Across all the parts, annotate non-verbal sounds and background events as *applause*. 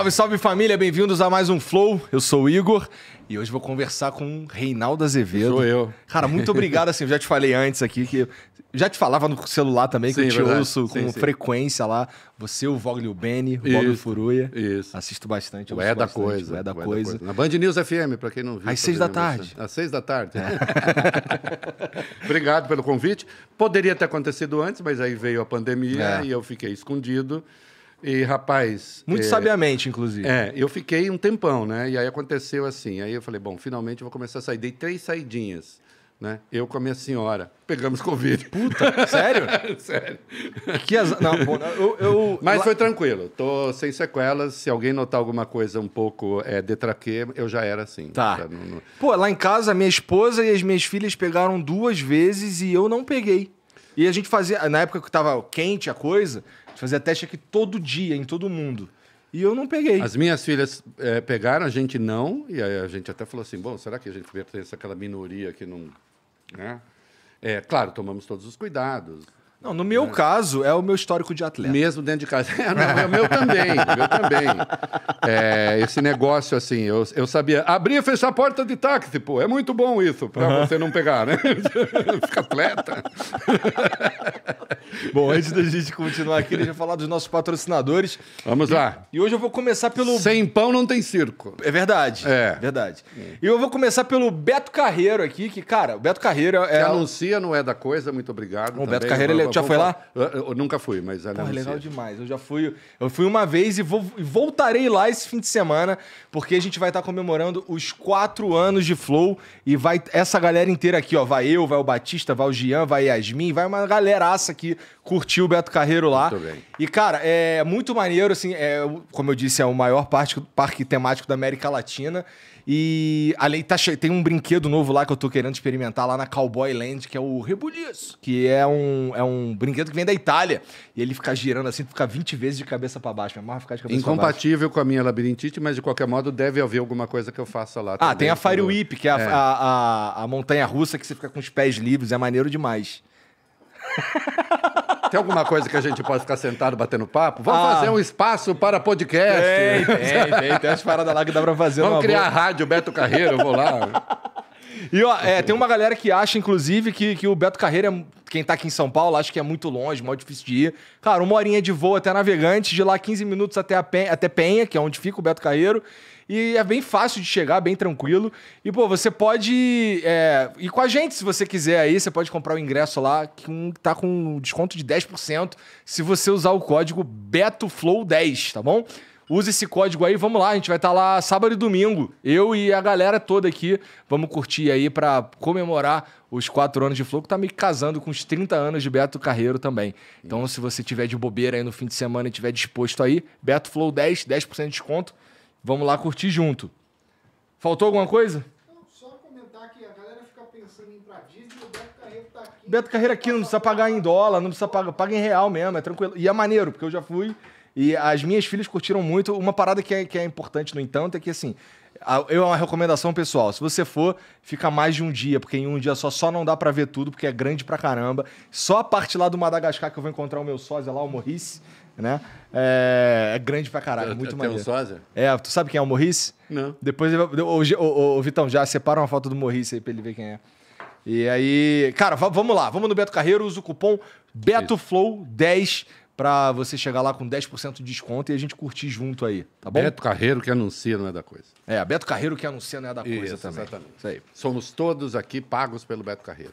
Salve, salve família, bem-vindos a mais um Flow. Eu sou o Igor e hoje vou conversar com o Reinaldo Azevedo. Sou eu. Cara, muito obrigado, *laughs* assim, eu já te falei antes aqui que. Já te falava no celular também, que sim, eu te verdade. ouço com sim. frequência lá. Você, o Voglio Beni, o Voglio Furuia. Isso. Assisto bastante. O é da coisa. O é da é coisa. Na Band News FM, para quem não viu. Às seis da tarde. Às seis da tarde. É. *laughs* obrigado pelo convite. Poderia ter acontecido antes, mas aí veio a pandemia é. e eu fiquei escondido. E, rapaz. Muito é, sabiamente, inclusive. É, eu fiquei um tempão, né? E aí aconteceu assim. Aí eu falei, bom, finalmente eu vou começar a sair. Dei três saidinhas. Né? Eu com a minha senhora. Pegamos Covid. Puta, sério? *laughs* sério. Que azar. Não, bom, eu, eu, Mas foi tranquilo. Tô sem sequelas. Se alguém notar alguma coisa um pouco é, detraquê, eu já era assim. Tá. tá Pô, lá em casa, minha esposa e as minhas filhas pegaram duas vezes e eu não peguei. E a gente fazia, na época que tava quente a coisa, Fazia teste aqui todo dia, em todo mundo. E eu não peguei. As minhas filhas é, pegaram, a gente não. E aí a gente até falou assim: bom, será que a gente pertence àquela minoria que não. Né? É, claro, tomamos todos os cuidados. Não, no meu é. caso, é o meu histórico de atleta. Mesmo dentro de casa. *laughs* É, não, é o meu também, meu também. É, esse negócio, assim, eu, eu sabia. Abrir e fechar a porta de táxi, pô, é muito bom isso, pra uhum. você não pegar, né? *laughs* Fica atleta. *laughs* bom, antes da gente continuar aqui, deixa eu falar dos nossos patrocinadores. Vamos e, lá. E hoje eu vou começar pelo... Sem pão não tem circo. É verdade. É. Verdade. E eu vou começar pelo Beto Carreiro aqui, que, cara, o Beto Carreiro é... Que anuncia, não é da coisa, muito obrigado. o Beto Carreiro, é Vou, já foi lá? Eu, eu nunca fui, mas é legal demais. Eu já fui, eu fui uma vez e vou, voltarei lá esse fim de semana, porque a gente vai estar tá comemorando os quatro anos de Flow e vai essa galera inteira aqui, ó. Vai eu, vai o Batista, vai o Gian, vai Yasmin, vai uma galeraça aqui curtiu o Beto Carreiro lá. Muito bem. E, cara, é muito maneiro, assim, é, como eu disse, é o maior parque, parque temático da América Latina. E ali tá tem um brinquedo novo lá que eu tô querendo experimentar lá na Cowboy Land, que é o Rebuliço, que é um, é um brinquedo que vem da Itália. E ele fica girando assim, fica 20 vezes de cabeça para baixo. Minha marra ficar de cabeça Incompatível pra baixo. com a minha labirintite, mas de qualquer modo deve haver alguma coisa que eu faça lá. Ah, também, tem a Fire Whip, que é, é. a, a, a montanha russa que você fica com os pés livres, é maneiro demais. Tem alguma coisa que a gente possa ficar sentado batendo papo? Vamos ah. fazer um espaço para podcast. Tem, tem, tem. Tem as *laughs* paradas lá que dá para fazer. Vamos criar boa. a rádio Beto Carreiro, eu vou lá. E ó, é, tem uma galera que acha, inclusive, que, que o Beto Carreiro é, quem tá aqui em São Paulo, acha que é muito longe, muito difícil de ir. Cara, uma horinha de voo até Navegante, de lá 15 minutos até, Penha, até Penha, que é onde fica o Beto Carreiro. E é bem fácil de chegar, bem tranquilo. E, pô, você pode é, ir com a gente se você quiser aí. Você pode comprar o ingresso lá, que tá com um desconto de 10% se você usar o código BETOFLOW10, tá bom? Use esse código aí, vamos lá, a gente vai estar tá lá sábado e domingo. Eu e a galera toda aqui vamos curtir aí para comemorar os quatro anos de Flow, que tá me casando com os 30 anos de Beto Carreiro também. Então, se você tiver de bobeira aí no fim de semana e tiver disposto aí, Beto Flow 10, 10% de desconto. Vamos lá curtir junto. Faltou alguma coisa? Só comentar que a galera fica pensando em ir pra Disney, o Beto Carreiro tá aqui. Beto Carreiro aqui não precisa pagar em dólar, não precisa pagar, paga em real mesmo, é tranquilo. E é maneiro, porque eu já fui e as minhas filhas curtiram muito. Uma parada que é, que é importante, no entanto, é que assim, eu é uma recomendação pessoal. Se você for, fica mais de um dia, porque em um dia só só não dá para ver tudo, porque é grande pra caramba. Só a parte lá do Madagascar que eu vou encontrar o meu sósia lá, o Morris né? É, é grande pra caralho, eu, muito maneiro. Tem um sósia? É, tu sabe quem é o Morris? Não. Depois ele vai, o, o, Vitão, já separa uma foto do Morris aí pra ele ver quem é. E aí, cara, vamos lá, vamos no Beto Carreiro, usa o cupom BetoFlow10 para você chegar lá com 10% de desconto e a gente curtir junto aí, tá bom? Beto Carreiro que anuncia não é da coisa. É, Beto Carreiro que anuncia não é da coisa Isso, também. Exatamente. Isso aí. Somos todos aqui pagos pelo Beto Carreiro.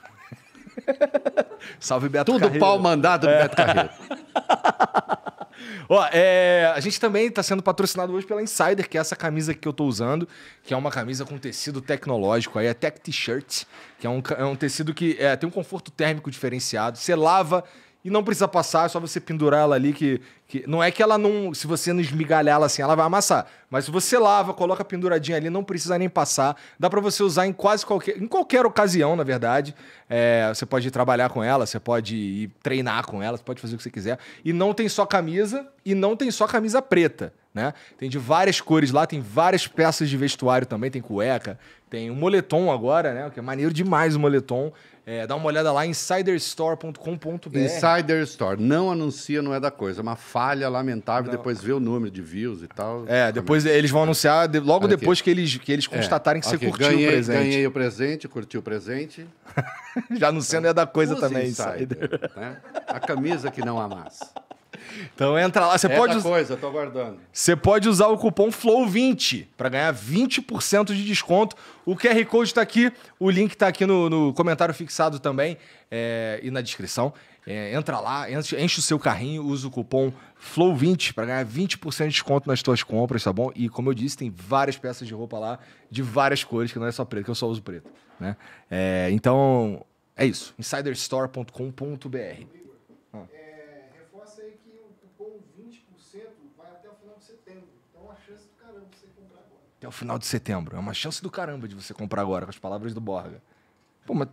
*laughs* Salve Beto Tudo Carreiro. pau mandado do é. Beto Carreiro. *laughs* Ó, é, a gente também está sendo patrocinado hoje pela Insider, que é essa camisa que eu estou usando, que é uma camisa com tecido tecnológico, aí é Tech T-shirt, que é um, é um tecido que é, tem um conforto térmico diferenciado, você lava e não precisa passar, é só você pendurar ela ali que, que não é que ela não, se você não esmigalhar ela assim, ela vai amassar, mas se você lava, coloca penduradinha ali, não precisa nem passar, dá para você usar em quase qualquer, em qualquer ocasião, na verdade. É, você pode ir trabalhar com ela, você pode ir treinar com ela, você pode fazer o que você quiser. E não tem só camisa e não tem só camisa preta. Né? Tem de várias cores lá, tem várias peças de vestuário também, tem cueca, tem um moletom agora, né? Que é maneiro demais o moletom. É, dá uma olhada lá, insiderstore.com.br. Insider Store. Não anuncia, não é da coisa. É uma falha lamentável. Não. Depois vê o número de views e tal. É, depois eles vão anunciar de, logo Olha depois que eles, que eles é, constatarem é. que você curtiu ganhei, o presente. Ganhei o presente, curtiu o presente. *laughs* Já anunciando é da coisa também, insider. insider. Né? A camisa que não amassa. Então entra lá, você é pode. coisa, tô aguardando. Você pode usar o cupom FLOW20 para ganhar 20% de desconto. O QR Code está aqui, o link está aqui no, no, comentário fixado também é, e na descrição. É, entra lá, enche, enche, o seu carrinho, usa o cupom FLOW20 para ganhar 20% de desconto nas tuas compras, tá bom? E como eu disse, tem várias peças de roupa lá de várias cores, que não é só preto, que eu só uso preto, né? É, então, é isso, insiderstore.com.br. até o final de setembro. É uma chance do caramba de você comprar agora, com as palavras do Borga. Pô, mas...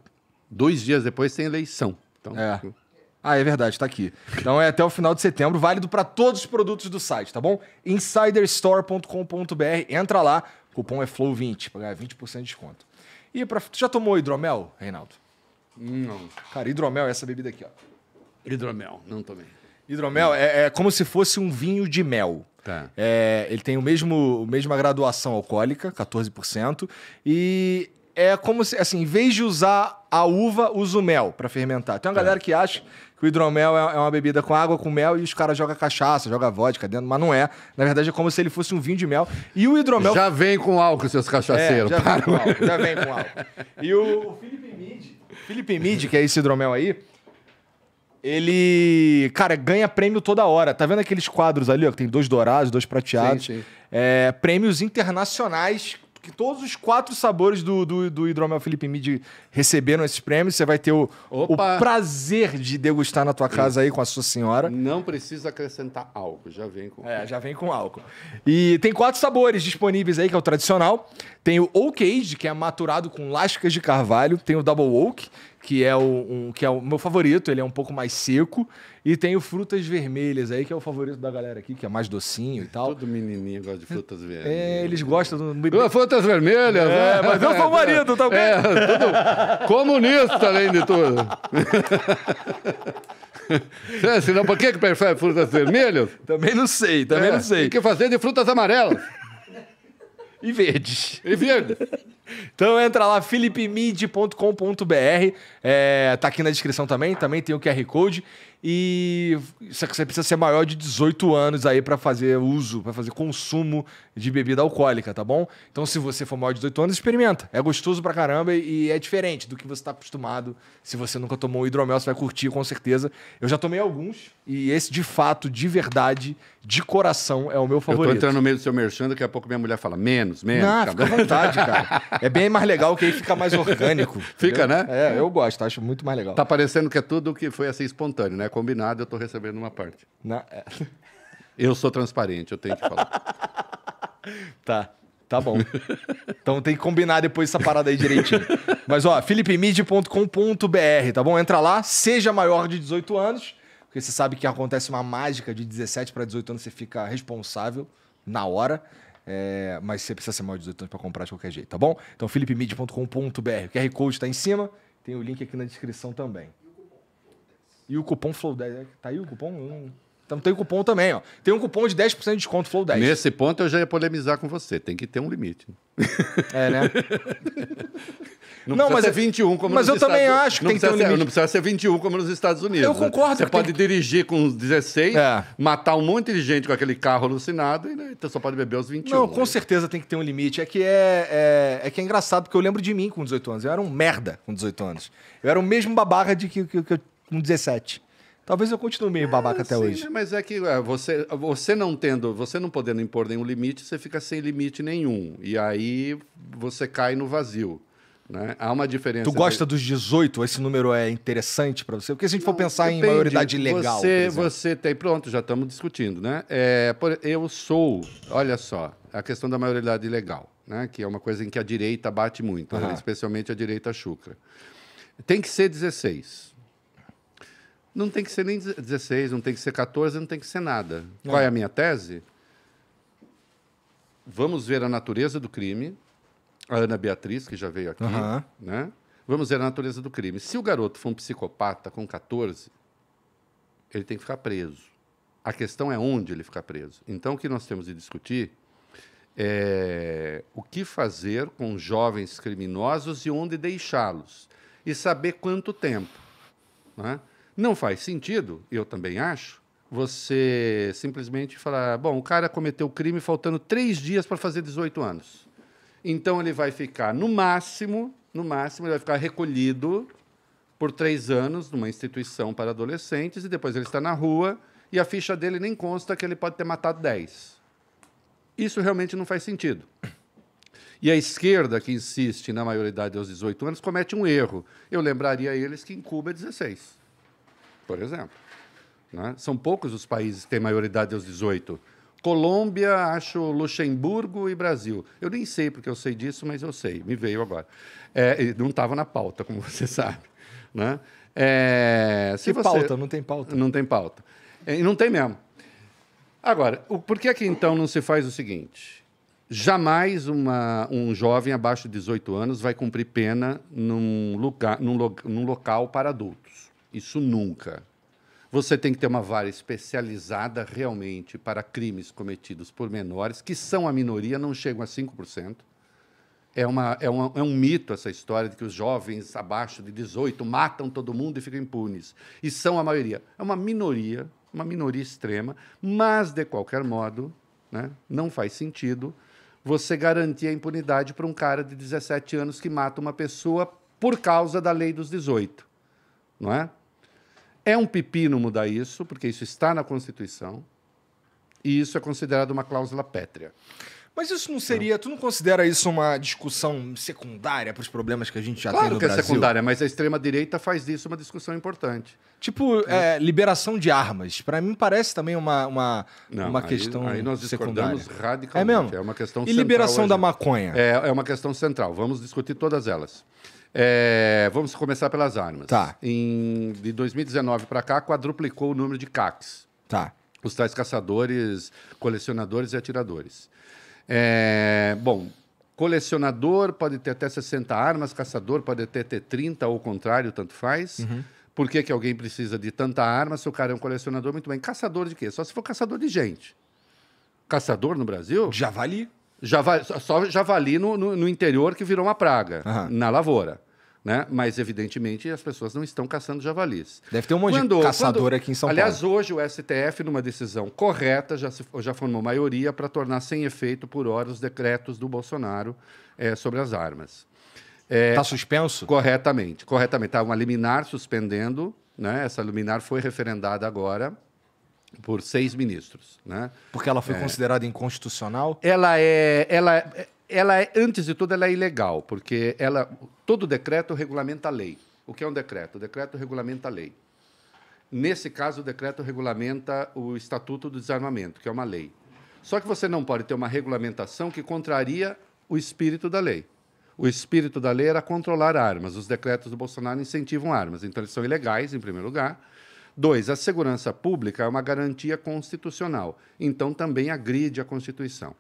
Dois dias depois tem eleição. Então... É. Tipo, ah, é verdade, tá aqui. Então é até o final de setembro, válido para todos os produtos do site, tá bom? insiderstore.com.br, entra lá, cupom é FLOW20, para ganhar 20% de desconto. E pra... tu já tomou hidromel, Reinaldo? Não. Cara, hidromel é essa bebida aqui, ó. Hidromel, não tomei. Hidromel é, é como se fosse um vinho de mel. Tá. É, ele tem o mesmo, mesma graduação alcoólica, 14%, e é como se, assim, em vez de usar a uva, usa o mel para fermentar. Tem uma tá. galera que acha que o hidromel é, é, uma bebida com água, com mel, e os caras jogam cachaça, jogam vodka dentro, mas não é. Na verdade, é como se ele fosse um vinho de mel. E o hidromel... Já vem com álcool, seus cachaceiros. É, já, vem álcool, já, vem com álcool, E o, o Felipe Mid, Felipe Mid, que é esse hidromel aí... Ele, cara, ganha prêmio toda hora. Tá vendo aqueles quadros ali, ó? Que tem dois dourados, dois prateados. Sim, sim. É, prêmios internacionais que todos os quatro sabores do, do, do hidromel Felipe Midi receberam esses prêmios. Você vai ter o, o, prazer de degustar na tua casa aí com a sua senhora. Não precisa acrescentar álcool, já vem com É, já vem com álcool. E tem quatro sabores disponíveis aí, que é o tradicional. Tem o Oak Age, que é maturado com lascas de carvalho. Tem o Double Oak, que é o um, que é o meu favorito, ele é um pouco mais seco. E tem o frutas vermelhas aí, que é o favorito da galera aqui, que é mais docinho e tal. Todo menininho gosta de frutas é, vermelhas. É, eles gostam do... Frutas vermelhas! É, é. mas eu sou marido, tá ok? É, tudo comunista, além de tudo. *laughs* É, senão, por que, que prefere frutas vermelhas? Também não sei, também é, não sei. Tem que fazer de frutas amarelas. E verdes. E verde. Então entra lá, philipmid.com.br. É, tá aqui na descrição também, também tem o QR Code. E você precisa ser maior de 18 anos aí para fazer uso, para fazer consumo de bebida alcoólica, tá bom? Então, se você for maior de 18 anos, experimenta. É gostoso pra caramba e é diferente do que você tá acostumado. Se você nunca tomou hidromel, você vai curtir com certeza. Eu já tomei alguns e esse, de fato, de verdade, de coração, é o meu favorito. Eu tô entrando no meio do seu merchan, daqui a pouco minha mulher fala menos, menos. Não, fica à vontade, cara. É bem mais legal que aí fica mais orgânico. *laughs* fica, entendeu? né? É, eu gosto, acho muito mais legal. Tá parecendo que é tudo que foi assim espontâneo, né? combinado, eu estou recebendo uma parte. Na... *laughs* eu sou transparente, eu tenho que falar. *laughs* tá. Tá bom. então tem que combinar depois essa parada aí direitinho. Mas ó, filipemid.com.br, tá bom? Entra lá, seja maior de 18 anos, porque você sabe que acontece uma mágica de 17 para 18 anos, você fica responsável na hora. É, mas você precisa ser maior de 18 anos para comprar de qualquer jeito, tá bom? Então, filipemid.com.br. O QR Code está em cima, tem o link aqui na descrição também. E o cupom Flow10. Né? Tá aí o cupom? Então tem cupom também, ó. Tem um cupom de 10% de desconto Flow10. Nesse ponto eu já ia polemizar com você. Tem que ter um limite. É, né? *laughs* Não, não mas é 21 como mas nos Mas eu Estados... também acho que não tem que ter um limite. Ser, não precisa ser 21 como nos Estados Unidos. Eu concordo. Né? Você pode tem... dirigir com 16, é. matar um monte de gente com aquele carro alucinado e né, então só pode beber aos 21. Não, né? com aí. certeza tem que ter um limite. É que é, é, é, que é engraçado, porque eu lembro de mim com 18 anos. Eu era um merda com 18 anos. Eu era o mesmo babarra de que, que, que com 17. Talvez eu continue meio babaca é, até sim, hoje. Né? Mas é que é, você, você não tendo, você não podendo impor nenhum limite, você fica sem limite nenhum. E aí você cai no vazio. Né? Há uma diferença. Tu gosta dos 18? Esse número é interessante para você? Porque se a gente não, for pensar depende. em maioridade legal. Você, você tem. Pronto, já estamos discutindo, né? É, por, eu sou, olha só, a questão da maioridade legal, né? Que é uma coisa em que a direita bate muito, uhum. né? especialmente a direita chucra. Tem que ser 16. Não tem que ser nem 16, não tem que ser 14, não tem que ser nada. É. Qual é a minha tese? Vamos ver a natureza do crime. A Ana Beatriz, que já veio aqui, né? Vamos ver a natureza do crime. Se o garoto for um psicopata com 14, ele tem que ficar preso. A questão é onde ele ficar preso. Então, o que nós temos de discutir é o que fazer com jovens criminosos e onde deixá-los. E saber quanto tempo. Né? Não faz sentido, eu também acho, você simplesmente falar: bom, o cara cometeu crime faltando três dias para fazer 18 anos. Então ele vai ficar, no máximo, no máximo, ele vai ficar recolhido por três anos numa instituição para adolescentes e depois ele está na rua e a ficha dele nem consta que ele pode ter matado dez. Isso realmente não faz sentido. E a esquerda, que insiste na maioridade aos 18 anos, comete um erro. Eu lembraria a eles que em Cuba é 16 por exemplo. Né? São poucos os países que têm maioridade aos 18. Colômbia, acho Luxemburgo e Brasil. Eu nem sei porque eu sei disso, mas eu sei, me veio agora. É, não estava na pauta, como *laughs* você sabe. Né? É, se você... pauta? Não tem pauta. Não tem pauta. É, não tem mesmo. Agora, o, por que, que então não se faz o seguinte? Jamais uma, um jovem abaixo de 18 anos vai cumprir pena num, lugar, num, lo, num local para adulto. Isso nunca. Você tem que ter uma vara especializada realmente para crimes cometidos por menores, que são a minoria, não chegam a 5%. É, uma, é, uma, é um mito essa história de que os jovens abaixo de 18 matam todo mundo e ficam impunes. E são a maioria. É uma minoria, uma minoria extrema, mas, de qualquer modo, né, não faz sentido você garantir a impunidade para um cara de 17 anos que mata uma pessoa por causa da lei dos 18. Não é? É um pepino mudar isso, porque isso está na Constituição e isso é considerado uma cláusula pétrea. Mas isso não seria. Tu não considera isso uma discussão secundária para os problemas que a gente já claro tem no Brasil? Claro que é secundária, mas a extrema-direita faz disso uma discussão importante. Tipo, é. É, liberação de armas. Para mim parece também uma, uma, não, uma aí, questão. Aí nós discordamos secundária. radicalmente. É mesmo? É uma questão e liberação hoje. da maconha? É, é uma questão central. Vamos discutir todas elas. É, vamos começar pelas armas. Tá. Em, de 2019 para cá, quadruplicou o número de CACs. Tá. Os tais caçadores, colecionadores e atiradores. É, bom, colecionador pode ter até 60 armas, caçador pode até ter 30 ou o contrário, tanto faz. Uhum. Por que, que alguém precisa de tanta arma se o cara é um colecionador? Muito bem. Caçador de quê? Só se for caçador de gente. Caçador no Brasil? Javali. Javali, só javali no, no, no, interior que virou uma praga, uhum. na lavoura. Né? Mas, evidentemente, as pessoas não estão caçando javalis. Deve ter um monte quando, de caçador quando, aqui em São aliás, Paulo. Aliás, hoje o STF, numa decisão correta, já, se, já formou maioria para tornar sem efeito por hora os decretos do Bolsonaro é, sobre as armas. Está é, tá suspenso? Corretamente, corretamente. Está uma liminar suspendendo, né? essa liminar foi referendada agora por seis ministros, né? Porque ela foi é. considerada inconstitucional? Ela é, ela, é, ela é, antes de tudo, ela é ilegal, porque ela, todo decreto regulamenta a lei. O que é um decreto? O decreto regulamenta a lei. Nesse caso, o decreto regulamenta o Estatuto do Desarmamento, que é uma lei. Só que você não pode ter uma regulamentação que contraria o espírito da lei. O espírito da lei era controlar armas. Os decretos do Bolsonaro incentivam armas, então eles são ilegais, em primeiro lugar. Dois, a segurança pública é uma garantia constitucional, então também agride a Constituição.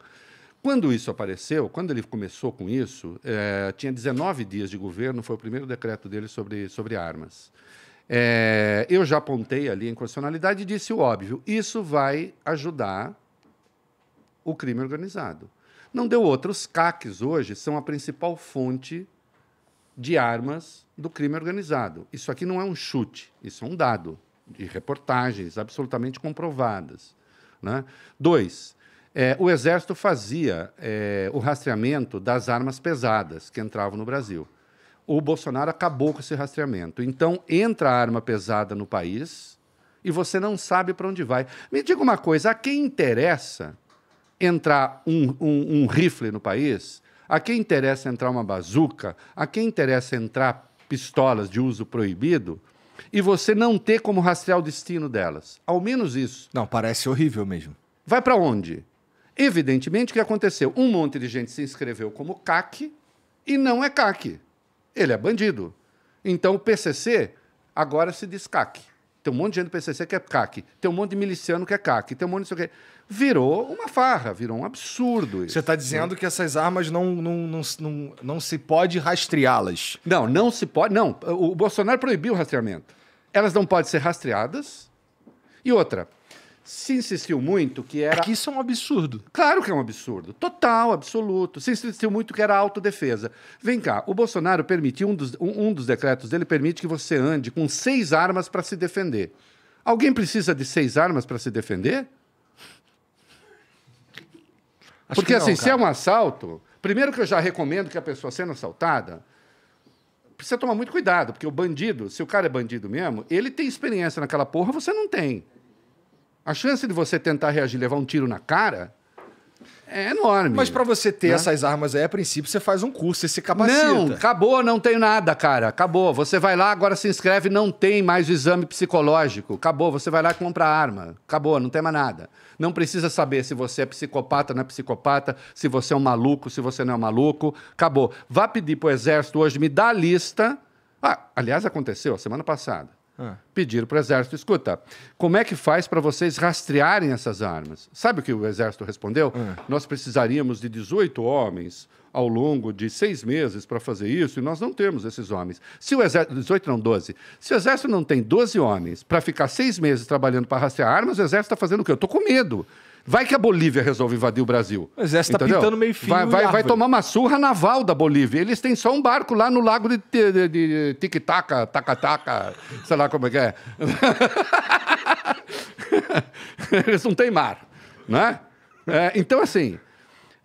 Quando isso apareceu, quando ele começou com isso, é, tinha 19 dias de governo, foi o primeiro decreto dele sobre, sobre armas. É, eu já apontei ali a inconstitucionalidade e disse o óbvio: isso vai ajudar o crime organizado. Não deu outro, Os CACs hoje são a principal fonte de armas do crime organizado. Isso aqui não é um chute, isso é um dado de reportagens absolutamente comprovadas. Né? Dois, é, o Exército fazia é, o rastreamento das armas pesadas que entravam no Brasil. O Bolsonaro acabou com esse rastreamento. Então, entra a arma pesada no país e você não sabe para onde vai. Me diga uma coisa: a quem interessa entrar um, um, um rifle no país? A quem interessa entrar uma bazuca? A quem interessa entrar pistolas de uso proibido? e você não ter como rastrear o destino delas. Ao menos isso. Não, parece horrível mesmo. Vai para onde? Evidentemente o que aconteceu? Um monte de gente se inscreveu como CAC e não é CAC. Ele é bandido. Então o PCC agora se diz CAC. Tem um monte de gente do PCC que é CAC. Tem um monte de miliciano que é CAC. Tem um monte de não sei o quê. Virou uma farra, virou um absurdo. Isso. Você está dizendo que essas armas não, não, não, não, não se pode rastreá-las? Não, não se pode. Não, o Bolsonaro proibiu o rastreamento. Elas não podem ser rastreadas. E outra, se insistiu muito que era. É que isso é um absurdo. Claro que é um absurdo. Total, absoluto. Se insistiu muito que era autodefesa. Vem cá, o Bolsonaro permitiu, um dos, um, um dos decretos dele permite que você ande com seis armas para se defender. Alguém precisa de seis armas para se defender? Acho Porque, não, assim, cara. se é um assalto, primeiro que eu já recomendo que a pessoa sendo assaltada, precisa tomar muito cuidado, porque o bandido, se o cara é bandido mesmo, ele tem experiência naquela porra, você não tem a chance de você tentar reagir, levar um tiro na cara, é enorme. Mas para você ter né? essas armas aí, a princípio, você faz um curso, você se capacita. Não, acabou, não tenho nada, cara. Acabou. Você vai lá, agora se inscreve, não tem mais o exame psicológico. Acabou, você vai lá e compra arma. Acabou, não tem mais nada. Não precisa saber se você é psicopata, não é psicopata, se você é um maluco, se você não é um maluco. Acabou. Vá pedir pro exército hoje, me dá a lista. Ah, aliás, aconteceu semana passada pedir ah. Pediram para o exército: escuta, como é que faz para vocês rastrearem essas armas? Sabe o que o exército respondeu? Ah. Nós precisaríamos de 18 homens ao longo de seis meses para fazer isso e nós não temos esses homens. Se o exército. 18 não, 12. Se o exército não tem 12 homens para ficar seis meses trabalhando para rastrear armas, o exército está fazendo o quê? Eu estou com medo. Vai que a Bolívia resolve invadir o Brasil. O exército está pintando meio fio. Vai, vai, vai, tomar uma surra naval da Bolívia. Eles têm só um barco lá no lago de, de, de tic-taca, taca-taca, *laughs* sei lá como é que é. *laughs* Eles não têm mar, né? É, então, assim,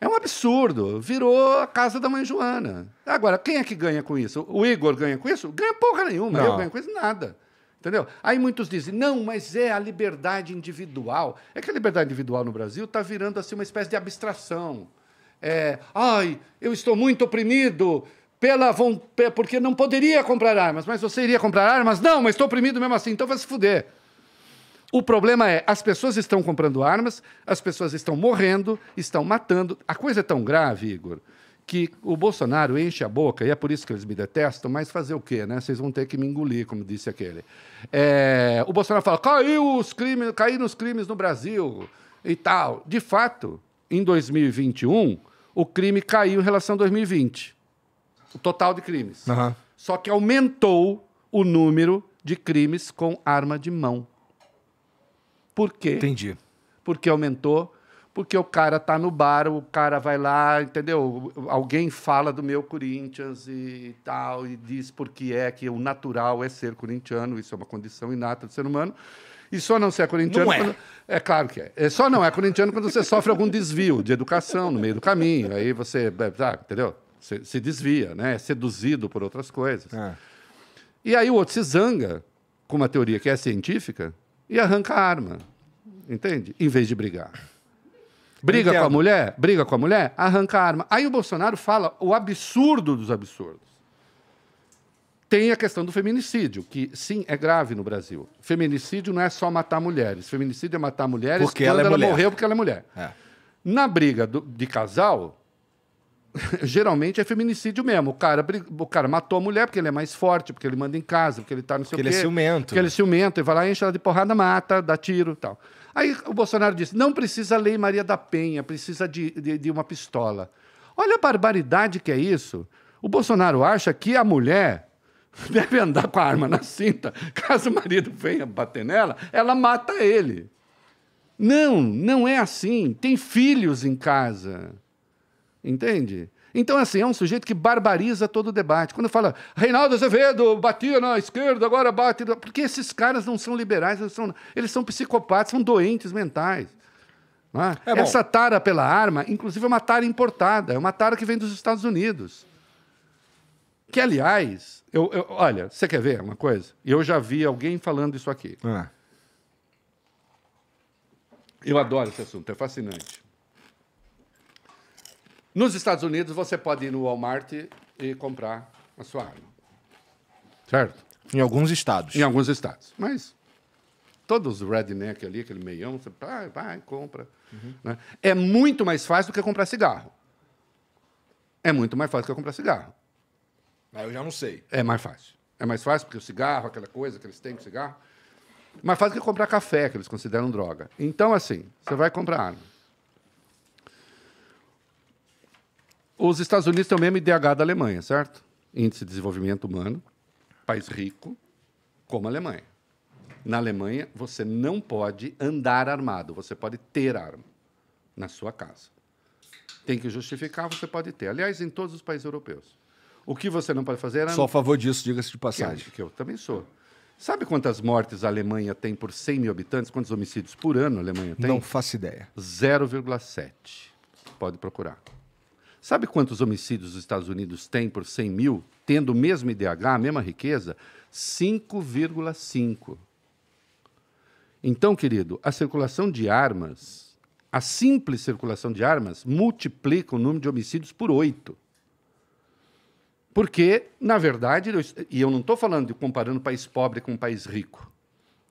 é um absurdo. Virou a casa da mãe Joana. Agora, quem é que ganha com isso? O Igor ganha com isso? Ganha porra nenhuma. Não. Eu ganho com isso, nada. Entendeu? Aí muitos dizem, não, mas é a liberdade individual. É que a liberdade individual no Brasil está virando assim uma espécie de abstração. É, ai, eu estou muito oprimido pela porque não poderia comprar armas, mas você iria comprar armas? Não, mas estou oprimido mesmo assim, então vai se fuder. O problema é, as pessoas estão comprando armas, as pessoas estão morrendo, estão matando. A coisa é tão grave, Igor, que o Bolsonaro enche a boca, e é por isso que eles me detestam, mas fazer o quê, né? Vocês vão ter que me engolir, como disse aquele. É, o Bolsonaro fala, caiu os crimes, caíram os crimes no Brasil e tal. De fato, em 2021, o crime caiu em relação a 2020. O total de crimes. Uhum. Só que aumentou o número de crimes com arma de mão. Por quê? Entendi. Porque aumentou porque o cara tá no bar, o cara vai lá, entendeu? Alguém fala do meu Corinthians e tal, e diz porque é que o natural é ser corintiano, isso é uma condição inata do ser humano. E só não ser é corintiano. Não é. Quando... é claro que é. é. Só não é corintiano quando você sofre algum desvio de educação no meio do caminho. Aí você, sabe, é, tá, entendeu? Se, se desvia, né? É seduzido por outras coisas. É. E aí o outro se zanga com uma teoria que é científica e arranca a arma. Entende? Em vez de brigar. Briga Entendo. com a mulher? Briga com a mulher? Arranca a arma. Aí o Bolsonaro fala o absurdo dos absurdos. Tem a questão do feminicídio, que sim, é grave no Brasil. Feminicídio não é só matar mulheres. Feminicídio é matar mulheres porque quando ela, é ela mulher. morreu porque ela é mulher. É. Na briga do, de casal, *laughs* geralmente é feminicídio mesmo. O cara, o cara matou a mulher porque ele é mais forte, porque ele manda em casa, porque ele tá no seu Porque ele é ciumento. Porque ele é ciumento, e vai lá, enche ela de porrada, mata, dá tiro e tal. Aí o Bolsonaro disse: não precisa lei Maria da Penha, precisa de, de, de uma pistola. Olha a barbaridade que é isso. O Bolsonaro acha que a mulher *laughs* deve andar com a arma na cinta. *laughs* Caso o marido venha bater nela, ela mata ele. Não, não é assim. Tem filhos em casa. Entende? Então, assim, é um sujeito que barbariza todo o debate. Quando fala, Reinaldo Azevedo batia na esquerda, agora bate. Porque esses caras não são liberais, eles são, eles são psicopatas, são doentes mentais. É? É Essa tara pela arma, inclusive, é uma tara importada, é uma tara que vem dos Estados Unidos. Que, aliás, eu, eu olha, você quer ver uma coisa? Eu já vi alguém falando isso aqui. Ah. Eu adoro esse assunto, é fascinante. Nos Estados Unidos, você pode ir no Walmart e comprar a sua arma. Certo? Em alguns estados. Em alguns estados. Mas todos os redneck ali, aquele meião, você vai, vai compra. Uhum. Né? É muito mais fácil do que comprar cigarro. É muito mais fácil do que comprar cigarro. Mas ah, eu já não sei. É mais fácil. É mais fácil porque o cigarro, aquela coisa que eles têm com o cigarro. Mais fácil do que comprar café, que eles consideram droga. Então, assim, você vai comprar arma. Os Estados Unidos têm o mesmo IDH da Alemanha, certo? Índice de Desenvolvimento Humano, país rico, como a Alemanha. Na Alemanha, você não pode andar armado, você pode ter arma na sua casa. Tem que justificar, você pode ter. Aliás, em todos os países europeus. O que você não pode fazer é. Só a favor disso, diga-se de passagem. Que, que eu também sou. Sabe quantas mortes a Alemanha tem por 100 mil habitantes? Quantos homicídios por ano a Alemanha tem? Não faço ideia. 0,7. Pode procurar. Sabe quantos homicídios os Estados Unidos têm por 100 mil, tendo o mesmo IDH, a mesma riqueza? 5,5. Então, querido, a circulação de armas, a simples circulação de armas, multiplica o número de homicídios por 8. Porque, na verdade, eu, e eu não estou falando de comparando país pobre com país rico.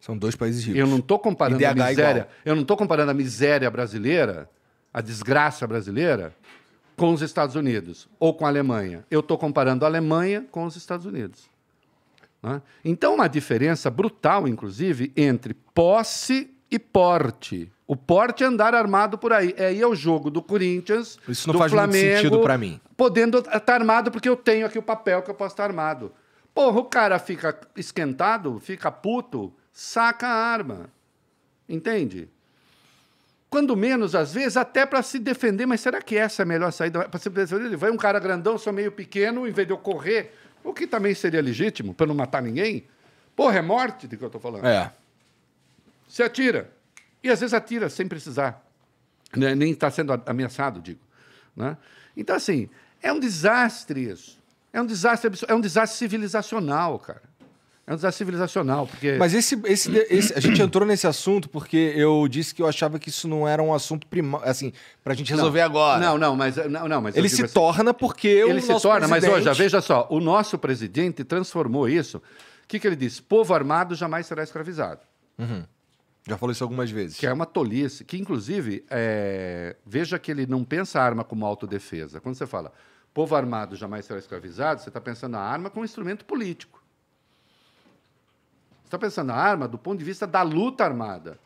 São dois países ricos. Eu não estou comparando IDH a miséria. eu não estou comparando a miséria brasileira, a desgraça brasileira, com os Estados Unidos ou com a Alemanha. Eu estou comparando a Alemanha com os Estados Unidos. Né? Então, uma diferença brutal, inclusive, entre posse e porte. O porte é andar armado por aí. É aí é o jogo do Corinthians. Isso não do faz Flamengo, muito sentido para mim. Podendo estar tá armado porque eu tenho aqui o papel que eu posso estar tá armado. Porra, o cara fica esquentado, fica puto, saca a arma. Entende? quando menos, às vezes, até para se defender, mas será que essa é a melhor saída? Para se defender, vai um cara grandão, sou meio pequeno, em vez de eu correr, o que também seria legítimo, para não matar ninguém. Porra, é morte de que eu estou falando. É. Se atira. E às vezes atira sem precisar. Né, nem está sendo ameaçado, digo. Né? Então, assim, é um desastre isso. É um desastre absurdo. É um desastre civilizacional, cara. É um desafio civilizacional, porque... Mas esse, esse, esse, a gente entrou nesse assunto porque eu disse que eu achava que isso não era um assunto primário, assim, pra gente resolver não, agora. Não, não, mas... Não, não, mas ele se assim, torna porque Ele se torna, presidente... mas hoje, veja só, o nosso presidente transformou isso... O que, que ele disse? Povo armado jamais será escravizado. Uhum. Já falou isso algumas vezes. Que é uma tolice, que inclusive, é... veja que ele não pensa a arma como autodefesa. Quando você fala povo armado jamais será escravizado, você está pensando a arma como instrumento político está pensando na arma do ponto de vista da luta armada.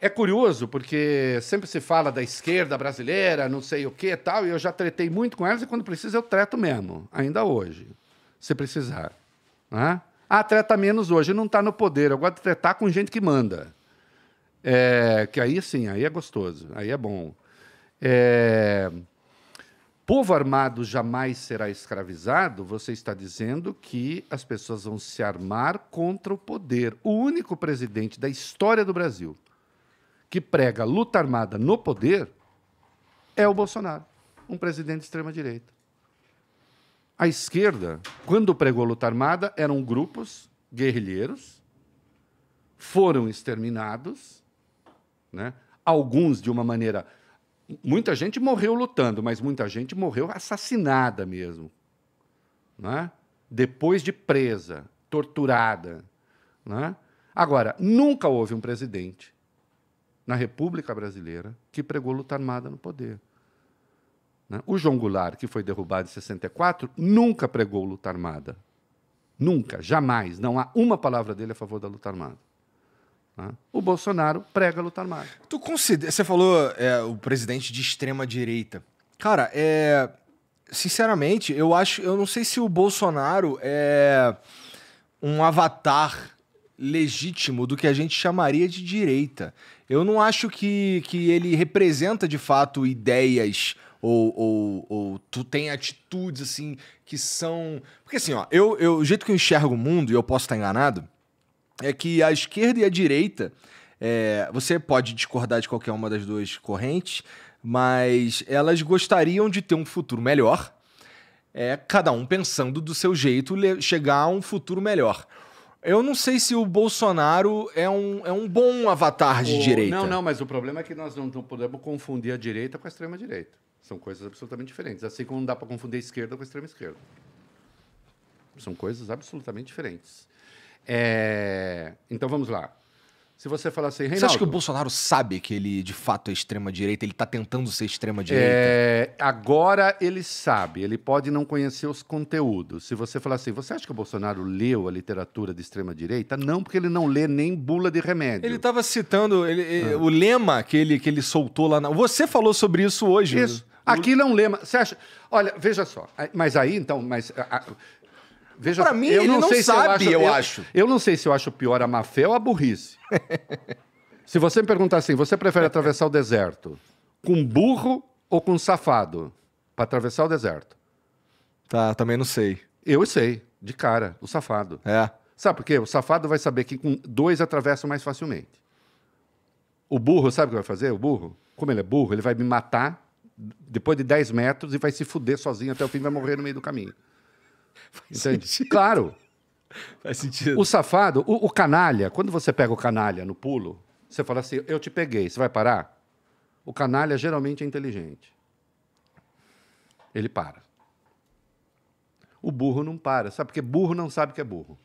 É curioso, porque sempre se fala da esquerda brasileira, não sei o que e tal, e eu já tretei muito com elas, e quando precisa eu treto mesmo, ainda hoje, se precisar. Né? Ah, treta menos hoje, não está no poder, eu gosto de tretar com gente que manda. É, que aí sim, aí é gostoso, aí é bom. É, povo armado jamais será escravizado, você está dizendo que as pessoas vão se armar contra o poder. O único presidente da história do Brasil que prega luta armada no poder é o Bolsonaro, um presidente de extrema-direita. A esquerda, quando pregou luta armada, eram grupos guerrilheiros, foram exterminados, né? alguns de uma maneira Muita gente morreu lutando, mas muita gente morreu assassinada mesmo. Né? Depois de presa, torturada. Né? Agora, nunca houve um presidente na República Brasileira que pregou luta armada no poder. Né? O João Goulart, que foi derrubado em 64, nunca pregou luta armada. Nunca, jamais. Não há uma palavra dele a favor da luta armada. O Bolsonaro prega a luta armada. Tu considera, você falou é, o presidente de extrema direita. Cara, é, sinceramente, eu acho, eu não sei se o Bolsonaro é um avatar legítimo do que a gente chamaria de direita. Eu não acho que, que ele representa de fato ideias ou, ou, ou tu tem atitudes assim que são. Porque assim, ó, eu, eu, o jeito que eu enxergo o mundo, e eu posso estar enganado, é que a esquerda e a direita, é, você pode discordar de qualquer uma das duas correntes, mas elas gostariam de ter um futuro melhor, é, cada um pensando do seu jeito chegar a um futuro melhor. Eu não sei se o Bolsonaro é um, é um bom avatar de o, direita. Não, não, mas o problema é que nós não podemos confundir a direita com a extrema-direita. São coisas absolutamente diferentes. Assim como não dá para confundir a esquerda com a extrema-esquerda. São coisas absolutamente diferentes. É... Então vamos lá. Se você falar assim, Reinaldo... Você acha que o Bolsonaro sabe que ele, de fato, é extrema-direita? Ele está tentando ser extrema-direita? É... Agora ele sabe. Ele pode não conhecer os conteúdos. Se você falar assim, você acha que o Bolsonaro leu a literatura de extrema-direita? Não, porque ele não lê nem bula de remédio. Ele estava citando ele, ah. o lema que ele, que ele soltou lá na... Você falou sobre isso hoje. Isso. Aquilo é um lema. Você acha... Olha, veja só. Mas aí, então... Mas, Veja, pra mim, eu ele não, não sei sabe, se eu, acho, eu, eu, acho. Eu não sei se eu acho pior a má fé ou a burrice. *laughs* se você me perguntar assim, você prefere atravessar o deserto com burro ou com safado? Para atravessar o deserto. Tá, também não sei. Eu sei, de cara, o safado. É. Sabe por quê? O safado vai saber que com dois atravessa mais facilmente. O burro, sabe o que vai fazer? O burro, como ele é burro, ele vai me matar depois de 10 metros e vai se fuder sozinho até o fim, vai morrer no meio do caminho. *laughs* Entende? Sentido. Claro. Faz sentido. O safado, o, o, canalha, quando você pega o canalha no pulo, você fala assim: eu te peguei, você vai parar? O canalha geralmente é inteligente. Ele para. O burro não para, sabe? Porque burro não sabe que é burro.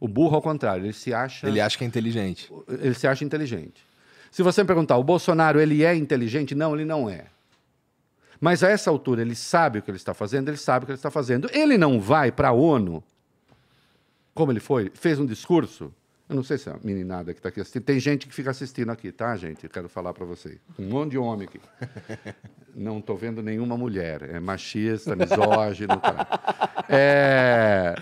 O burro, ao contrário, ele se acha. Ele acha que é inteligente. Ele se acha inteligente. Se você me perguntar, o Bolsonaro ele é inteligente? Não, ele não é. Mas a essa altura ele sabe o que ele está fazendo, ele sabe o que ele está fazendo. Ele não vai para a ONU, como ele foi, fez um discurso. Eu não sei se é a meninada que está aqui assistindo. Tem gente que fica assistindo aqui, tá, gente? Eu quero falar para vocês. Um monte de homem aqui. *laughs* Não estou vendo nenhuma mulher. É machista, misógino. Tá. É.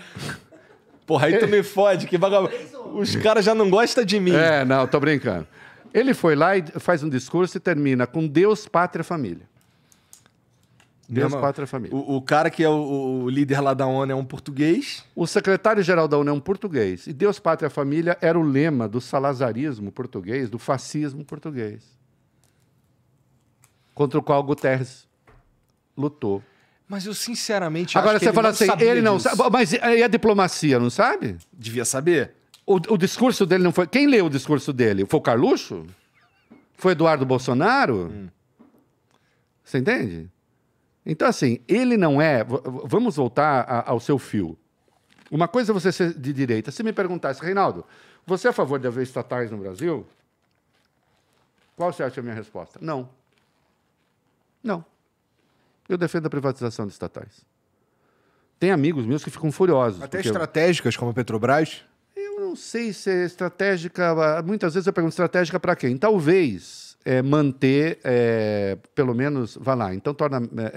Porra, aí tu me fode, que vagabundo. Os caras já não gostam de mim. É, não, tô brincando. Ele foi lá e faz um discurso e termina com Deus, pátria, família. Deus Mesmo, pátria família. O, o, cara que é o, o, líder lá da ONU é um português. O secretário-geral da ONU é um português. E Deus, pátria, família era o lema do salazarismo português, do fascismo português. Contra o qual Guterres lutou. Mas eu sinceramente Agora você fala assim, ele não sabe. Mas e a diplomacia, não sabe? Devia saber. O, o discurso dele não foi. Quem leu o discurso dele? Foi o Carluxo? Foi Eduardo Bolsonaro? Hum. Você entende? Então, assim, ele não é. Vamos voltar a, ao seu fio. Uma coisa é você ser de direita. Se me perguntasse, Reinaldo, você é a favor de haver estatais no Brasil? Qual você acha a minha resposta? Não. Não. Eu defendo a privatização de estatais. Tem amigos meus que ficam furiosos. Até porque... estratégicas, como a Petrobras? Eu não sei se é estratégica. Ah, muitas vezes eu pergunto estratégica para quem? Talvez é, manter, é, pelo menos, vai lá, então torna. É, é,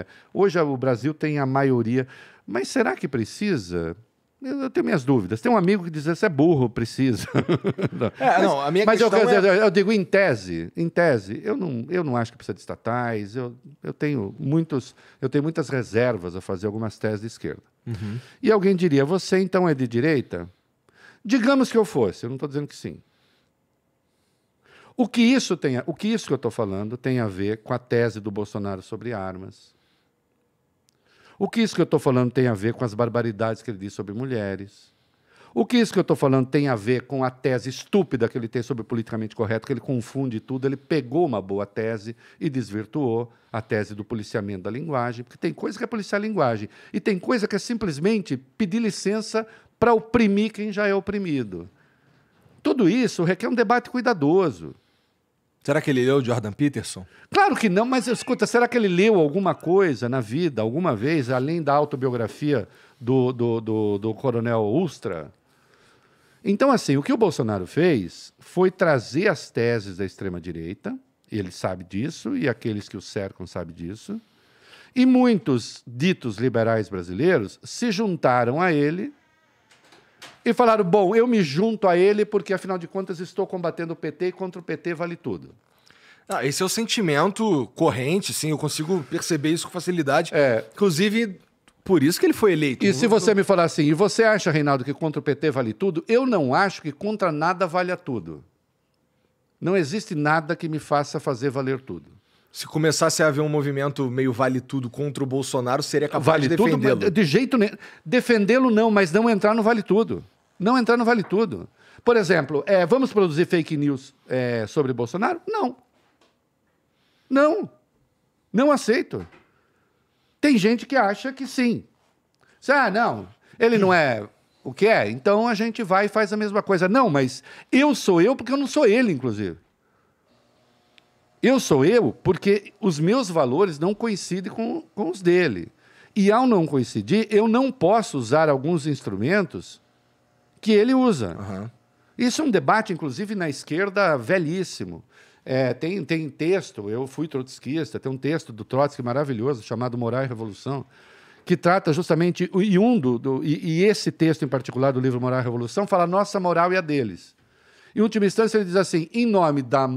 é, hoje o Brasil tem a maioria, mas será que precisa? Eu tenho minhas dúvidas. Tem um amigo que diz isso é burro, precisa. *laughs* não. É, não, a minha mas questão eu, é- eu digo em tese, em tese, eu não, eu não acho que precisa de estatais. Eu, eu tenho muitos, eu tenho muitas reservas a fazer algumas teses de esquerda. Uhum. E alguém diria, você então é de direita? Digamos que eu fosse, eu não estou dizendo que sim. O que isso tem, o que isso que eu estou falando tem a ver com a tese do Bolsonaro sobre armas? O que isso que eu estou falando tem a ver com as barbaridades que ele diz sobre mulheres? O que isso que eu estou falando tem a ver com a tese estúpida que ele tem sobre o politicamente correto, que ele confunde tudo, ele pegou uma boa tese e desvirtuou a tese do policiamento da linguagem, porque tem coisa que é policiar a linguagem e tem coisa que é simplesmente pedir licença para oprimir quem já é oprimido. Tudo isso requer um debate cuidadoso. Será que ele leu Jordan Peterson? Claro que não, mas escuta, será que ele leu alguma coisa na vida, alguma vez, além da autobiografia do, do, do, do coronel Ustra? Então, assim, o que o Bolsonaro fez foi trazer as teses da extrema-direita, ele sabe disso, e aqueles que o cercam sabem disso, e muitos ditos liberais brasileiros se juntaram a ele e falaram: bom, eu me junto a ele porque, afinal de contas, estou combatendo o PT e contra o PT vale tudo. Ah, esse é o sentimento corrente, sim, eu consigo perceber isso com facilidade. É. Inclusive, por isso que ele foi eleito. E se você me falar assim, e você acha, Reinaldo, que contra o PT vale tudo? Eu não acho que contra nada valha tudo. Não existe nada que me faça fazer valer tudo se começasse a haver um movimento meio vale tudo contra o Bolsonaro, seria capaz vale de defendê-lo? De jeito nenhum. Defendê-lo não, mas não entrar no vale tudo. Não entrar no vale tudo. Por exemplo, é, vamos produzir fake news é, sobre Bolsonaro? Não. Não. Não aceito. Tem gente que acha que sim. ah, não, ele não é o que é, então a gente vai e faz a mesma coisa. Não, mas eu sou eu porque eu não sou ele, inclusive. Eu sou eu porque os meus valores não coincidem com, com os dele. E ao não coincidir, eu não posso usar alguns instrumentos que ele usa. Uhum. Isso é um debate, inclusive, na esquerda velhíssimo. É, tem, tem texto, eu fui trotskista, tem um texto do Trotsky maravilhoso chamado Moral e Revolução, que trata justamente, e um do, do e, e, esse texto em particular do livro Moral e Revolução, fala nossa moral e a deles. Em última instância, ele diz assim: em nome da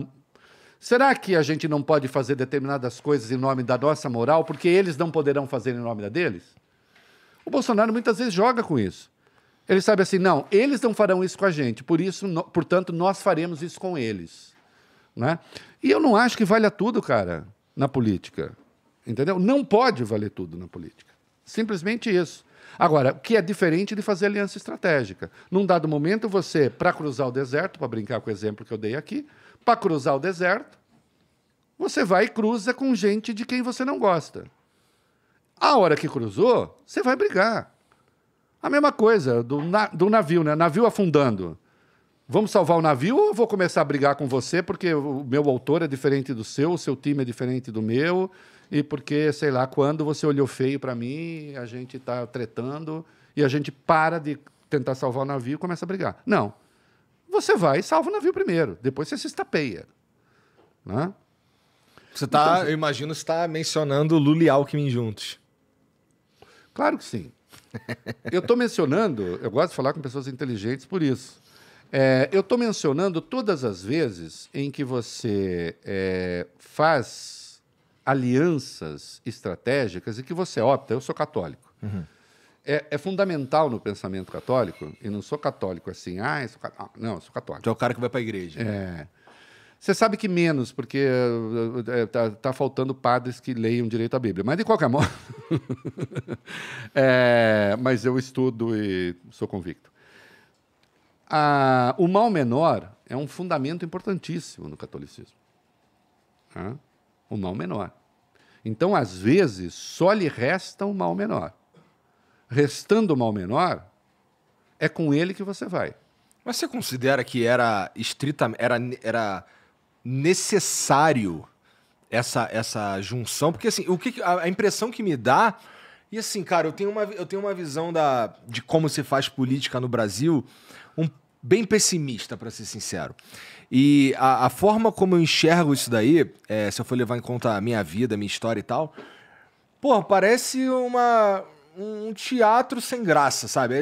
Será que a gente não pode fazer determinadas coisas em nome da nossa moral, porque eles não poderão fazer em nome da deles? O Bolsonaro muitas vezes joga com isso. Ele sabe assim, não, eles não farão isso com a gente, por isso, no, portanto, nós faremos isso com eles. Né? E eu não acho que valha tudo, cara, na política. Entendeu? Não pode valer tudo na política. Simplesmente isso. Agora, o que é diferente de fazer aliança estratégica. Num dado momento, você, para cruzar o deserto, para brincar com o exemplo que eu dei aqui, para cruzar o deserto, você vai e cruza com gente de quem você não gosta. A hora que cruzou, você vai brigar. A mesma coisa do, na, do navio, né? Navio afundando. Vamos salvar o navio ou vou começar a brigar com você porque o meu autor é diferente do seu, o seu time é diferente do meu e porque, sei lá, quando você olhou feio para mim, a gente está tretando e a gente para de tentar salvar o navio e começa a brigar. Não você vai e salva o navio primeiro. Depois você se estapeia. Né? Você está, então, eu imagino, está mencionando Lula e Alckmin juntos. Claro que sim. eu estou mencionando, eu gosto de falar com pessoas inteligentes por isso. É, eu estou mencionando todas as vezes em que você é, faz alianças estratégicas e que você opta. Eu sou católico. Uhum é, é, fundamental no pensamento católico, e não sou católico assim, ah, sou ah, não, sou católico. Tu é o cara que vai para a igreja. É. Você sabe que menos, porque está eh, eh, eh, tá faltando padres que leiam direito a Bíblia. Mas, de qualquer modo. *laughs* é, mas eu estudo e sou convicto. Ah, o mal menor é um fundamento importantíssimo no catolicismo. Ah, o mal menor. Então, às vezes, só lhe resta o mal menor restando o mal menor, é com ele que você vai. Mas você considera que era estritamente era, era necessário essa, essa junção? Porque assim, o que a, a impressão que me dá e assim, cara, eu tenho uma, eu tenho uma visão da, de como se faz política no Brasil um, bem pessimista, para ser sincero. E a, a, forma como eu enxergo isso daí, é, se eu for levar em conta a minha vida, a minha história e tal, pô, parece uma, um teatro sem graça, sabe?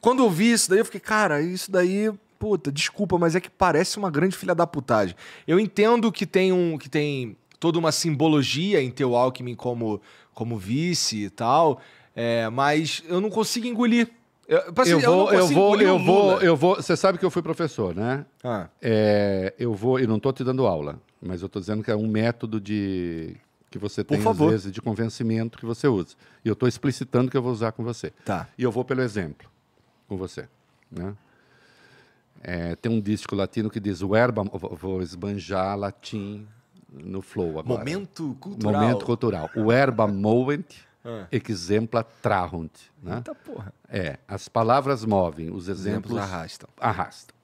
Quando eu vi isso daí, eu fiquei, cara, isso daí puta, desculpa, mas é que parece uma grande filha da putagem. Eu entendo que tem um que tem toda uma simbologia em teu Alckmin como como vice e tal, é, mas eu não consigo engolir. Eu, eu tipo vou, assim, eu, eu vou, eu vou, eu vou. Você sabe que eu fui professor, né? Ah. É, eu vou, e não estou te dando aula, mas eu estou dizendo que é um método de que você tem, às vezes, de convencimento que você usa. E eu estou explicitando que eu vou usar com você. Tá. E eu vou pelo exemplo com você. Né? É, tem um disco latino que diz herba vou esbanjar latim no flow agora. Momento cultural. Momento cultural. Verba movent, ah. exempla trahunt. Né? Eita porra. É, as palavras movem, os exemplos, exemplos arrastam. arrastam.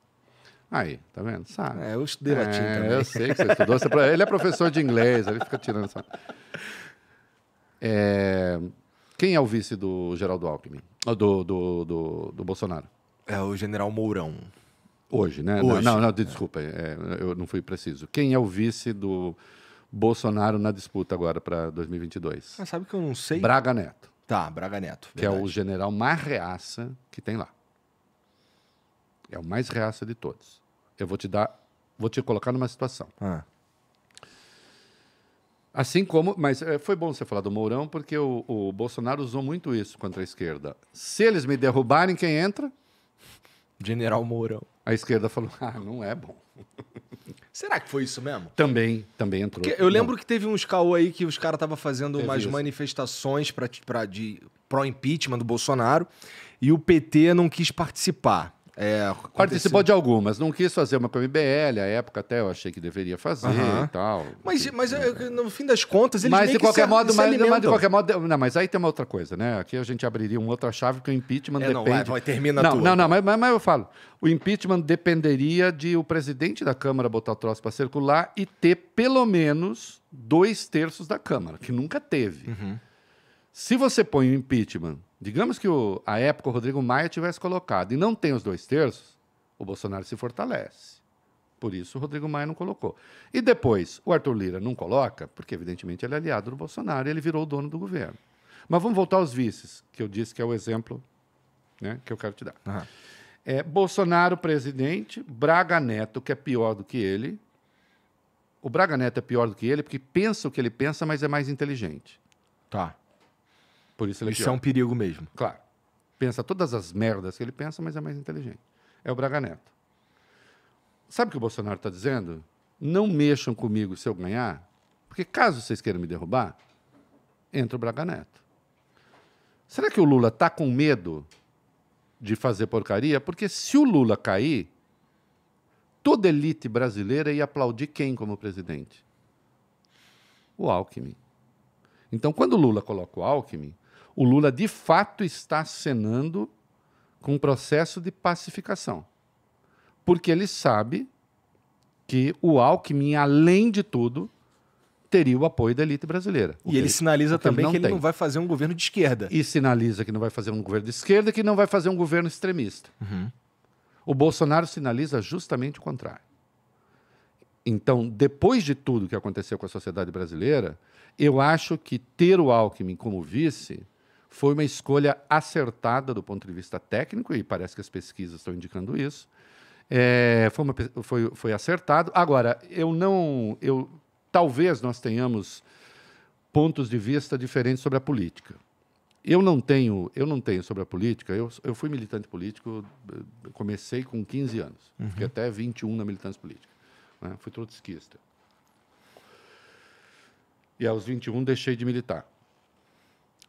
Aí, tá vendo? Sabe? É, eu estudei é, latim também. Eu sei que você estudou. Você... É ele é professor de inglês, ele fica tirando essa. É... Quem é o vice do Geraldo Alckmin? Do, do, do, do Bolsonaro? É o general Mourão. Hoje, né? Hoje. Não, não, não desculpa, é, é, eu não fui preciso. Quem é o vice do Bolsonaro na disputa agora para 2022? Ah, sabe que eu não sei? Braga Neto. Tá, Braga Neto. Verdade. Que é o general mais reaça que tem lá. É o mais reaça de todos. Eu vou te dar, vou te colocar numa situação. Ah. Assim como, mas eh, foi bom você falar do Mourão, porque o, o Bolsonaro usou muito isso contra a esquerda. Se eles me derrubarem, quem entra? General Mourão. A esquerda falou: ah, não é bom. *laughs* Será que foi isso mesmo? Também, também entrou. Porque eu lembro não. que teve uns caô aí que os caras estavam fazendo teve umas isso. manifestações pra, pra, de pró-impeachment do Bolsonaro e o PT não quis participar. É, Participou de algumas. Não quis fazer uma com a MBL, à época até eu achei que deveria fazer uhum. e tal. Mas, mas no fim das contas, eles mas, de qualquer modo, se mas, mas, de qualquer modo, não, mas aí tem uma outra coisa, né? Aqui a gente abriria uma outra chave, que o impeachment é, depende... Não, vai, termina não, não, não, mas, mas, mas eu falo. O impeachment dependeria de o presidente da Câmara botar troço para circular e ter pelo menos dois terços da Câmara, que nunca teve. Uhum. Se você põe o impeachment, digamos que o, a época o Rodrigo Maia tivesse colocado e não tem os dois terços, o Bolsonaro se fortalece. Por isso o Rodrigo Maia não colocou. E depois, o Arthur Lira não coloca, porque evidentemente ele é aliado do Bolsonaro e ele virou o dono do governo. Mas vamos voltar aos vices, que eu disse que é o exemplo né, que eu quero te dar. Uhum. É, Bolsonaro, presidente, Braga Neto, que é pior do que ele. O Braga Neto é pior do que ele porque pensa o que ele pensa, mas é mais inteligente. Tá. Por isso, ele é, isso pior. é um perigo mesmo. Claro. Pensa todas as merdas que ele pensa, mas é mais inteligente. É o Braga Neto. Sabe o que o Bolsonaro está dizendo? Não mexam comigo se eu ganhar, porque caso vocês queiram me derrubar, entra o Braga Neto. Será que o Lula está com medo de fazer porcaria? Porque se o Lula cair, toda elite brasileira ia aplaudir quem como presidente? O Alckmin. Então, quando o Lula coloca o Alckmin, o Lula de fato está cenando com um processo de pacificação. Porque ele sabe que o Alckmin, além de tudo, teria o apoio da elite brasileira. E ele, ele sinaliza também ele que ele tem. não vai fazer um governo de esquerda. E sinaliza que não vai fazer um governo de esquerda, que não vai fazer um governo extremista. Uhum. O Bolsonaro sinaliza justamente o contrário. Então, depois de tudo que aconteceu com a sociedade brasileira, eu acho que ter o Alckmin como vice foi uma escolha acertada do ponto de vista técnico, e parece que as pesquisas estão indicando isso. É, foi, uma, foi, foi acertado. Agora, eu não. Eu, talvez nós tenhamos pontos de vista diferentes sobre a política. Eu não tenho, eu não tenho sobre a política. Eu, eu fui militante político, comecei com 15 anos, uhum. fiquei até 21 na militância política. Né? Fui trotskista. E aos 21 deixei de militar.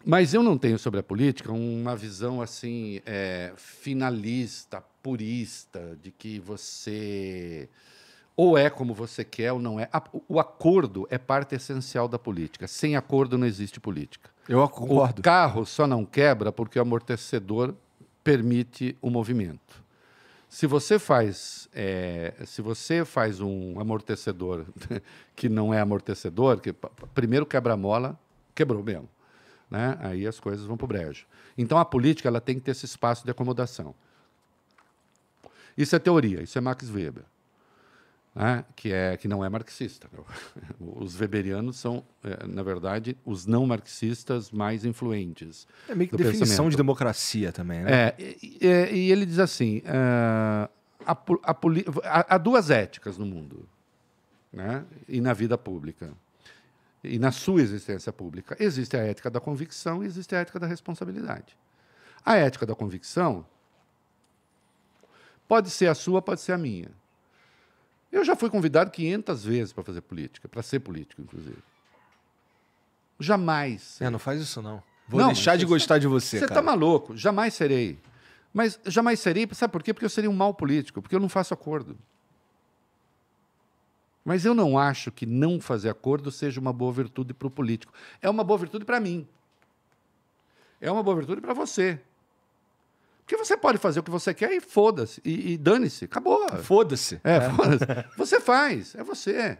Mas eu não tenho sobre a política uma visão assim é, finalista, purista, de que você ou é como você quer ou não é. O acordo é parte essencial da política. Sem acordo não existe política. Eu concordo. O carro só não quebra porque o amortecedor permite o movimento. Se você faz, é, se você faz um amortecedor *laughs* que não é amortecedor, que primeiro quebra a mola, quebrou mesmo né? aí as coisas vão para o brejo. Então a política ela tem que ter esse espaço de acomodação. Isso é teoria, isso é Max Weber, né? que, é, que não é marxista. Né? *laughs* Os weberianos são, é, na verdade, os não marxistas mais influentes. É meio que definição pensamento. de democracia também. Né? É, e, e, ele diz assim: uh, a, a há duas éticas no mundo né? e na vida pública e na sua existência pública. Existe a ética da convicção e existe a ética da responsabilidade. A ética da convicção pode ser a sua, pode ser a minha. Eu já fui convidado 500 vezes para fazer política, para ser político, inclusive. Jamais. É, não faz isso não. Vou não, deixar de gostar tá, de você. Você está maluco? Jamais serei. Mas jamais serei, sabe por quê? Porque eu seria um mau político, porque eu não faço acordo. Mas eu não acho que não fazer acordo seja uma boa virtude para o político. É uma boa virtude para mim. É uma boa virtude para você. Porque você pode fazer o que você quer e foda-se. E, e dane-se. Acabou. Foda-se. É, é. foda-se. *laughs* Você faz. É você.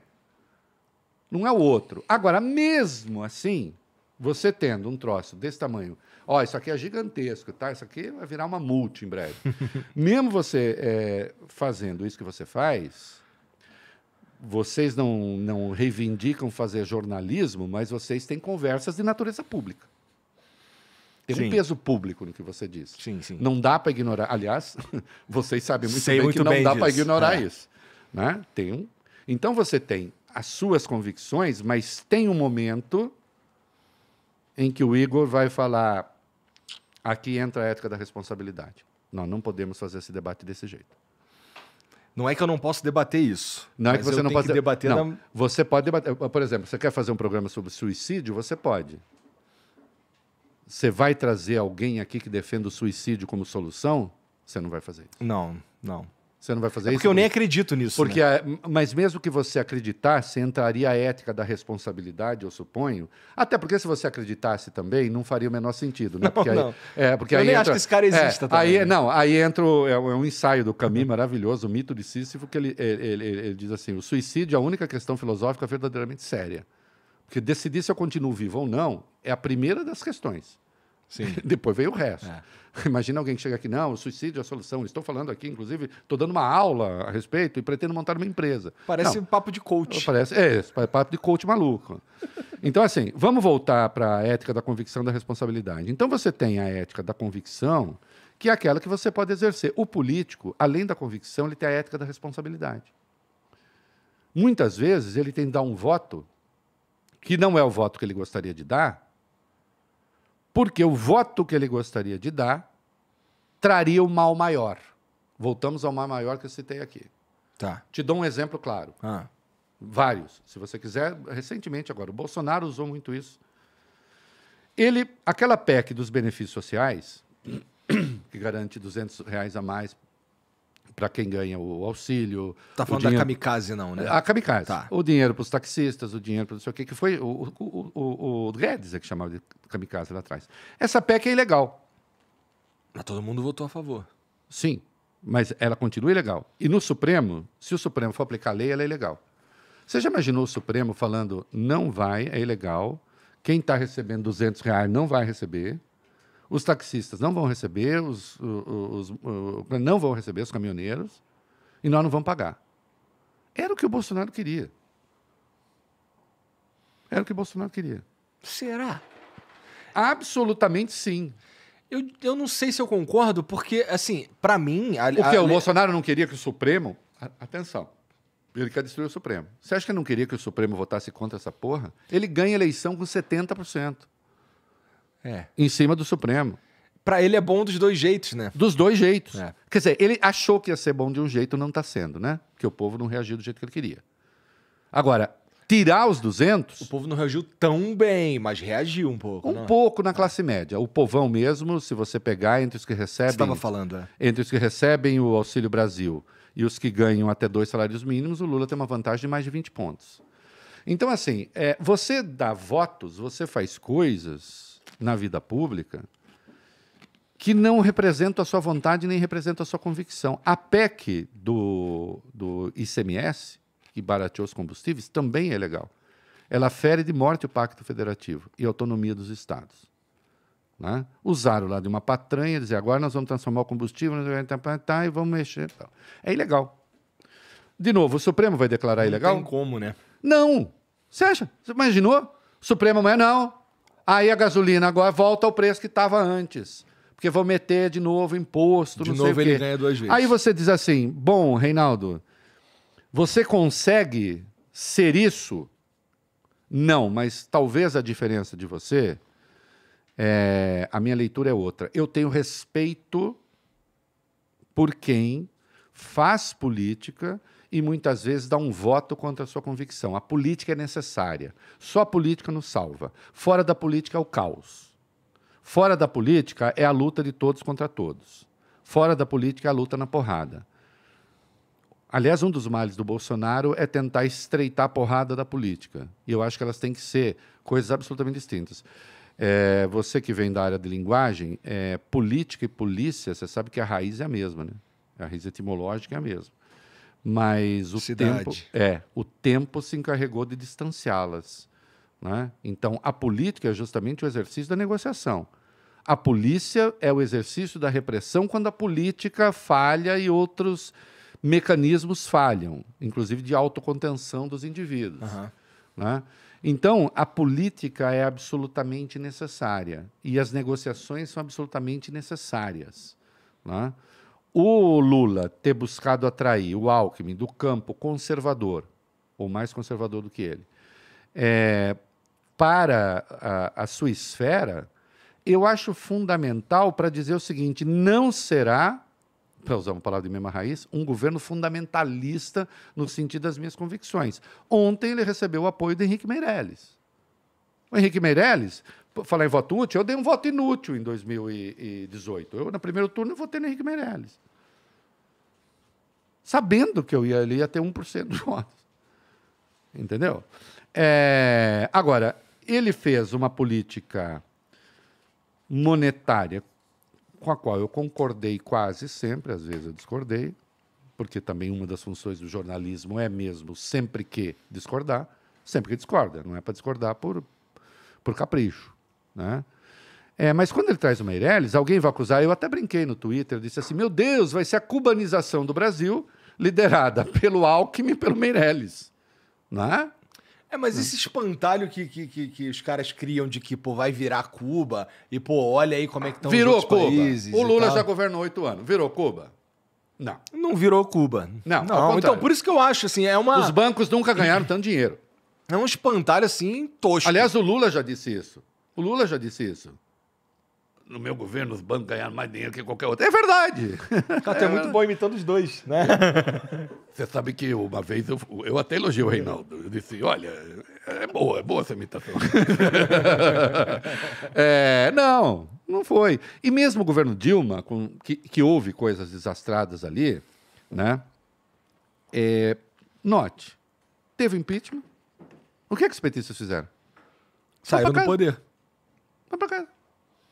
Não é o outro. Agora, mesmo assim, você tendo um troço desse tamanho, ó, isso aqui é gigantesco, tá? Isso aqui vai virar uma multa em breve. *laughs* mesmo você é, fazendo isso que você faz, vocês não, não reivindicam fazer jornalismo, mas vocês têm conversas de natureza pública. Tem sim. um peso público no que você diz. Sim, sim. Não dá para ignorar. Aliás, *laughs* vocês sabem muito Sei bem muito que bem não dá para ignorar é. isso. Né? Tem um... Então você tem as suas convicções, mas tem um momento em que o Igor vai falar: aqui entra a ética da responsabilidade. Nós não podemos fazer esse debate desse jeito. Não é que eu não posso debater isso. Não é que você não pode debater. Não. Na... Você pode debater. Eh, por exemplo, você quer fazer um programa sobre suicídio? Você pode. Você vai trazer alguém aqui que defenda o suicídio como solução? Você não vai fazer isso. Não, não. Você não vai fazer é isso? Porque eu nem acredito nisso. Porque, né? a, mas mesmo que você acreditasse, entraria a ética da responsabilidade, eu suponho. Até porque se você acreditasse também, não faria o menor sentido, né? *laughs* Não, porque não. Aí, é, porque eu aí nem entra, acho que esse cara é, exista é, também. Aí, né? não, aí entra é, é um ensaio do Camus maravilhoso, o mito de Sísifo, que ele, ele, ele, ele diz assim, o suicídio é a única questão filosófica verdadeiramente séria. Porque decidir se eu continuo vivo ou não é a primeira das questões. Sim. *laughs* Depois veio o resto. É. *laughs* Imagina alguém que chega aqui, não, o suicídio é a solução. Estou falando aqui, inclusive, estou dando uma aula a respeito e pretendo montar uma empresa. Parece não, um papo de coach. *laughs* Parece, é, é papo de coach maluco. Então, assim, vamos voltar para a ética da convicção da responsabilidade. Então, você tem a ética da convicção, que é aquela que você pode exercer. O político, além da convicção, ele tem a ética da responsabilidade. Muitas vezes, ele tem que dar um voto que não é o voto que ele gostaria de dar, porque o voto que ele gostaria de dar traria o mal maior. Voltamos ao mal maior que eu citei aqui. Tá. Te dou um exemplo claro. Ah. Vários, se você quiser. Recentemente, agora, o Bolsonaro usou muito isso. Ele, aquela PEC dos benefícios sociais, *coughs* que garante 200 reais a mais para quem ganha o auxílio. Tá falando dinheiro... da kamikaze, não, né? A kamikaze. Tá. O dinheiro para os taxistas, o dinheiro para não sei o quê, que foi o, o, o, o Guedes é que chamava de kamikaze lá atrás. Essa PEC é ilegal. Mas todo mundo votou a favor. Sim, mas ela continua ilegal. E no Supremo, se o Supremo for aplicar a lei, ela é ilegal. Você já imaginou o Supremo falando não vai, é ilegal, quem está recebendo 200 reais não vai receber? Os taxistas não vão receber, os, os, os, não vão receber os caminhoneiros e nós não vamos pagar. Era o que o Bolsonaro queria. Era o que o Bolsonaro queria. Será? Absolutamente sim. Eu, eu não sei se eu concordo, porque, assim, para mim. A, o que? O Bolsonaro não queria que o Supremo. Atenção. Ele quer destruir o Supremo. Você acha que ele não queria que o Supremo votasse contra essa porra? Ele ganha eleição com 70%. É. Em cima do Supremo. Para ele é bom dos dois jeitos, né? Dos dois jeitos. É. Quer dizer, ele achou que ia ser bom de um jeito, não está sendo, né? Porque o povo não reagiu do jeito que ele queria. Agora, tirar os 200... O povo não reagiu tão bem, mas reagiu um pouco. Um não? É? pouco na é. classe média. O povão mesmo, se você pegar entre os que recebem... Você estava falando, é. Entre os que recebem o Auxílio Brasil e os que ganham até dois salários mínimos, o Lula tem uma vantagem de mais de 20 pontos. Então, assim, é, você dá votos, você faz coisas na vida pública que não representam a sua vontade nem representam a sua convicção. A PEC do, do ICMS, que barateou os combustíveis, também é legal. Ela fere de morte o Pacto Federativo e a autonomia dos estados. Né? Usaram lá de uma patranha, dizer agora nós vamos transformar o combustível tá, e vamos mexer. É ilegal. De novo, o Supremo vai declarar não ilegal? Não tem como, né? Não! Você acha? Você imaginou? O Supremo amanhã não. Aí a gasolina agora volta ao preço que estava antes. Porque vou meter de novo imposto, de não novo sei o quê. ele ganha duas vezes. Aí você diz assim: bom, Reinaldo, você consegue ser isso? Não, mas talvez a diferença de você, é... a minha leitura é outra. Eu tenho respeito por quem faz política e muitas vezes dá um voto contra a sua convicção. A política é necessária. Só a política nos salva. Fora da política é o caos. Fora da política é a luta de todos contra todos. Fora da política é a luta na porrada. Aliás, um dos males do Bolsonaro é tentar estreitar a porrada da política. E eu acho que elas têm que ser coisas absolutamente distintas. É, você que vem da área de linguagem, é, política e polícia, você sabe que a raiz é a mesma, né? A raiz etimológica é a mesma mas o Cidade. tempo é o tempo se encarregou de distanciá-las, né? Então a política é justamente o exercício da negociação. A polícia é o exercício da repressão quando a política falha e outros mecanismos falham, inclusive de autocontenção dos indivíduos. Uhum. Né? Então, a política é absolutamente necessária e as negociações são absolutamente necessárias. Né? o Lula ter buscado atrair o Alckmin do campo conservador, ou mais conservador do que ele, é, para a, a sua esfera, eu acho fundamental para dizer o seguinte: não será para usar uma palavra de mesma raiz, um governo fundamentalista no sentido das minhas convicções. Ontem ele recebeu o apoio de Henrique Meirelles. O Henrique Meirelles falar em voto útil, eu dei um voto inútil em 2018. Eu, no primeiro turno, votei no Henrique Meirelles. Sabendo que eu ia ali ia ter 1% de votos. Entendeu? É, agora, ele fez uma política monetária com a qual eu concordei quase sempre, às vezes eu discordei, porque também uma das funções do jornalismo é mesmo sempre que discordar, sempre que discorda, não é para discordar por, por capricho. Né? É, mas quando ele traz o Meirelles, alguém vai acusar. Eu até brinquei no Twitter, disse assim: meu Deus, vai ser a cubanização do Brasil liderada pelo Alckmin e pelo Meirelles. Né? É, mas esse espantalho que, que, que, que, os caras criam de que, pô, vai virar Cuba e, pô, olha aí como é que estão virou os Cuba. países. O Lula já governou oito anos. Virou Cuba? Não. Não virou Cuba. Não, não. Então, por isso que eu acho, assim, é uma... Os bancos nunca ganharam tanto dinheiro. É um espantalho, assim, tosco. Aliás, o Lula já disse isso. O Lula já disse isso. No meu governo, os bancos ganharam mais dinheiro que qualquer outro. É verdade! Cara, *laughs* é, é muito bom imitando os dois, né? *laughs* Você sabe que uma vez eu, eu até elogiei o Reinaldo. Eu disse, olha, é boa, é boa essa imitação. *laughs* é, não, não foi. E mesmo o governo Dilma, com, que, que houve coisas desastradas ali, né? É, note, teve impeachment. O que é que os petistas fizeram? Saíram do poder pra casa.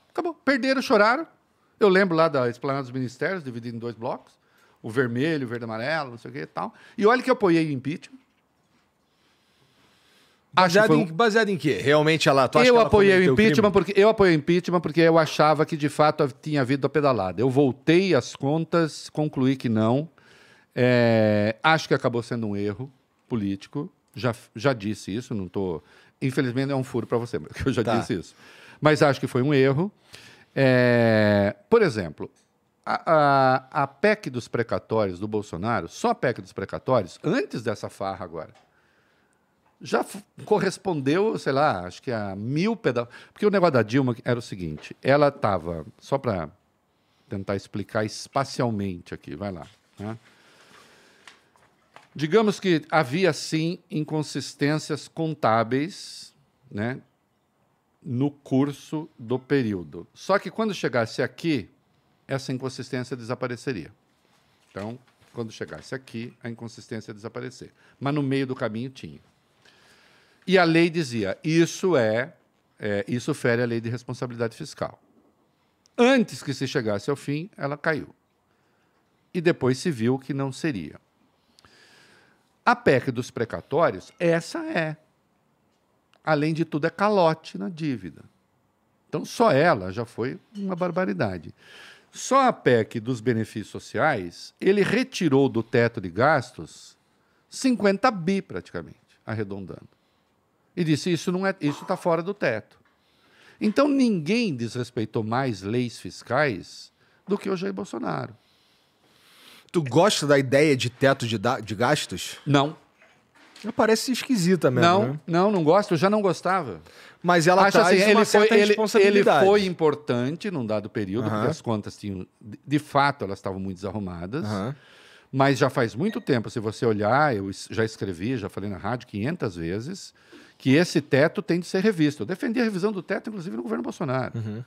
Acabou. Perderam, choraram. Eu lembro lá da Esplanada dos Ministérios, dividido em dois blocos. O vermelho, o verde amarelo, não sei o que e tal. E olha que eu apoiei o impeachment. Baseado, um... em, baseado em quê? Realmente ela, tu acha eu que ela apoiei o impeachment porque eu apoiei o impeachment porque eu achava que de fato tinha havido a pedalada. Eu voltei as contas, concluí que não. É, acho que acabou sendo um erro político. Já, já disse isso, não estou. Tô... Infelizmente é um furo para você, porque *laughs* eu já tá. disse isso mas acho que foi um erro. É, por exemplo, a, a, a, PEC dos precatórios do Bolsonaro, só a PEC dos precatórios, antes dessa farra agora, já correspondeu, sei lá, acho que a mil pedaços. Porque o negócio da Dilma era o seguinte: ela estava, só para tentar explicar espacialmente aqui, vai lá. Né? Digamos que havia, sim, inconsistências contábeis né, no curso do período. Só que quando chegasse aqui, essa inconsistência desapareceria. Então, quando chegasse aqui, a inconsistência ia desaparecer. Mas no meio do caminho tinha. E a lei dizia: isso é, é, isso fere a lei de responsabilidade fiscal. Antes que se chegasse ao fim, ela caiu. E depois se viu que não seria. A PEC dos precatórios, essa é além de tudo, é calote na dívida. Então, só ela já foi uma barbaridade. Só a PEC dos benefícios sociais, ele retirou do teto de gastos 50 bi, praticamente, arredondando. E disse: isso não é, isso está fora do teto. Então, ninguém desrespeitou mais leis fiscais do que o Jair Bolsonaro. Tu gosta da ideia de teto de, de gastos? Não. Parece esquisita mesmo. Não, né? não, não gosto. Eu já não gostava. Mas ela Acho traz assim, ele foi, ele, foi importante num dado período, porque as contas tinham... De fato, elas estavam muito desarrumadas. Mas já faz muito tempo, se você olhar, eu já escrevi, já falei na rádio 500 vezes, que esse teto tem de ser revisto. Eu defendi a revisão do teto, inclusive, no governo Bolsonaro. Uhum.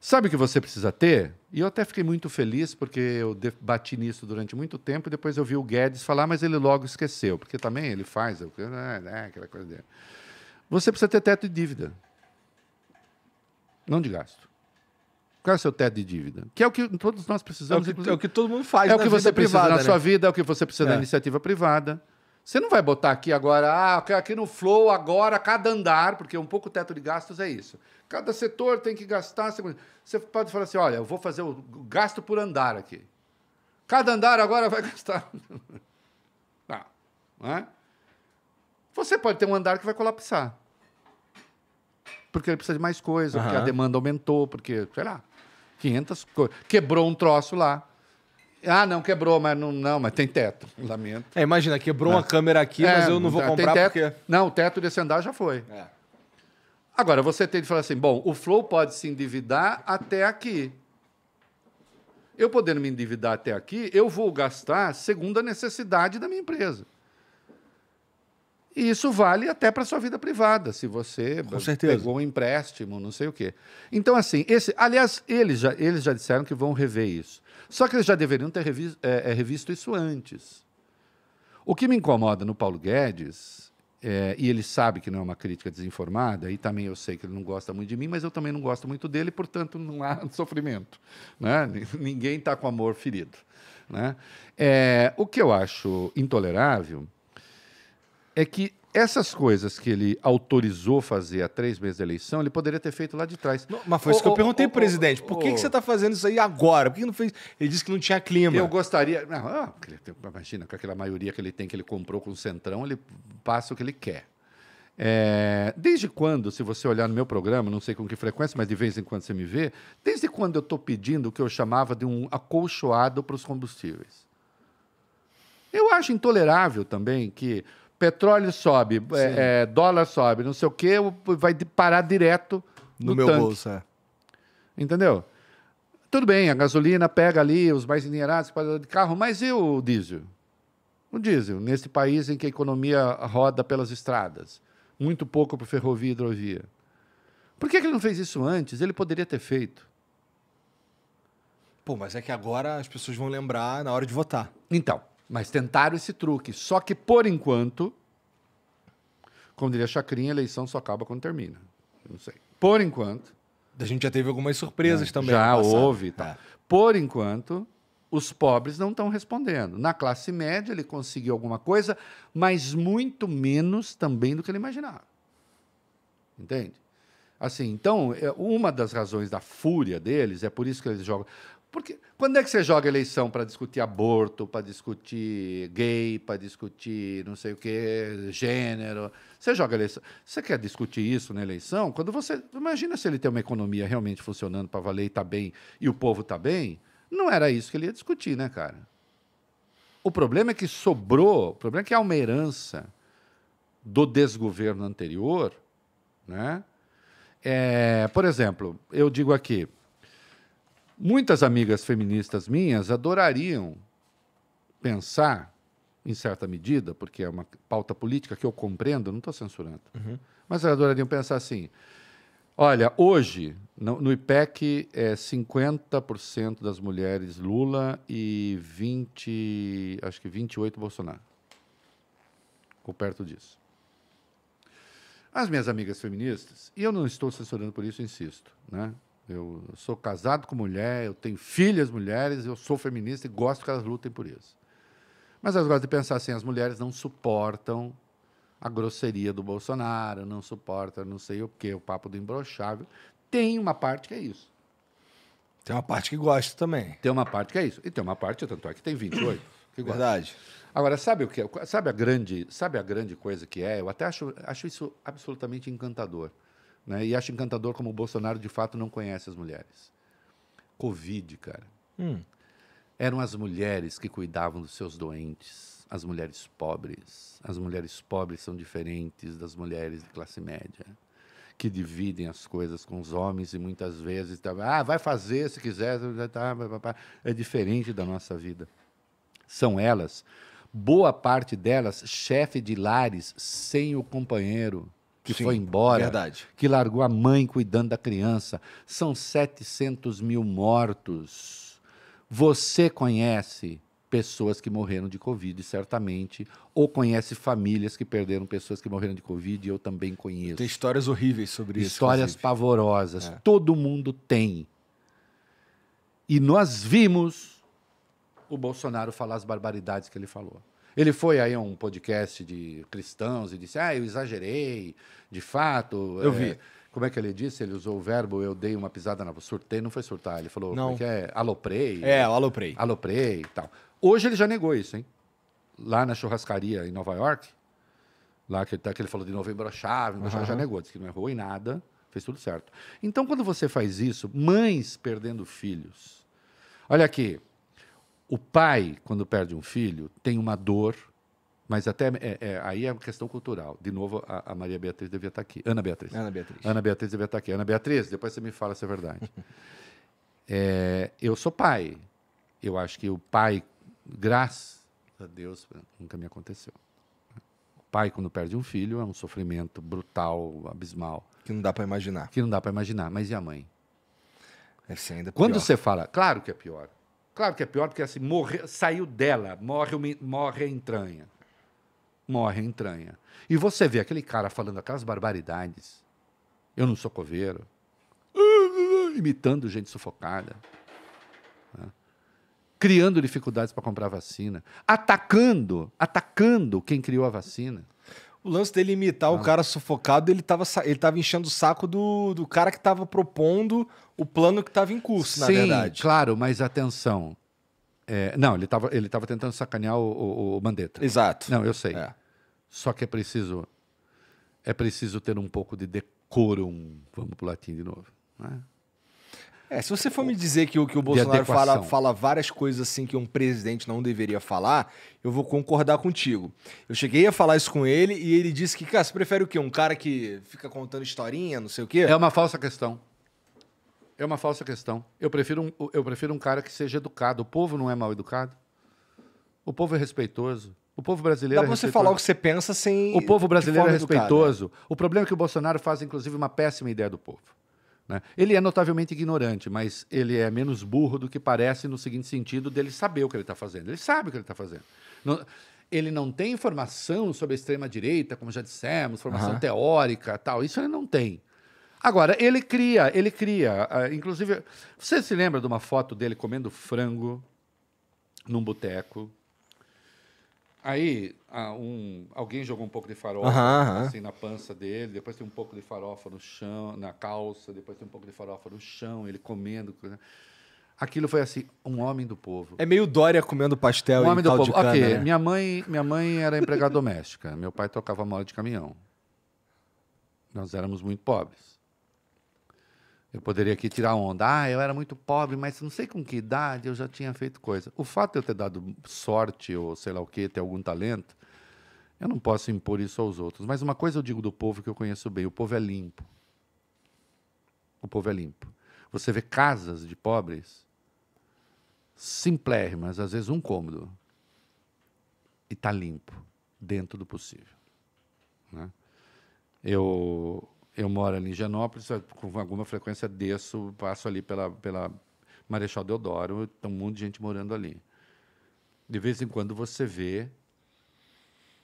Sabe o que você precisa ter? E eu até fiquei muito feliz porque eu bati nisso durante muito tempo. E depois eu vi o Guedes falar, mas ele logo esqueceu, porque também ele faz né, né, aquela coisa dele. Você precisa ter teto de dívida, não de gasto. Qual é o seu teto de dívida? Que é o que todos nós precisamos. É o que, é o que todo mundo faz. É o que você precisa privada, na né? sua vida, é o que você precisa é. na iniciativa privada. Você não vai botar aqui agora, ah, aqui no Flow, agora, cada andar, porque um pouco o teto de gastos é isso. Cada setor tem que gastar. Você pode falar assim: olha, eu vou fazer o gasto por andar aqui. Cada andar agora vai *laughs* gastar. ah, não é? Você pode ter um andar que vai colapsar. Porque ele precisa de mais coisa, uhum. porque a demanda aumentou, porque, sei lá, 500 coisas. Quebrou um troço lá. Ah, não, quebrou, mas não, não, mas tem teto. Lamento. É, imagina, quebrou é. uma câmera aqui, mas eu não vou é, comprar teto, porque. Não, o teto desse andar já foi. É. Agora, você tem de falar assim: bom, o Flow pode se endividar até aqui. Eu podendo me endividar até aqui, eu vou gastar segundo a necessidade da minha empresa. E isso vale até para sua vida privada, se você pegou um empréstimo, não sei o quê. Então, assim, esse, aliás, eles já, eles já disseram que vão rever isso. Só que eles já deveriam ter revisto, é, é, revisto isso antes. O que me incomoda no Paulo Guedes, é, e ele sabe que não é uma crítica desinformada, e também eu sei que ele não gosta muito de mim, mas eu também não gosto muito dele, portanto não há *laughs* sofrimento. Né? *laughs* Ninguém está com amor ferido. Né? É, o que eu acho intolerável é que essas coisas que ele autorizou fazer há três meses da eleição, ele poderia ter feito lá de trás. Não, mas foi isso que eu perguntei, ô, ô, presidente. Por que, que você está fazendo isso aí agora? Por que não fez? Ele disse que não tinha clima. Eu gostaria. Não, ah, imagina, com aquela maioria que ele tem, que ele comprou com o Centrão, ele passa o que ele quer. É, desde quando, se você olhar no meu programa, não sei com que frequência, mas de vez em quando você me vê, desde quando eu estou pedindo o que eu chamava de um acolchoado para os combustíveis? Eu acho intolerável também que petróleo sobe, é, é, dólar sobe, não sei o quê, vai parar direto no, no meu tanque. bolso. É. Entendeu? Tudo bem, a gasolina pega ali os mais endinheirados de carro, mas e o diesel? O diesel, nesse país em que a economia roda pelas estradas, muito pouco para ferrovia e hidrovia. Por que, que ele não fez isso antes? Ele poderia ter feito. Pô, mas é que agora as pessoas vão lembrar na hora de votar. Então, mas tentaram esse truque. Só que, por enquanto, como diria Chacrinha, a eleição só acaba quando termina. não sei. Por enquanto. A gente já teve algumas surpresas né? também. Já houve e tal. É. Por enquanto, os pobres não estão respondendo. Na classe média, ele conseguiu alguma coisa, mas muito menos também do que ele imaginava. Entende? Assim, então, é, uma das razões da fúria deles, é por isso que eles jogam. Porque quando é que você joga eleição para discutir aborto, para discutir gay, para discutir não sei o que, gênero? Você joga eleição. Você quer discutir isso na eleição? Quando você. Imagina se ele tem uma economia realmente funcionando para valer e está bem e o povo está bem. Não era isso que ele ia discutir, né, cara? O problema é que sobrou, o problema é que há uma herança do desgoverno anterior, né? É, por exemplo, eu digo aqui, Muitas amigas feministas minhas adorariam pensar, em certa medida, porque é uma pauta política que eu compreendo, não estou censurando, uhum. mas adorariam pensar assim: olha, hoje, no, no IPEC, é 50% das mulheres Lula e 20, acho que 28 Bolsonaro. Ou perto disso. As minhas amigas feministas, e eu não estou censurando por isso, insisto, né? Eu sou casado com mulher, eu tenho filhas mulheres, eu sou feminista e gosto que elas lutem por isso. Mas eu gosto de pensar assim: as mulheres não suportam a grosseria do Bolsonaro, não suportam não sei o quê, o papo do imbrochável. Tem uma parte que é isso. Tem uma parte que gosta também. Tem uma parte que é isso. E tem uma parte, tanto é que tem 28, *coughs* que Verdade. Agora, sabe o que? Sabe a grande, sabe a grande coisa que é? Eu até acho, acho isso absolutamente encantador. Né? E acho encantador como o Bolsonaro de fato não conhece as mulheres. Covid, cara. Hum. Eram as mulheres que cuidavam dos seus doentes, as mulheres pobres. As mulheres pobres são diferentes das mulheres de classe média, que dividem as coisas com os homens e muitas vezes, tá, ah, vai fazer se quiser, tá, é diferente da nossa vida. São elas boa parte delas chefe de lares sem o companheiro, que Sim, foi embora, verdade. que largou a mãe cuidando da criança. São 700 mil mortos. Você conhece pessoas que morreram de Covid, certamente, ou conhece famílias que perderam pessoas que morreram de Covid, e eu também conheço. Tem histórias horríveis sobre isso. Histórias pavorosas. É. Todo mundo tem. E nós vimos o Bolsonaro falar as barbaridades que ele falou. Ele foi aí a um podcast de cristãos e disse: Ah, eu exagerei, de fato. Eu é, vi. Como é que ele disse? Ele usou o verbo eu dei uma pisada na. Surtei, não foi surtar. Ele falou: não. É que é? Aloprei. É, aloprei. Aloprei e tal. Hoje ele já negou isso, hein? Lá na churrascaria em Nova York, lá que, tá, que ele falou de novembro a chave, mas uhum. já negou, disse que não errou em nada, fez tudo certo. Então, quando você faz isso, mães perdendo filhos. Olha aqui, o pai, quando perde um filho, tem uma dor, mas até é, é, aí é uma questão cultural. De novo, a, a, Maria Beatriz devia estar tá aqui. Ana Beatriz. Ana Beatriz. Ana Beatriz devia estar tá aqui. Ana Beatriz, depois você me fala se é verdade. *laughs* é, eu sou pai. Eu acho que o pai, graças a Deus, nunca me aconteceu. O pai, quando perde um filho, é um sofrimento brutal, abismal. Que não dá para imaginar. Que não dá para imaginar. Mas e a mãe? Deve ser é ainda pior. Quando você fala, claro que é pior. Claro que é pior, porque assim, morre, saiu dela, morre, morre a entranha. Morre a entranha. E você vê aquele cara falando aquelas barbaridades. Eu não sou coveiro. *laughs* Imitando gente sufocada. Né? Criando dificuldades para comprar vacina. Atacando, atacando quem criou a vacina. O lance dele imitar ah. o cara sufocado, ele tava, ele tava enchendo o saco do, do cara que tava propondo o plano que tava em curso, Sim, na verdade. Sim, claro, mas atenção. É, não, ele tava, ele tava tentando sacanear o, o, o Mandetta. Exato. Não, eu sei. É. Só que é preciso... É preciso ter um pouco de decorum. Vamos pro latim de novo. Né? É, se você for me dizer que o que o Bolsonaro fala, fala várias coisas assim que um presidente não deveria falar, eu vou concordar contigo. Eu cheguei a falar isso com ele e ele disse que, cara, você prefere o quê? Um cara que fica contando historinha, não sei o quê? É uma falsa questão. É uma falsa questão. Eu prefiro um, eu prefiro um cara que seja educado. O povo não é mal educado. O povo é respeitoso. O povo brasileiro Dá pra é você falar o que você pensa sem. O povo brasileiro é, é. respeitoso. Educado, né? O problema é que o Bolsonaro faz, inclusive, uma péssima ideia do povo. Né? Ele é notavelmente ignorante, mas ele é menos burro do que parece no seguinte sentido dele saber o que ele está fazendo. Ele sabe o que ele está fazendo. Não, ele não tem informação sobre a extrema-direita, como já dissemos, formação uhum. teórica tal. Isso ele não tem. Agora, ele cria, ele cria. Uh, inclusive, você se lembra de uma foto dele comendo frango num boteco? Aí ah, um, alguém jogou um pouco de farofa assim na pança dele, depois tem um pouco de farofa no chão, na calça, depois tem um pouco de farofa no chão, ele comendo. Né? Aquilo foi assim, um homem do povo. É meio Dória comendo pastel um homem do povo. Cana, okay. né? minha mãe, minha mãe era empregada doméstica, meu pai tocava mola de caminhão. Nós éramos muito pobres. Eu poderia aqui tirar onda. Ah, eu era muito pobre, mas não sei com que idade eu já tinha feito coisa. O fato de eu ter dado sorte ou sei lá o quê, ter algum talento, eu não posso impor isso aos outros. Mas uma coisa eu digo do povo que eu conheço bem: o povo é limpo. O povo é limpo. Você vê casas de pobres simplérrimas, às vezes um cômodo, e está limpo, dentro do possível. Né? Eu eu moro ali em Genópolis, com alguma frequência desço, passo ali pela, pela Marechal Deodoro, tem um monte de gente morando ali. De vez em quando você vê,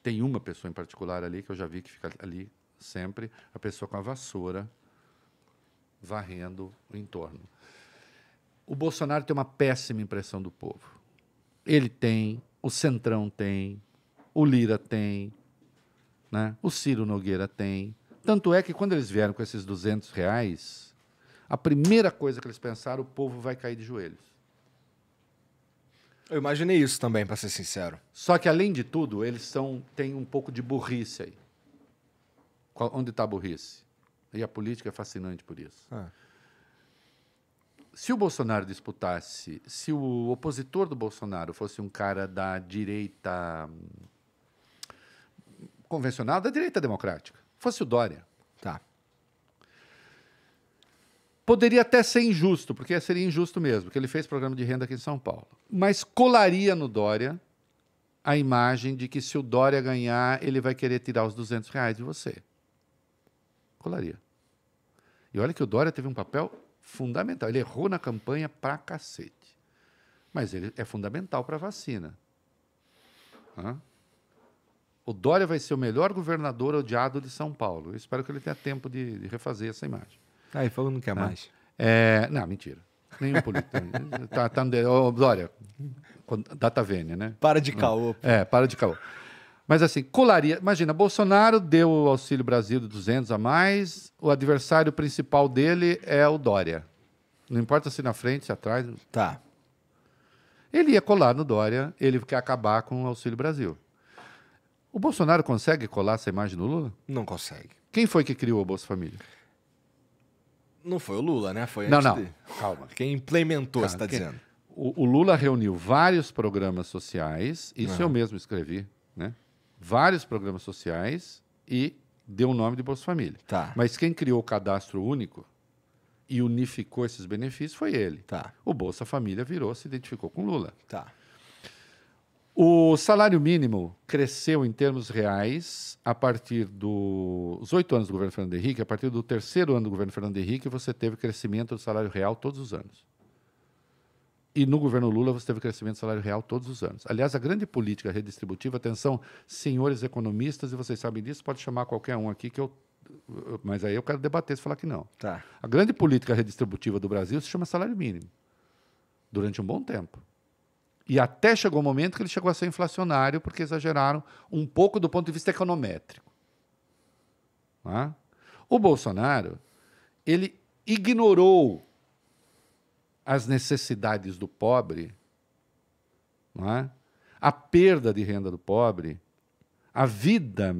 tem uma pessoa em particular ali, que eu já vi que fica ali sempre, a pessoa com a vassoura varrendo o entorno. O Bolsonaro tem uma péssima impressão do povo. Ele tem, o Centrão tem, o Lira tem, né? o Ciro Nogueira tem. Tanto é que quando eles vieram com esses 200 reais, a primeira coisa que eles pensaram, o povo vai cair de joelhos. Eu imaginei isso também, para ser sincero. Só que, além de tudo, eles são, têm um pouco de burrice aí. Qual, onde está a burrice? E a política é fascinante por isso. Ah. Se o Bolsonaro disputasse, se o opositor do Bolsonaro fosse um cara da direita hum, convencional, da direita democrática, Fosse o Dória. Tá. Poderia até ser injusto, porque seria injusto mesmo, porque ele fez programa de renda aqui em São Paulo. Mas colaria no Dória a imagem de que se o Dória ganhar, ele vai querer tirar os 200 reais de você. Colaria. E olha que o Dória teve um papel fundamental. Ele errou na campanha pra cacete. Mas ele é fundamental para a vacina. Hã? o Dória vai ser o melhor governador odiado de São Paulo. Eu espero que ele tenha tempo de, de refazer essa imagem. Ah, falando que é né? mais. É, não, mentira. Nenhum político. *laughs* tá, tá, oh, Dória, data vênia, né? Para de caô. É, para de caô. Mas assim, colaria. Imagina, Bolsonaro deu o Auxílio Brasil de 200 a mais, o adversário principal dele é o Dória. Não importa se na frente, se atrás. Tá. Ele ia colar no Dória, ele quer acabar com o Auxílio Brasil. O Bolsonaro consegue colar essa imagem do Lula? Não consegue. Quem foi que criou o Bolsa Família? Não foi o Lula, né? Foi não, não. De... Calma. Quem implementou, Calma, você está dizendo. O, o, Lula reuniu vários programas sociais, isso uhum. eu mesmo escrevi, né? Vários programas sociais e deu o nome de Bolsa Família. Tá. Mas quem criou o cadastro único e unificou esses benefícios foi ele. Tá. O Bolsa Família virou, se identificou com Lula. Tá. O salário mínimo cresceu em termos reais a partir dos oito anos do governo Fernando Henrique. A partir do terceiro ano do governo Fernando Henrique, você teve crescimento do salário real todos os anos. E no governo Lula, você teve crescimento do salário real todos os anos. Aliás, a grande política redistributiva, atenção, senhores economistas, e vocês sabem disso, pode chamar qualquer um aqui que eu. Mas aí eu quero debater se falar que não. Tá. A grande política redistributiva do Brasil se chama salário mínimo. Durante um bom tempo. E até chegou o momento que ele chegou a ser inflacionário, porque exageraram um pouco do ponto de vista econométrico. Né? O Bolsonaro, ele ignorou as necessidades do pobre, né? a perda de renda do pobre, a vida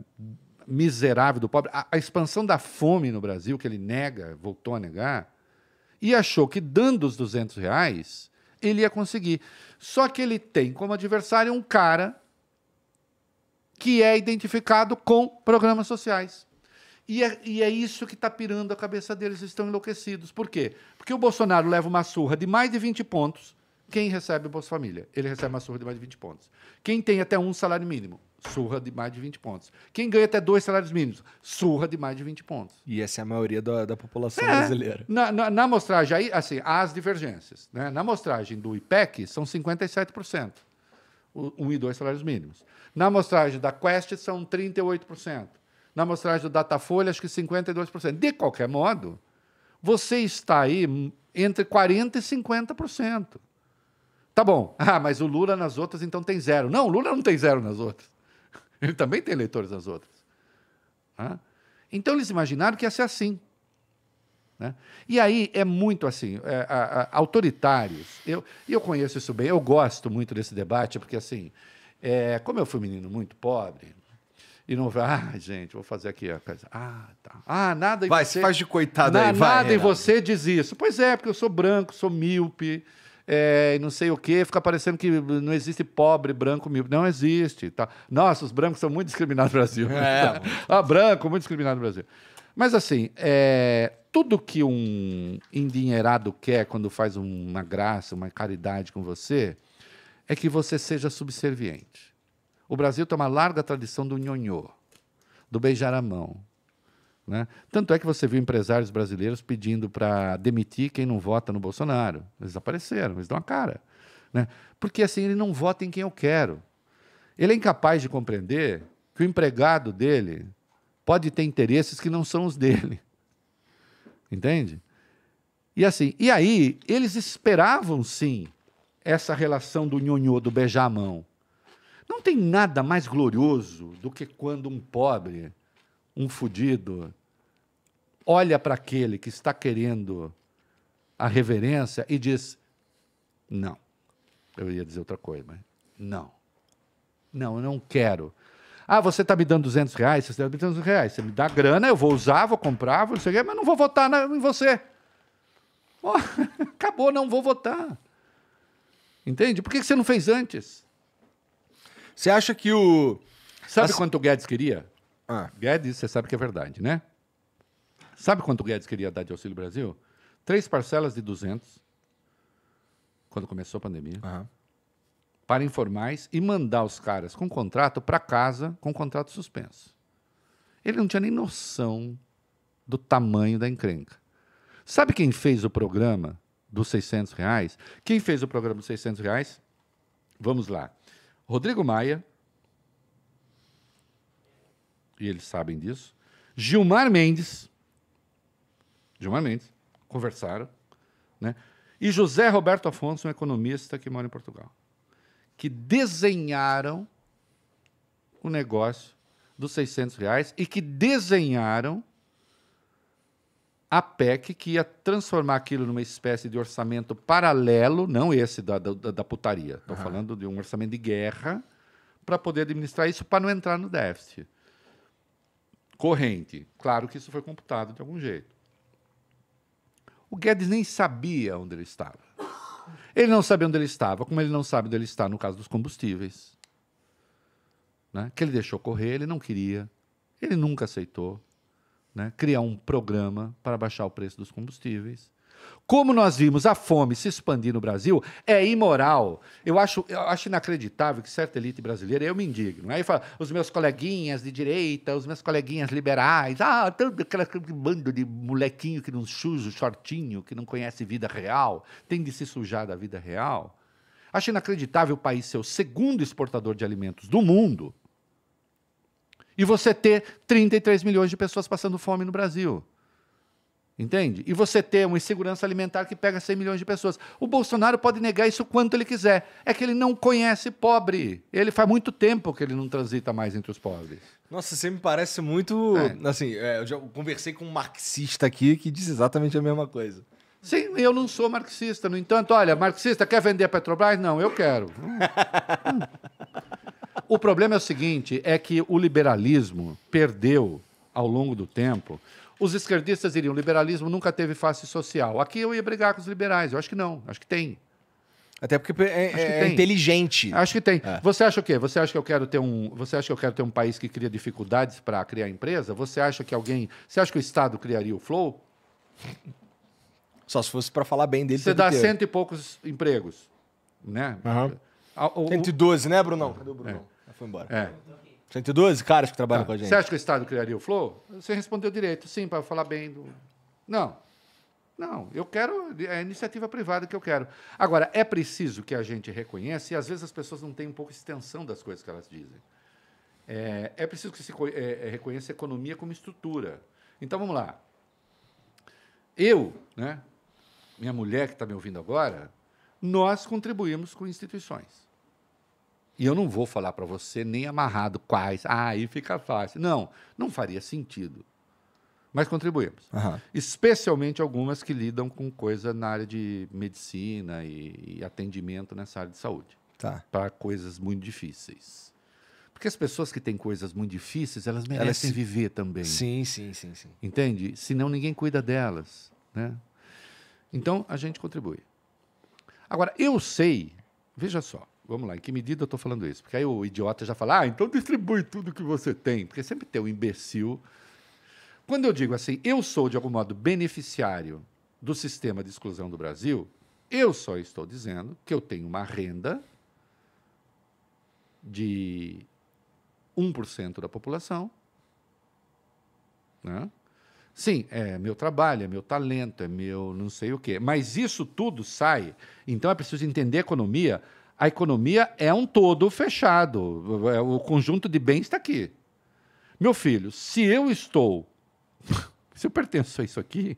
miserável do pobre, a, a expansão da fome no Brasil, que ele nega, voltou a negar, e achou que dando os 200 reais ele ia conseguir. Só que ele tem como adversário um cara que é identificado com programas sociais. E é, e é isso que está pirando a cabeça deles, eles estão enlouquecidos. Por quê? Porque o Bolsonaro leva uma surra de mais de 20 pontos. Quem recebe o Bolsa Família? Ele recebe uma surra de mais de 20 pontos. Quem tem até um salário mínimo? surra de mais de 20 pontos. Quem ganha até dois salários mínimos, surra de mais de 20 pontos. E essa é a maioria da, da população é. brasileira. Na, na, na amostragem, aí, assim, há as divergências. Né? Na amostragem do IPEC, são 57%, um e dois salários mínimos. Na amostragem da Quest, são 38%. Na amostragem do Datafolha, acho que 52%. De qualquer modo, você está aí entre 40% e 50%. Tá bom. *laughs* Ah, mas o Lula nas outras então tem zero. Não, o Lula não tem zero nas outras. Ele *laughs* também tem leitores das outras. Né? Então eles imaginaram que ia ser assim. Né? E aí é muito assim, é, a, a, autoritários. Eu, eu conheço isso bem, eu gosto muito desse debate, porque assim, é, como eu fui um menino muito pobre, e não vai, ah, *laughs* gente, vou fazer aqui a coisa. Ah, tá. Ah, nada em vai, você. Vai, faz de coitado na, aí, vai. Nada Renato. em você diz isso. Pois é, porque eu sou branco, sou míope, é, não sei o quê, fica parecendo que não existe pobre, branco, mil. Não existe. Tá? Nossa, os brancos são muito discriminados no Brasil. É. *laughs* ah, branco, muito discriminado no Brasil. Mas assim, é, tudo que um endinheirado quer quando faz uma graça, uma caridade com você, é que você seja subserviente. O Brasil tem uma larga tradição do nhonhô, do beijar a mão, né? Tanto é que você viu empresários brasileiros pedindo para demitir quem não vota no Bolsonaro. Eles apareceram, eles dão a cara. Né? Porque assim, ele não vota em quem eu quero. Ele é incapaz de compreender que o empregado dele pode ter interesses que não são os dele. Entende? E assim, e aí, eles esperavam sim essa relação do nhonhô, do beijar a mão. Não tem nada mais glorioso do que quando um pobre um fudido, olha para aquele que está querendo a reverência e diz: Não. Eu ia dizer outra coisa, mas não. Não, eu não quero. Ah, você está me dando 200 reais? Você está me dando 200 reais. Você me dá grana, eu vou usar, vou comprar, vou não sei o quê, mas não vou votar na, em você. Oh, *laughs* acabou, não vou votar. Entende? Por que você não fez antes? Você acha que o. Sabe As... quanto o Guedes queria? Ah. Guedes, você sabe que é verdade, né? Sabe quanto o Guedes queria dar de Auxílio Brasil? Três parcelas de 200, quando começou a pandemia, uhum. para informais e mandar os caras com contrato para casa com contrato suspenso. Ele não tinha nem noção do tamanho da encrenca. Sabe quem fez o programa dos 600 reais? Quem fez o programa dos 600 reais? Vamos lá. Rodrigo Maia, e eles sabem disso, Gilmar Mendes, Gilmar Mendes, conversaram, né? E José Roberto Afonso, um economista que mora em Portugal, que desenharam o negócio dos 600 reais e que desenharam a PEC que ia transformar aquilo numa espécie de orçamento paralelo, não esse da, da, da putaria, estou uhum. falando de um orçamento de guerra, para poder administrar isso para não entrar no déficit corrente. Claro que isso foi computado de algum jeito. O Guedes nem sabia onde ele estava. Ele não sabia onde ele estava, como ele não sabe onde ele está no caso dos combustíveis. Né? Que ele deixou correr, ele não queria, ele nunca aceitou né? criar um programa para baixar o preço dos combustíveis. Como nós vimos a fome se expandir no Brasil, é imoral. Eu acho, eu acho inacreditável que certa elite brasileira, eu me indigno. Aí fala, os meus coleguinhas de direita, os meus coleguinhas liberais, ah, tanto aquela bando de molequinho que não o shortinho, que não conhece vida real, tem de se sujar da vida real. Acho inacreditável o país ser o segundo exportador de alimentos do mundo e você ter 33 milhões de pessoas passando fome no Brasil. Entende? E você ter uma insegurança alimentar que pega 100 milhões de pessoas. O Bolsonaro pode negar isso quanto ele quiser. É que ele não conhece pobre. Ele faz muito tempo que ele não transita mais entre os pobres. Nossa, você me parece muito. É. Assim, é, eu já conversei com um marxista aqui que diz exatamente a mesma coisa. Sim, eu não sou marxista. No entanto, olha, marxista quer vender a Petrobras? Não, eu quero. *laughs* o problema é o seguinte: é que o liberalismo perdeu ao longo do tempo os esquerdistas diriam: o liberalismo nunca teve face social. Aqui eu ia brigar com os liberais. Eu acho que não. Acho que tem. Até porque é, é inteligente. Acho que tem. É. Você acha o quê? Você acha que eu quero ter um, você acha que eu quero ter um país que cria dificuldades para criar empresa? Você acha que alguém, você acha que o Estado criaria o Flow? Só se fosse para falar bem dele. Você dá inteiro. cento e poucos empregos, né? Uhum. O, o... 112, né, Brunão? Cadê o é. Brunão? É. Foi embora. É. 112 caras que trabalham tá. com a gente. Você acha que o Estado criaria o Flow? Você respondeu direito, sim, para falar bem do. Não. Não, eu quero é a iniciativa privada que eu quero. Agora, é preciso que a gente reconheça, e às vezes as pessoas não têm um pouco extensão das coisas que elas dizem. É, é preciso que se é, é, reconheça a economia como estrutura. Então vamos lá. Eu, né, minha mulher que está me ouvindo agora, nós contribuímos com instituições. E eu não vou falar para você nem amarrado quais. Ah, aí fica fácil. Não, não faria sentido. Mas contribuímos. Uhum. Especialmente algumas que lidam com coisa na área de medicina e, e atendimento nessa área de saúde. Tá. Para coisas muito difíceis. Porque as pessoas que têm coisas muito difíceis, elas merecem elas se... viver também. Sim, sim, sim, sim. Entende? Senão ninguém cuida delas. Né? Então a gente contribui. Agora, eu sei, veja só, Vamos lá, em que medida eu estou falando isso? Porque aí o idiota já fala, ah, então distribui tudo que você tem. Porque sempre tem um imbecil. Quando eu digo assim, eu sou, de algum modo, beneficiário do sistema de exclusão do Brasil, eu só estou dizendo que eu tenho uma renda de 1% da população. Né? Sim, é meu trabalho, é meu talento, é meu não sei o quê. Mas isso tudo sai. Então é preciso entender a economia a economia é um todo fechado. É, o conjunto de bens está aqui. Meu filho, se eu estou. *laughs* se eu pertenço a isso aqui,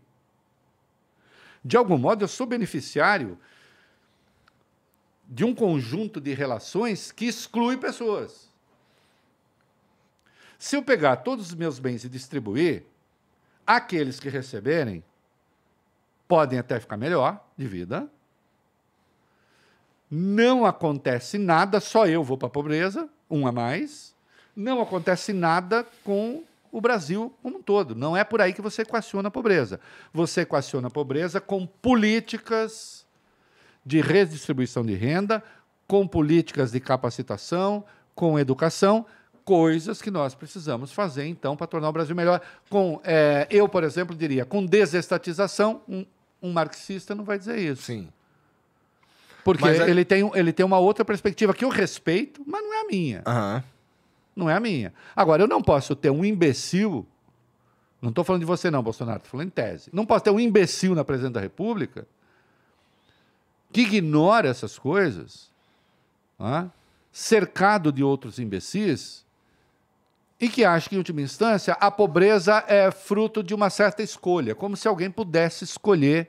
de algum modo eu sou beneficiário de um conjunto de relações que exclui pessoas. Se eu pegar todos os meus bens e distribuir, aqueles que receberem podem até ficar melhor de vida, não acontece nada, só eu vou para a pobreza, um a mais. Não acontece nada com o Brasil como um todo. Não é por aí que você equaciona a pobreza. Você equaciona a pobreza com políticas de redistribuição de renda, com políticas de capacitação, com educação, coisas que nós precisamos fazer, então, para tornar o Brasil melhor. Com, é, eu, por exemplo, diria, com desestatização, um, um marxista não vai dizer isso. Sim. Porque mas ele, é... tem, ele tem uma outra perspectiva que eu respeito, mas não é a minha. Uhum. Não é a minha. Agora, eu não posso ter um imbecil. Não estou falando de você, não, Bolsonaro, estou falando em tese. Não posso ter um imbecil na presidente da República que ignora essas coisas, né? cercado de outros imbecis, e que acha que, em última instância, a pobreza é fruto de uma certa escolha, como se alguém pudesse escolher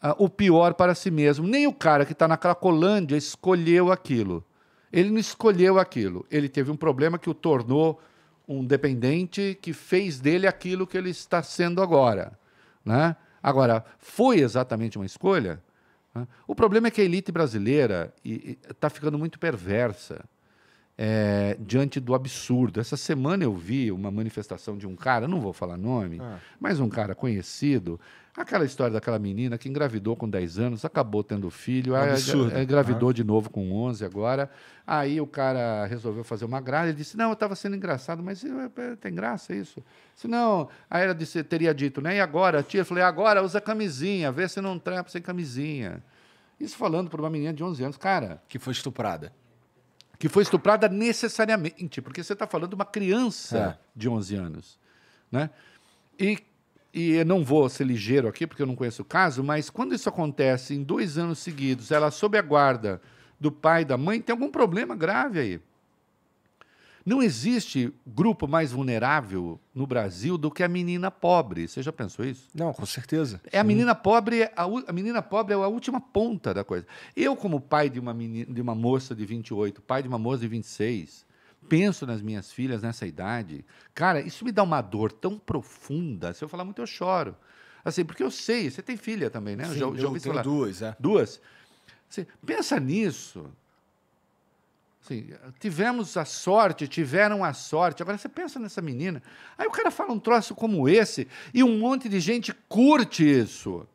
ah, o pior para si mesmo. Nem o cara que está na Cracolândia escolheu aquilo. Ele não escolheu aquilo. Ele teve um problema que o tornou um dependente que fez dele aquilo que ele está sendo agora. Né? Agora, foi exatamente uma escolha? Né? O problema é que a elite brasileira está ficando muito perversa é, diante do absurdo. Essa semana eu vi uma manifestação de um cara, não vou falar nome, é. mas um cara conhecido, Aquela história daquela menina que engravidou com 10 anos, acabou tendo filho, Absurdo. engravidou ah. de novo com 11 agora. Aí o cara resolveu fazer uma grávida e disse: Não, eu estava sendo engraçado, mas eh, eh, eh, tem graça isso? Senão, aí ela disse, teria dito, né? E agora, tia? Eu falei: Agora usa camisinha, vê se não trepa sem camisinha. Isso falando para uma menina de 11 anos, cara. Que foi estuprada. Que foi estuprada necessariamente, porque você está falando de uma criança é. de 11 anos. Né? E e eu não vou ser ligeiro aqui, porque eu não conheço o caso, mas quando isso acontece em dois anos seguidos, ela sob a guarda do pai e da mãe, tem algum problema grave aí. Não existe grupo mais vulnerável no Brasil do que a menina pobre. Você já pensou isso? Não, com certeza. É Sim. a menina pobre, a, a, menina pobre é a última ponta da coisa. Eu como pai de uma menina, de uma moça de 28, pai de uma moça de 26, penso nas minhas filhas nessa idade, cara, isso me dá uma dor tão profunda. Se eu falar muito, eu choro. Assim, porque eu sei, você tem filha também, né? Sim, já, eu já ouvi falar. duas, é. Duas. Assim, pensa nisso. Assim, tivemos a sorte, tiveram a sorte. Agora você pensa nessa menina. Aí o cara fala um troço como esse e um monte de gente curte isso.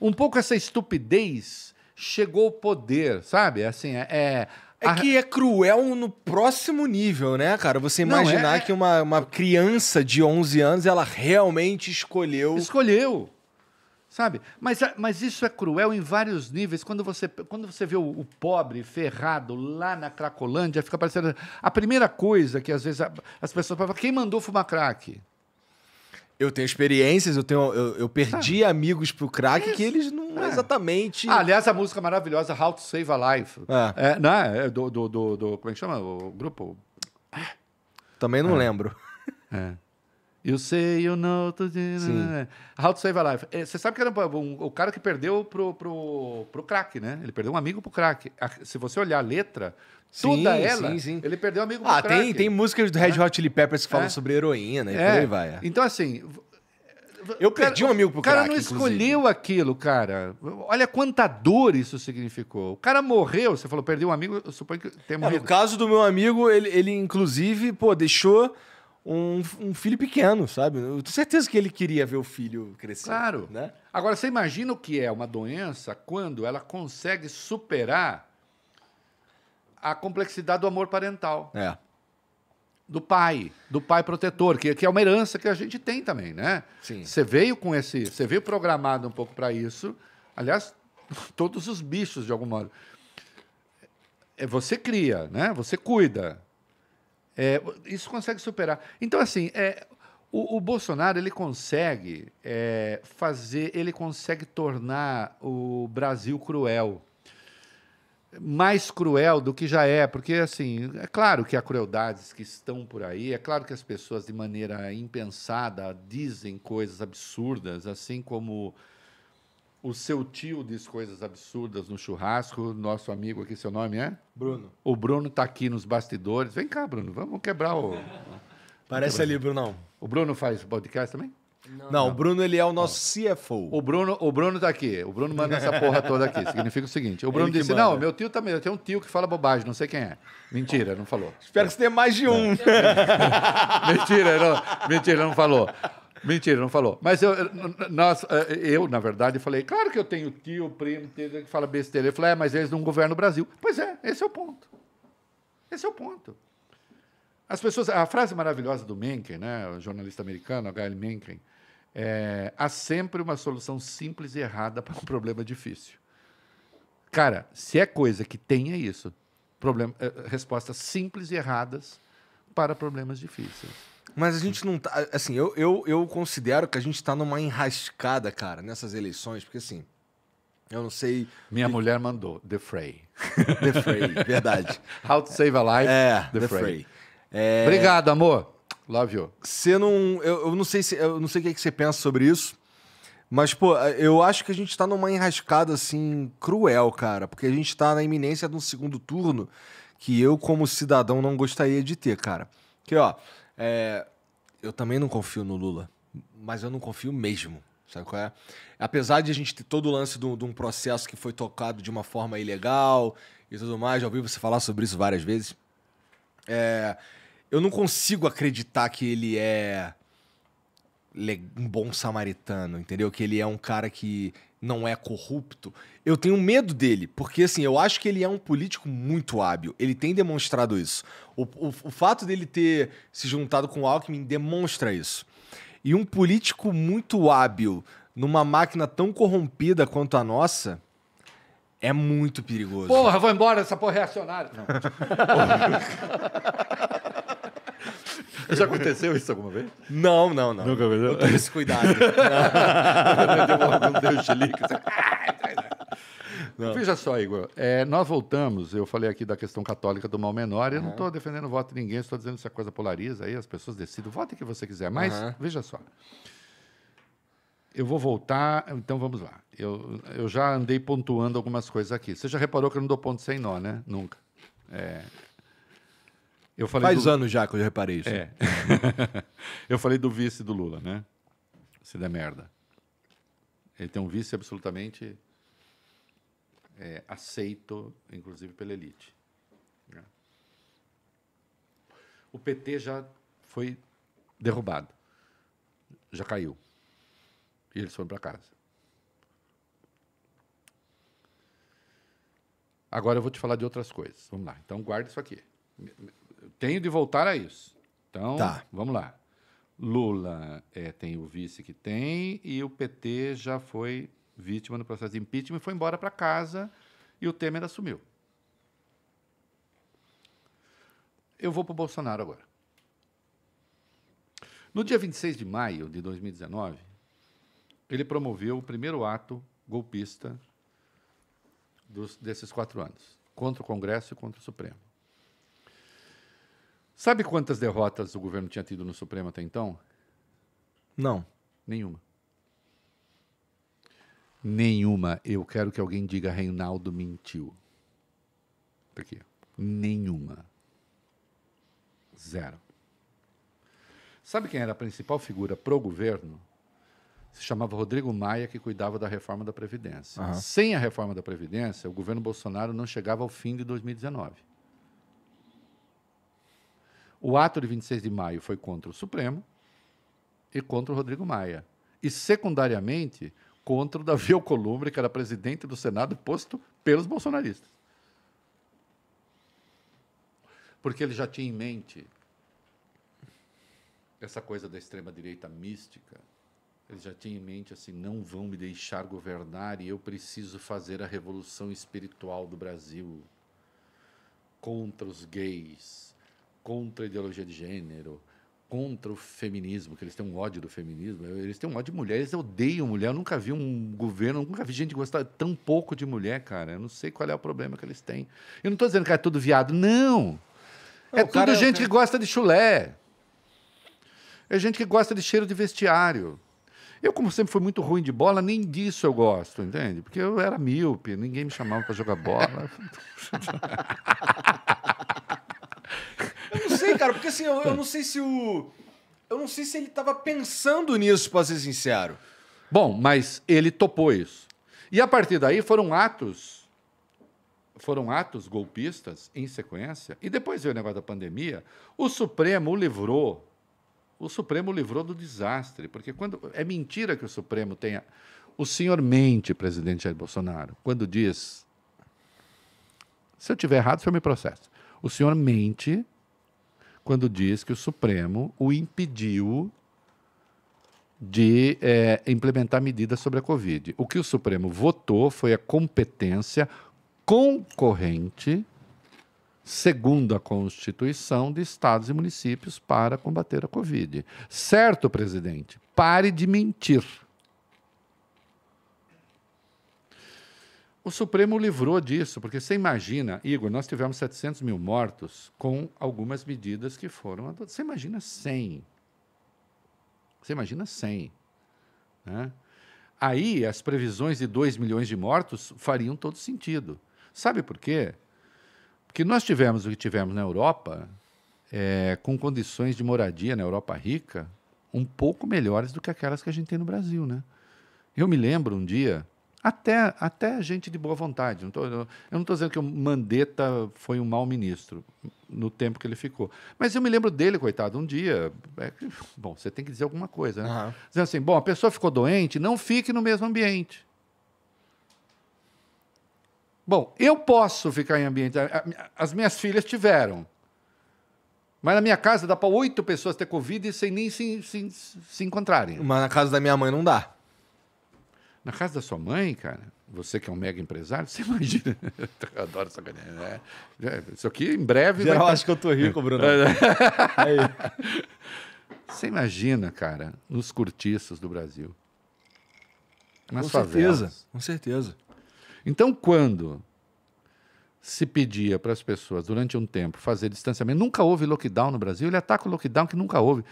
Um pouco essa estupidez chegou ao poder, sabe? Assim, é, é é que é cruel no próximo nível, né, cara? Você imaginar Não, é... que uma, uma criança de 11 anos, ela realmente escolheu... Escolheu, sabe? Mas, mas isso é cruel em vários níveis. Quando você, quando você vê o, o pobre ferrado lá na Cracolândia, fica parecendo... A primeira coisa que às vezes a, as pessoas falam, quem mandou fumar crack? Eu tenho experiências, eu, tenho, eu, eu perdi ah. amigos pro crack Isso. É que eles não é. exatamente. Ah, aliás, a música maravilhosa How to Save a Life. É. É, né? é Do, do, do, do, Como é que chama o grupo? Também não lembro. É. You say you know... To... Sim. How to Save a Life. É, você sabe que era um, o cara que perdeu pro, pro, pro crack, né? Ele perdeu um amigo pro crack. Se você olhar a letra, Toda sim, ela, sim, sim. ele perdeu um amigo pro Ah, crack, tem, tem músicas do Red né? Hot Chili Peppers que falam é. sobre heroína e é. por aí vai. É. Então, assim... Eu perdi cara, um amigo pro crack. O cara não inclusive. escolheu aquilo, cara. Olha quanta dor isso significou. O cara morreu, você falou, perdeu um amigo, eu suponho que tem morrido. É, no caso do meu amigo, ele, ele inclusive, pô, deixou um, um, filho pequeno, sabe? Eu tenho certeza que ele queria ver o filho crescer. Claro. Né? Agora, você imagina o que é uma doença quando ela consegue superar a complexidade do amor parental. É. Do pai, do pai protetor, que, que é uma herança que a gente tem também, né? Sim. Você veio com esse. Você veio programado um pouco para isso. Aliás, *laughs* todos os bichos, de algum modo. É, você cria, né? Você cuida é, isso consegue superar. Então, assim, é, o, o, Bolsonaro ele consegue é, fazer, ele consegue tornar o Brasil cruel. Mais cruel do que já é, porque assim, é claro que há crueldades que estão por aí, é claro que as pessoas de maneira impensada dizem coisas absurdas, assim como o seu tio diz coisas absurdas no churrasco. Nosso amigo aqui, seu nome é? Bruno. O Bruno está aqui nos bastidores. Vem cá, Bruno, vamos quebrar o. Parece quebrar. ali, Brunão. O Bruno faz podcast também? Não, não, o Bruno ele é o nosso CFO. O Bruno, o Bruno tá aqui. O Bruno manda essa porra toda aqui. Significa o seguinte: o Bruno disse: manda. Não, meu tio também. Eu tenho um tio que fala bobagem, não sei quem é. Mentira, não falou. Espero que você tenha mais de é. um. *laughs* Mentira, não, mentira, não falou. Mentira, não falou. Mas eu, nós, eh, eu, na verdade, falei, claro que eu tenho tio, primo, tio, que fala besteira. Ele falou, é, mas eles não governam o Brasil. Pois é, esse é o ponto. Esse é o ponto. As pessoas, a frase maravilhosa do Mencken, né, o jornalista americano, H.L. Mencken, é, há sempre uma solução simples e errada para um problema difícil. Cara, se é coisa que tem, é isso. Problema, é, respostas simples e erradas para problemas difíceis. Mas a gente não tá. Assim, eu, eu, eu considero que a gente tá numa enrascada, cara, nessas eleições, porque assim. Eu não sei. Minha que... mulher mandou, The Fray. *laughs* the Fray, verdade. *laughs* How to Save a Life. É, The, the Fray. Fray. É... Obrigado, amor. Love you. Você não. Eu, eu, não sei se. Eu não sei o que, é que você pensa sobre isso. Mas, pô, eu acho que a gente tá numa enrascada, assim, cruel, cara. Porque a gente tá na iminência de um segundo turno que eu, como cidadão, não gostaria de ter, cara. Que, ó. É, eu também não confio no Lula, mas eu não confio mesmo. Sabe qual é? Apesar de a gente ter todo o lance de um processo que foi tocado de uma forma ilegal e tudo mais, já ouvi você falar sobre isso várias vezes. É, eu não consigo acreditar que ele é um bom samaritano, entendeu? Que ele é um cara que não é corrupto, eu tenho medo dele, porque assim, eu acho que ele é um político muito hábil. Ele tem demonstrado isso. O, o, o fato dele ter se juntado com o Alckmin demonstra isso. E um político muito hábil numa máquina tão corrompida quanto a nossa. É muito perigoso. Porra, vou embora, essa porra reacionária. É não. *laughs* *laughs* *laughs* Já aconteceu isso alguma vez? Não, não, não. Nunca aconteceu? Eu tenho esse cuidado. *laughs* não, deu xilique. Veja só, Igor, é, nós voltamos, eu falei aqui da questão católica do mal menor, eu uhum. não estou defendendo o voto de ninguém, estou dizendo que essa coisa polariza, aí as pessoas decidem, vote que você quiser, mas uhum. veja só. Eu vou voltar, então vamos lá. Eu, eu já andei pontuando algumas coisas aqui. Você já reparou que eu não dou ponto sem nó, né? Nunca. É, eu falei Faz do... anos já que eu reparei isso. É. *laughs* eu falei do vice do Lula, né? Se der merda. Ele tem um vice absolutamente é, aceito, inclusive pela elite. Né? O PT já foi derrubado, já caiu. E eles foram para casa. Agora eu vou te falar de outras coisas. Vamos lá. Então guarda isso aqui tenho de voltar a isso. Então, tá. vamos lá. Lula é, tem o vice que tem e o PT já foi vítima no processo de impeachment e foi embora para casa e o Temer assumiu. Eu vou para o Bolsonaro agora. No dia 26 de maio de 2019, ele promoveu o primeiro ato golpista dos, desses quatro anos, contra o Congresso e contra o Supremo. Sabe quantas derrotas o governo tinha tido no Supremo até então? Não. Nenhuma. Nenhuma. Eu quero que alguém diga Reinaldo mentiu. Tá aqui. Nenhuma. Zero. Sabe quem era a principal figura pro governo? Se chamava Rodrigo Maia, que cuidava da reforma da Previdência. Uhum. Sem a reforma da Previdência, o governo Bolsonaro não chegava ao fim de 2019. O ato de 26 de maio foi contra o Supremo e contra o Rodrigo Maia. E, secundariamente, contra o Davi Alcolumbre, que era presidente do Senado, posto pelos bolsonaristas. Porque ele já tinha em mente essa coisa da extrema-direita mística. Ele já tinha em mente assim: não vão me deixar governar e eu preciso fazer a revolução espiritual do Brasil contra os gays contra a ideologia de gênero, contra o feminismo, que eles têm um ódio do feminismo, eles têm um ódio de mulher, eles odeiam mulher. Eu nunca vi um governo, nunca vi gente gostar tão pouco de mulher, cara. Eu não sei qual é o problema que eles têm. Eu não estou dizendo que é tudo viado, não. não é tudo é gente que... que gosta de chulé. É gente que gosta de cheiro de vestiário. Eu, como sempre fui muito ruim de bola, nem disso eu gosto, entende? Porque eu era míope, ninguém me chamava para jogar bola. *laughs* cara, porque assim, eu, eu não sei se o. Eu não sei se ele estava pensando nisso, para ser sincero. Bom, mas ele topou isso. E a partir daí foram atos, foram atos golpistas em sequência. E depois veio o negócio da pandemia. O Supremo o livrou, o Supremo o livrou do desastre, porque quando é mentira que o Supremo tenha. O senhor mente, presidente Jair Bolsonaro, quando diz, se eu tiver errado, o senhor me processa. O senhor mente quando diz que o Supremo o impediu de é, implementar medidas sobre a Covid. O que o Supremo votou foi a competência concorrente, segundo a Constituição, de estados e municípios para combater a Covid. Certo, presidente? Pare de mentir. O Supremo livrou disso, porque você imagina, Igor, nós tivemos 700 mil mortos com algumas medidas que foram adotadas. Você imagina 100. Você imagina 100. Né? Aí as previsões de 2 milhões de mortos fariam todo sentido. Sabe por quê? Porque nós tivemos o que tivemos na Europa, é, com condições de moradia na Europa rica, um pouco melhores do que aquelas que a gente tem no Brasil. Né? Eu me lembro um dia até, até gente de boa vontade. Não tô, eu não estou dizendo que o Mandetta foi um mau ministro no tempo que ele ficou. Mas eu me lembro dele, coitado, um dia. É, bom, você tem que dizer alguma coisa, né? Uhum. Dizendo assim: bom, a pessoa ficou doente, não fique no mesmo ambiente. Bom, eu posso ficar em ambiente. As minhas filhas tiveram. Mas na minha casa dá para oito pessoas ter Covid e sem nem se, se, se encontrarem. Mas na casa da minha mãe não dá. Na casa da sua mãe, cara, você que é um mega empresário, você *laughs* imagina. Eu adoro sacanear, né? É, isso aqui em breve. Geral, vai... Tá acho que eu tô rico, *laughs* Bruno. Aí. Você imagina, cara, nos cortiços do Brasil. Nas com favelas. certeza, com certeza. Então, quando se pedia para as pessoas, durante um tempo, fazer distanciamento, nunca houve lockdown no Brasil, ele ataca o lockdown que nunca houve.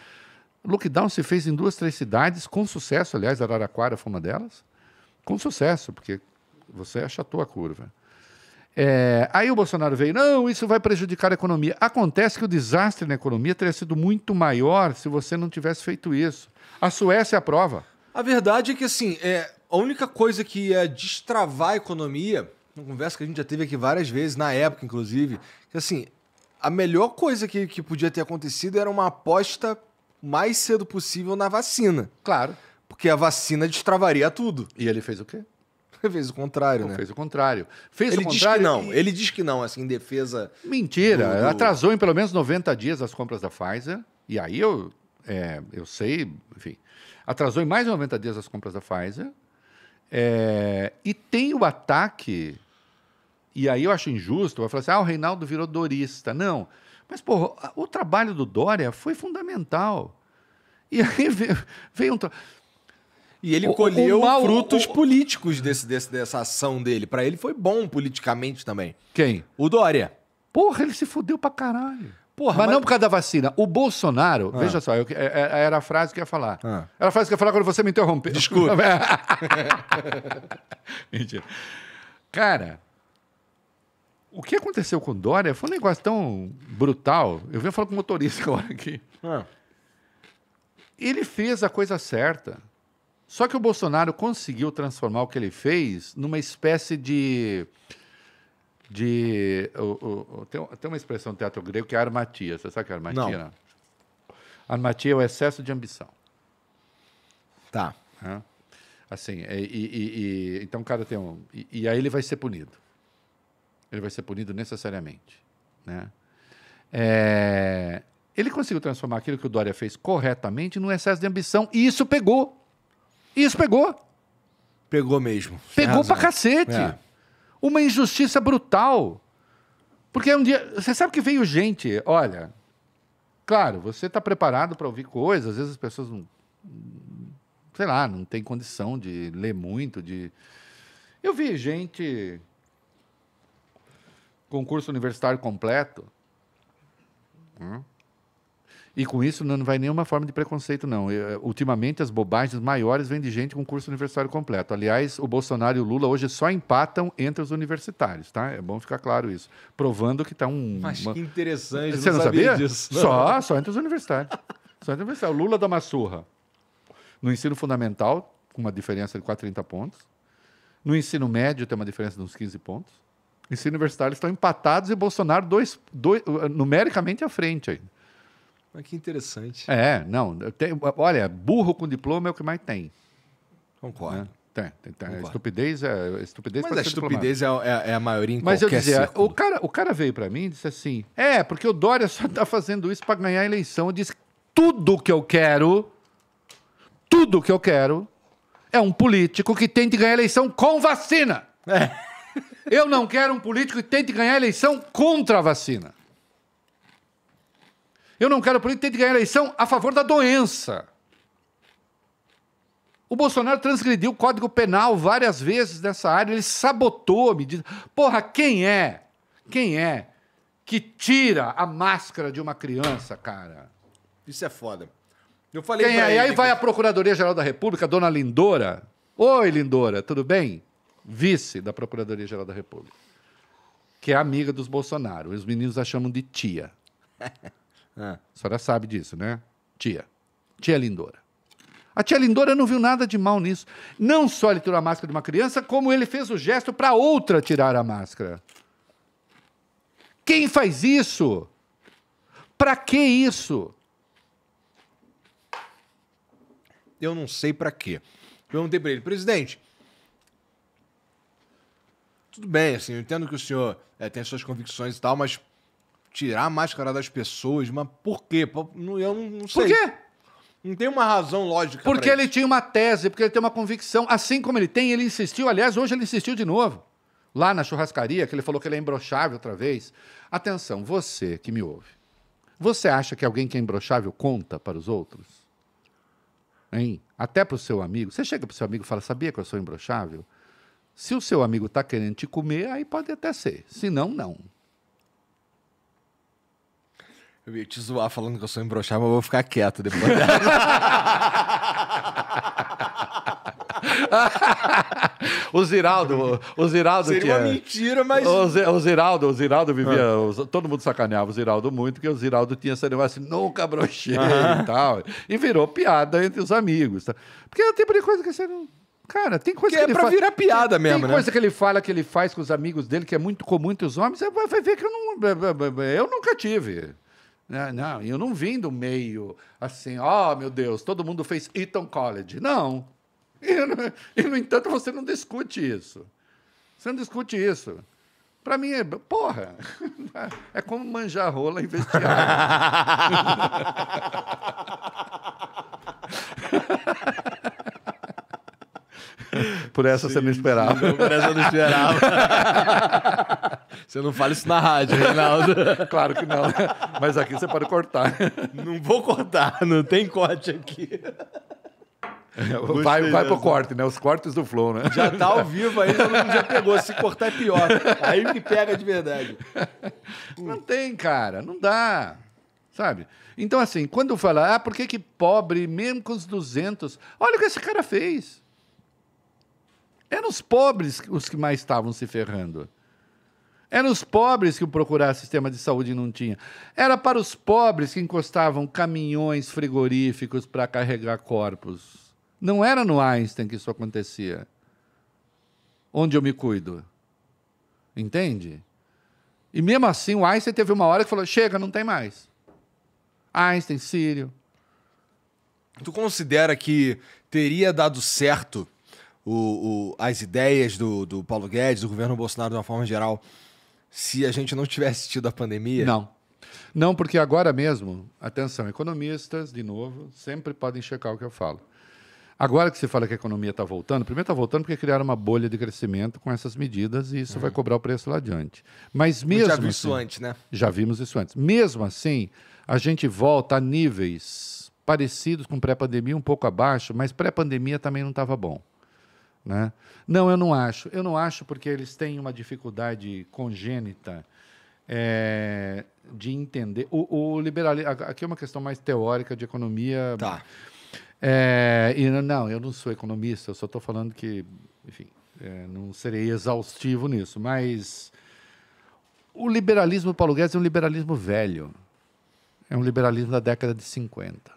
Lockdown se fez em duas, três cidades, com sucesso, aliás, Araraquara foi uma delas com sucesso, porque você achatou a curva. É, aí o Bolsonaro veio, não, isso vai prejudicar a economia. Acontece que o desastre na economia teria sido muito maior se você não tivesse feito isso. A Suécia é a prova. A verdade é que, assim, é, a única coisa que ia destravar a economia, uma conversa que a gente já teve aqui várias vezes, na época, inclusive, que, assim, a melhor coisa que, que podia ter acontecido era uma aposta mais cedo possível na vacina. Claro. Porque a vacina destravaria tudo. E ele fez o quê? Ele fez o contrário, Não, né? Fez o contrário. Fez ele o contrário. Diz que não. E... Ele diz que não, assim, em defesa. Mentira. Do... Atrasou em pelo menos 90 dias as compras da Pfizer. E aí eu, é, eu sei, enfim. Atrasou em mais 90 dias as compras da Pfizer. É, e tem o ataque. E aí eu acho injusto. Vai falar assim: ah, o Reinaldo virou dorista. Não. Mas, porra, o trabalho do Dória foi fundamental. E aí *laughs* veio, veio um. E ele o, colheu o mal, frutos o, políticos desse, desse, dessa ação dele. Para ele foi bom politicamente também. Quem? O Dória. Porra, ele se fudeu pra caralho. Porra, mas, mas, não por causa da vacina. O Bolsonaro, ah. veja só, eu, é, é, era a frase que eu ia falar. Ah. Era a frase que eu ia falar quando você me interrompeu. Desculpa. *laughs* *laughs* Mentira. Cara, o que aconteceu com o Dória foi um negócio tão brutal. Eu venho falar com o motorista *laughs* agora aqui. Ah. Ele fez a coisa certa. Só que o Bolsonaro conseguiu transformar o que ele fez numa espécie de. de o, o, tem, tem, uma expressão no teatro grego que é armatia. Você sabe o que é armatia? Não. Né? Armatia é o excesso de ambição. Tá. É? Assim, é, e, e, então o cara tem um. E, e, aí ele vai ser punido. Ele vai ser punido necessariamente. Né? É, ele conseguiu transformar aquilo que o Dória fez corretamente num excesso de ambição, e isso pegou. Isso pegou. Pegou mesmo. Pegou pra cacete. É. Uma injustiça brutal. Porque um dia. Você sabe que veio gente, olha. Claro, você está preparado para ouvir coisas, às vezes as pessoas não. Sei lá, não tem condição de ler muito, de. Eu vi gente. Concurso universitário completo. Hum? E com isso não vai nenhuma forma de preconceito, não. Eh, ultimamente, as bobagens maiores vêm de gente com curso universitário completo. Aliás, o Bolsonaro e o Lula hoje só empatam entre os universitários, tá? É bom ficar claro isso. Provando que está um. Mas uma... que interessante, Você não, não sabia? sabia? disso. Não. Só, só entre os universitários. só entre os universitários. O Lula dá uma surra no ensino fundamental, com uma diferença de quase 30 pontos. No ensino médio, tem uma diferença de uns 15 pontos. Ensino universitário estão empatados e Bolsonaro dois, dois, eh, numericamente à frente ainda. Mas que interessante. É, não. olha, burro com diploma é o que mais tem. Concordo. Né? Tem, tem, tem. Concordo. Estupidez é estupidez. Mas a estupidez é, é, é, a maioria em Mas eu dizia, o cara, o cara veio para mim e disse assim: é, porque o Dória só tá fazendo isso para ganhar a eleição. Eu disse: tudo que eu quero, tudo que eu quero é um político que tente ganhar a eleição com vacina. É. Eu não quero um político que tente ganhar a eleição contra a vacina. Eu não quero político que tente ganhar a eleição a favor da doença. O Bolsonaro transgrediu o Código Penal várias vezes nessa área, ele sabotou a medida. Porra, quem é? Quem é que tira a máscara de uma criança, cara? Isso é foda. Eu falei quem é? E aí que... vai a Procuradoria-Geral da República, dona Lindora. Oi, Lindora, tudo bem? Vice da Procuradoria-Geral da República. Que é amiga dos Bolsonaro. Os meninos a chamam de tia. *laughs* É. a senhora sabe disso, né? Tia. Tia Lindora. A tia Lindora não viu nada de mal nisso. Não só ele tirou a máscara de uma criança, como ele fez o gesto para outra tirar a máscara. Quem faz isso? Para que isso? Eu não sei para quê. Perguntei para ele, presidente. Tudo bem, assim, eu entendo que o senhor é, tem suas convicções e tal, mas tirar a máscara das pessoas, mas por quê? Eu não, não sei. Por quê? Não tem uma razão lógica. Porque ele isso. tinha uma tese, porque ele tem uma convicção. Assim como ele tem, ele insistiu. Aliás, hoje ele insistiu de novo. Lá na churrascaria, que ele falou que ele é embroxável outra vez. Atenção, você que me ouve. Você acha que alguém que é embroxável conta para os outros? Hein? Até para o seu amigo. Você chega para o seu amigo e fala: Sabia que eu sou embroxável? Se o seu amigo está querendo te comer, aí pode até ser. Se não, não. Eu ia te zoar falando que eu sou embroxável, mas eu vou ficar quieto depois *laughs* o Ziraldo, o Ziraldo Seria uma é- mentira, mas... O, Z, o Ziraldo, o Ziraldo vivia... Ah. todo mundo sacaneava o Ziraldo muito, porque o Ziraldo tinha esse negócio assim, nunca brochei ah. e tal. E virou piada entre os amigos. Tá? Porque é o tipo de coisa que você não... Cara, tem coisa que, que é ele pra fala... virar piada tem, mesmo, tem né? coisa que ele fala que ele faz com os amigos dele, que é muito comum entre os homens, você é, vai ver que eu, não, é, eu nunca tive. Né? Não, eu não vim do meio assim, ó, oh, meu Deus, todo mundo fez Eton College. Não. E, *laughs* e, no entanto, você não discute isso. Você não discute isso. Para mim, é, porra, *laughs* é como manjar rola em vestiário. *laughs* Por essa sim, você não esperava. por essa eu não esperava. Você não fala isso na rádio, Reinaldo. *laughs* claro que não. Mas aqui você pode cortar. Não vou cortar, não tem corte aqui. vai, vai pro corte, né? Os cortes do Flow, né? Já tá ao vivo aí, já, já pegou. Se cortar é pior. Aí que pega de verdade. Não tem, cara. Não dá. Sabe? Então, assim, quando fala, ah, por que, que pobre, mesmo com os 200, olha o que esse cara fez. Eram os pobres os que mais estavam se ferrando. Era os pobres que procuravam sistema de saúde e não tinha. Era para os pobres que encostavam caminhões frigoríficos para carregar corpos. Não era no Einstein que isso acontecia. Onde eu me cuido. Entende? E mesmo assim, o Einstein teve uma hora que falou: chega, não tem mais. Einstein, Sírio. Tu considera que teria dado certo o, o, as ideias do, do Paulo Guedes, do governo Bolsonaro de uma forma geral, se a gente não tivesse tido a pandemia? Não. Não, porque agora mesmo, atenção, economistas, de novo, sempre podem checar o que eu falo. Agora que se fala que a economia está voltando, primeiro está voltando porque criaram uma bolha de crescimento com essas medidas e isso uhum. vai cobrar o preço lá adiante. Mas mesmo. Mas já vimos assim, isso antes, né? Já vimos isso antes. Mesmo assim, a gente volta a níveis parecidos com pré-pandemia, um pouco abaixo, mas pré-pandemia também não estava bom. Né? Não, eu não acho. Eu não acho porque eles têm uma dificuldade congênita é, de entender. O, o liberalismo. Aqui é uma questão mais teórica de economia. Tá. É, e não, eu não sou economista, eu só estou falando que, enfim, é, não serei exaustivo nisso, mas o liberalismo Paulo Guedes é um liberalismo velho. É um liberalismo da década de 50.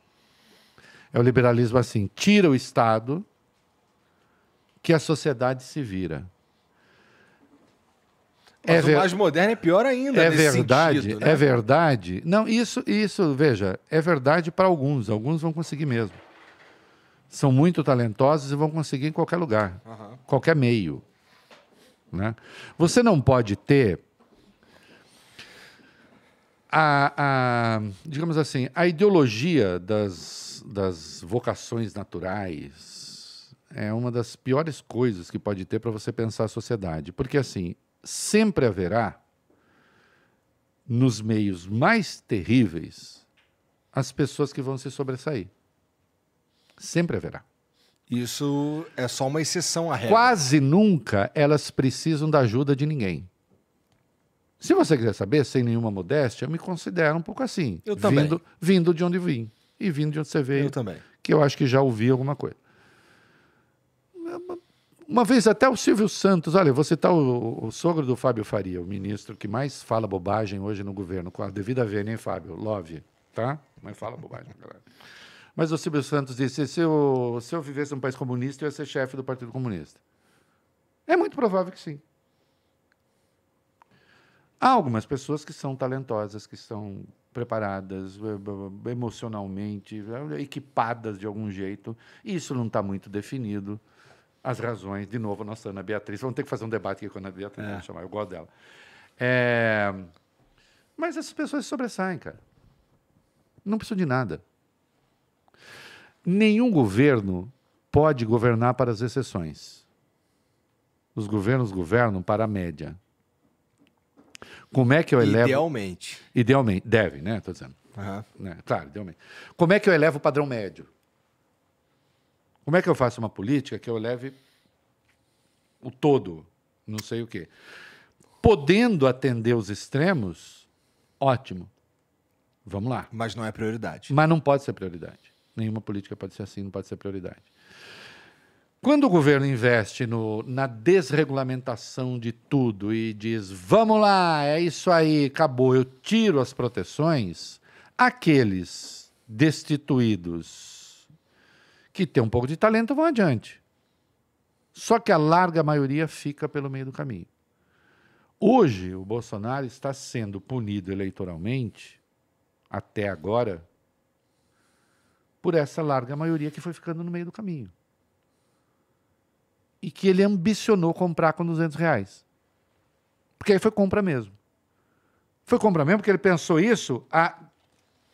É o um liberalismo assim, tira o Estado, que a sociedade se vira. Mas é ver... o mais moderno é pior ainda. É verdade, sentido, né? é verdade. Não, isso, isso, veja, é verdade para alguns. Alguns vão conseguir mesmo. São muito talentosos e vão conseguir em qualquer lugar, uhum. qualquer meio. Né? Você não pode ter a, a digamos assim, a ideologia das, das vocações naturais, é uma das piores coisas que pode ter para você pensar a sociedade. Porque, assim, sempre haverá, nos meios mais terríveis, as pessoas que vão se sobressair. Sempre haverá. Isso é só uma exceção à regra. Quase nunca elas precisam da ajuda de ninguém. Se você quiser saber, sem nenhuma modéstia, eu me considero um pouco assim. Eu também. Vindo, vindo de onde vim e vindo de onde você veio. Eu também. Que eu acho que já ouvi alguma coisa. Uma vez até o Silvio Santos, olha, você tá o, o, sogro do Fábio Faria, o ministro que mais fala bobagem hoje no governo, com a devida vênia, hein, Fábio? Love, tá? Mas fala bobagem, galera. Mas o Silvio Santos disse: se eu, se eu vivesse num país comunista, eu ia ser chefe do Partido Comunista. É muito provável que sim. Há algumas pessoas que são talentosas, que são preparadas eh, emocionalmente, eh, equipadas de algum jeito, e isso não está muito definido as razões. De novo, nossa Ana Beatriz. Vamos ter que fazer um debate aqui com a Ana Beatriz, é. chamar, eu gosto dela. É... Mas essas pessoas se sobressaem, cara. Não precisam de nada. Nenhum governo pode governar para as exceções. Os governos governam para a média. Como é que eu elevo. Idealmente. Idealmente. Deve, né? Estou dizendo. Uhum. Né? Claro, idealmente. Como é que eu elevo o padrão médio? Como é que eu faço uma política que eu leve o todo, não sei o quê? Podendo atender os extremos, ótimo. Vamos lá. Mas não é prioridade. Mas não pode ser prioridade. Nenhuma política pode ser assim, não pode ser prioridade. Quando o governo investe no, na desregulamentação de tudo e diz, vamos lá, é isso aí, acabou, eu tiro as proteções, aqueles destituídos que tem um pouco de talento vão adiante. Só que a larga maioria fica pelo meio do caminho. Hoje, o Bolsonaro está sendo punido eleitoralmente, até agora, por essa larga maioria que foi ficando no meio do caminho. E que ele ambicionou comprar com 200 reais. Porque aí foi compra mesmo. Foi compra mesmo porque ele pensou isso há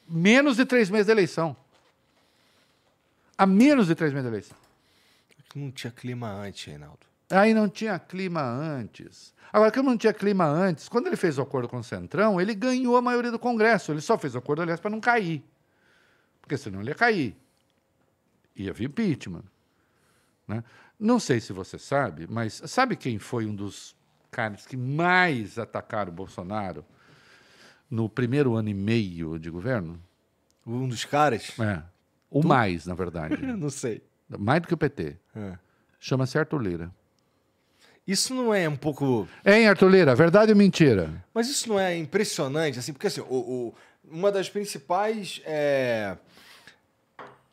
menos de três meses da eleição a menos de 3 meses da vez. Não tinha clima antes, Reinaldo. Aí não tinha clima antes. Agora, como não tinha clima antes, quando ele fez o acordo com o Centrão, ele ganhou a maioria do Congresso. Ele só fez o acordo, aliás, para não cair. Porque senão ele ia cair. Ia vir impeachment. Né? Não sei se você sabe, mas sabe quem foi um dos caras que mais atacaram o Bolsonaro no primeiro ano e meio de governo? Um dos caras? É. Ou tu? mais, na verdade. *laughs* não sei. Mais do que o PT. É. Chama-se Arthur Lira. Isso não é um pouco. Hein, Arthur Lira? Verdade ou mentira? Mas isso não é impressionante, assim, porque assim, o, o uma das principais. É...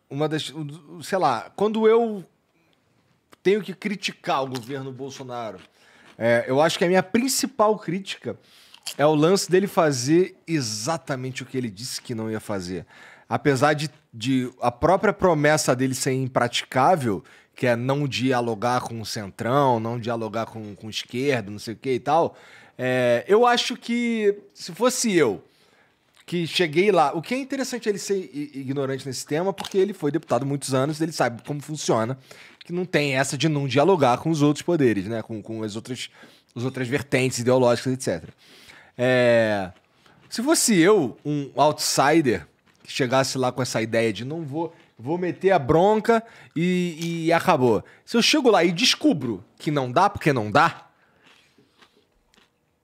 Uma das. Sei lá, quando eu tenho que criticar o governo Bolsonaro, é, eu acho que a minha principal crítica é o lance dele fazer exatamente o que ele disse que não ia fazer apesar de, de a própria promessa dele ser impraticável, que é não dialogar com o centrão, não dialogar com, com o esquerdo, não sei o que e tal, é, eu acho que se fosse eu que cheguei lá, o que é interessante ele ser ignorante nesse tema, porque ele foi deputado muitos anos, ele sabe como funciona, que não tem essa de não dialogar com os outros poderes, né, com, com as outras as outras vertentes ideológicas, etc. É, se fosse eu, um outsider, que chegasse lá com essa ideia de não vou, vou meter a bronca e, e acabou. Se eu chego lá e descubro que não dá porque não dá,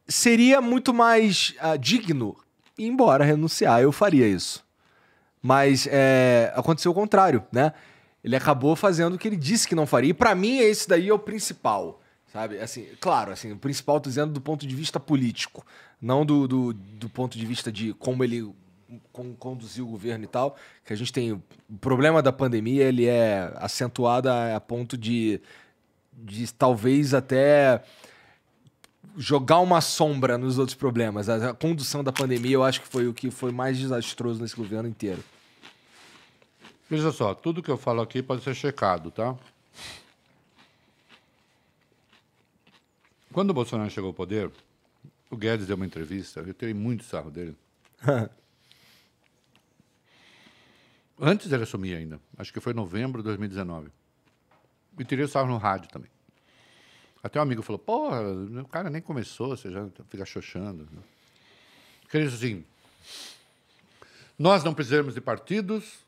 seria muito mais uh, digno embora, renunciar. Eu faria isso. Mas é, aconteceu o contrário, né? Ele acabou fazendo o que ele disse que não faria. E para mim, esse daí é o principal, sabe? Assim, claro, assim, o principal, tô dizendo do ponto de vista político, não do, do, do ponto de vista de como ele com, conduzir o governo e tal, que a gente tem o problema da pandemia, ele é acentuado a, ponto de, de talvez até jogar uma sombra nos outros problemas. A, a, condução da pandemia, eu acho que foi o que foi mais desastroso nesse governo inteiro. Veja só, tudo que eu falo aqui pode ser checado, tá? Quando o Bolsonaro chegou ao poder, o Guedes deu uma entrevista, eu tirei muito sarro dele. *laughs* Antes dele assumir ainda. Acho que foi em novembro de 2019. E tirei o sarro no rádio também. Até um amigo falou, porra, o cara nem começou, você já fica xoxando. Quer dizer assim, nós não precisamos de partidos,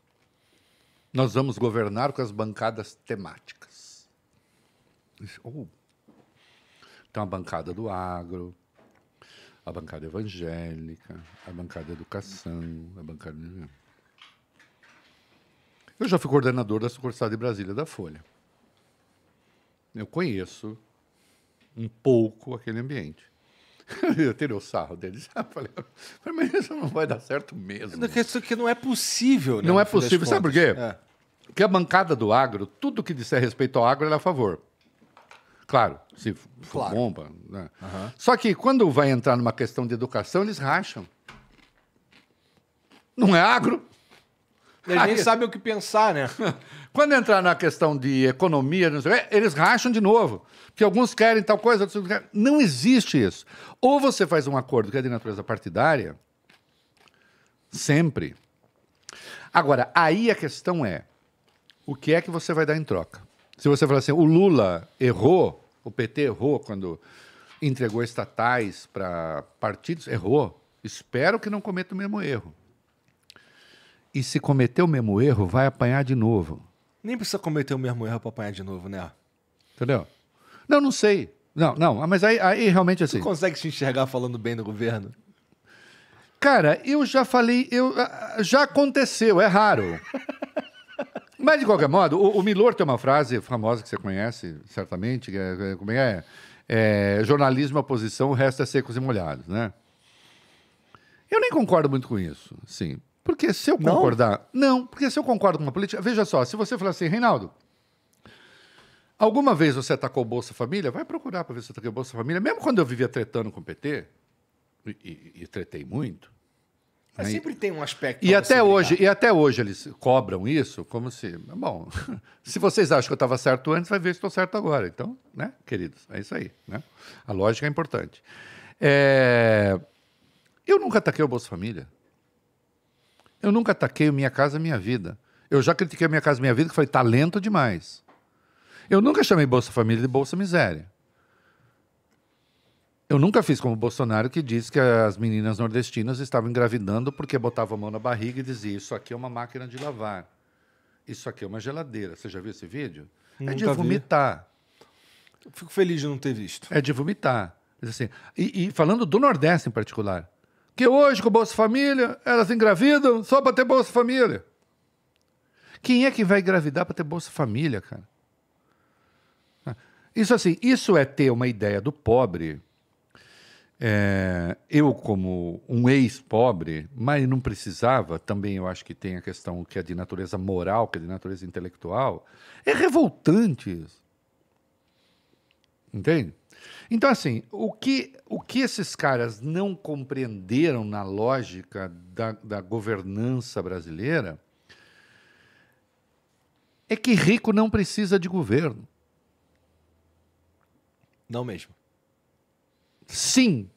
nós vamos governar com as bancadas temáticas. Oh. Então, a bancada do agro, a bancada evangélica, a bancada educação, a bancada... Né? Eu já fui coordenador da sucursal de Brasília da Folha. Eu conheço um pouco aquele ambiente. *laughs* Eu tirei o sarro deles. Eu *laughs* falei, mas isso assim não vai dar certo mesmo. É isso que não é possível, né? Não é possível. Sabe por quê? É. Porque a bancada do agro, tudo que disser respeito ao agro, ela é a favor. Claro, se for claro. bomba. Né? Uhum. Só que quando vai entrar numa questão de educação, eles racham. Não é agro? A gente Aí... sabe o que pensar, né? *laughs* Quando entrar na questão de economia, eles racham de novo. Porque alguns querem tal coisa, outros querem. Não existe isso. Ou você faz um acordo que é de natureza partidária, sempre. Agora, aí a questão é: o que é que você vai dar em troca? Se você falar assim, o Lula errou, o PT errou quando entregou estatais para partidos, errou. Espero que não cometa o mesmo erro. E se cometer o mesmo erro, vai apanhar de novo. Nem precisa cometer o mesmo erro para apanhar de novo, né? Entendeu? Não, não sei. Não, não, mas aí, aí realmente assim. Você consegue se enxergar falando bem do governo? Cara, eu já falei, eu, já aconteceu, é raro. *laughs* mas de qualquer modo, o, o Milor tem uma frase famosa que você conhece, certamente, que é, é como é? é jornalismo, é oposição, o resto é secos e molhados, né? Eu nem concordo muito com isso, sim. Porque se eu concordar. Não, não porque se eu concordo com uma política. Veja só, se você falar assim, Reinaldo, alguma vez você atacou o Bolsa Família? Vai procurar para ver se você atacou o Bolsa Família. Mesmo quando eu vivia tretando com o PT, e, e, e tretei muito. Mas né, sempre tem um aspecto. E até, hoje, e até hoje eles cobram isso como se. Bom, *laughs* se vocês acham que eu estava certo antes, vai ver se estou certo agora. Então, né, queridos? É isso aí. Né? A lógica é importante. É... Eu nunca ataquei o Bolsa Família. Eu nunca ataquei Minha Casa Minha Vida. Eu já critiquei Minha Casa Minha Vida, que "Tá talento demais. Eu nunca chamei Bolsa Família de Bolsa Miséria. Eu nunca fiz como o Bolsonaro, que disse que as meninas nordestinas estavam engravidando porque botava a mão na barriga e dizia: Isso aqui é uma máquina de lavar. Isso aqui é uma geladeira. Você já viu esse vídeo? É nunca é de vomitar. Fico feliz de não ter visto. É de vomitar. Assim, e, e falando do Nordeste em particular, que hoje com o Bolsa Família elas engravidam só para ter Bolsa Família. Quem é que vai engravidar para ter Bolsa Família, cara? Isso assim, isso é ter uma ideia do pobre. É, eu, como um ex-pobre, mas não precisava, também eu acho que tem a questão que é de natureza moral, que é de natureza intelectual. É revoltante isso. Entende? Então, assim, o que, o que esses caras não compreenderam na lógica da, da governança brasileira é que rico não precisa de governo. Não mesmo. Sim.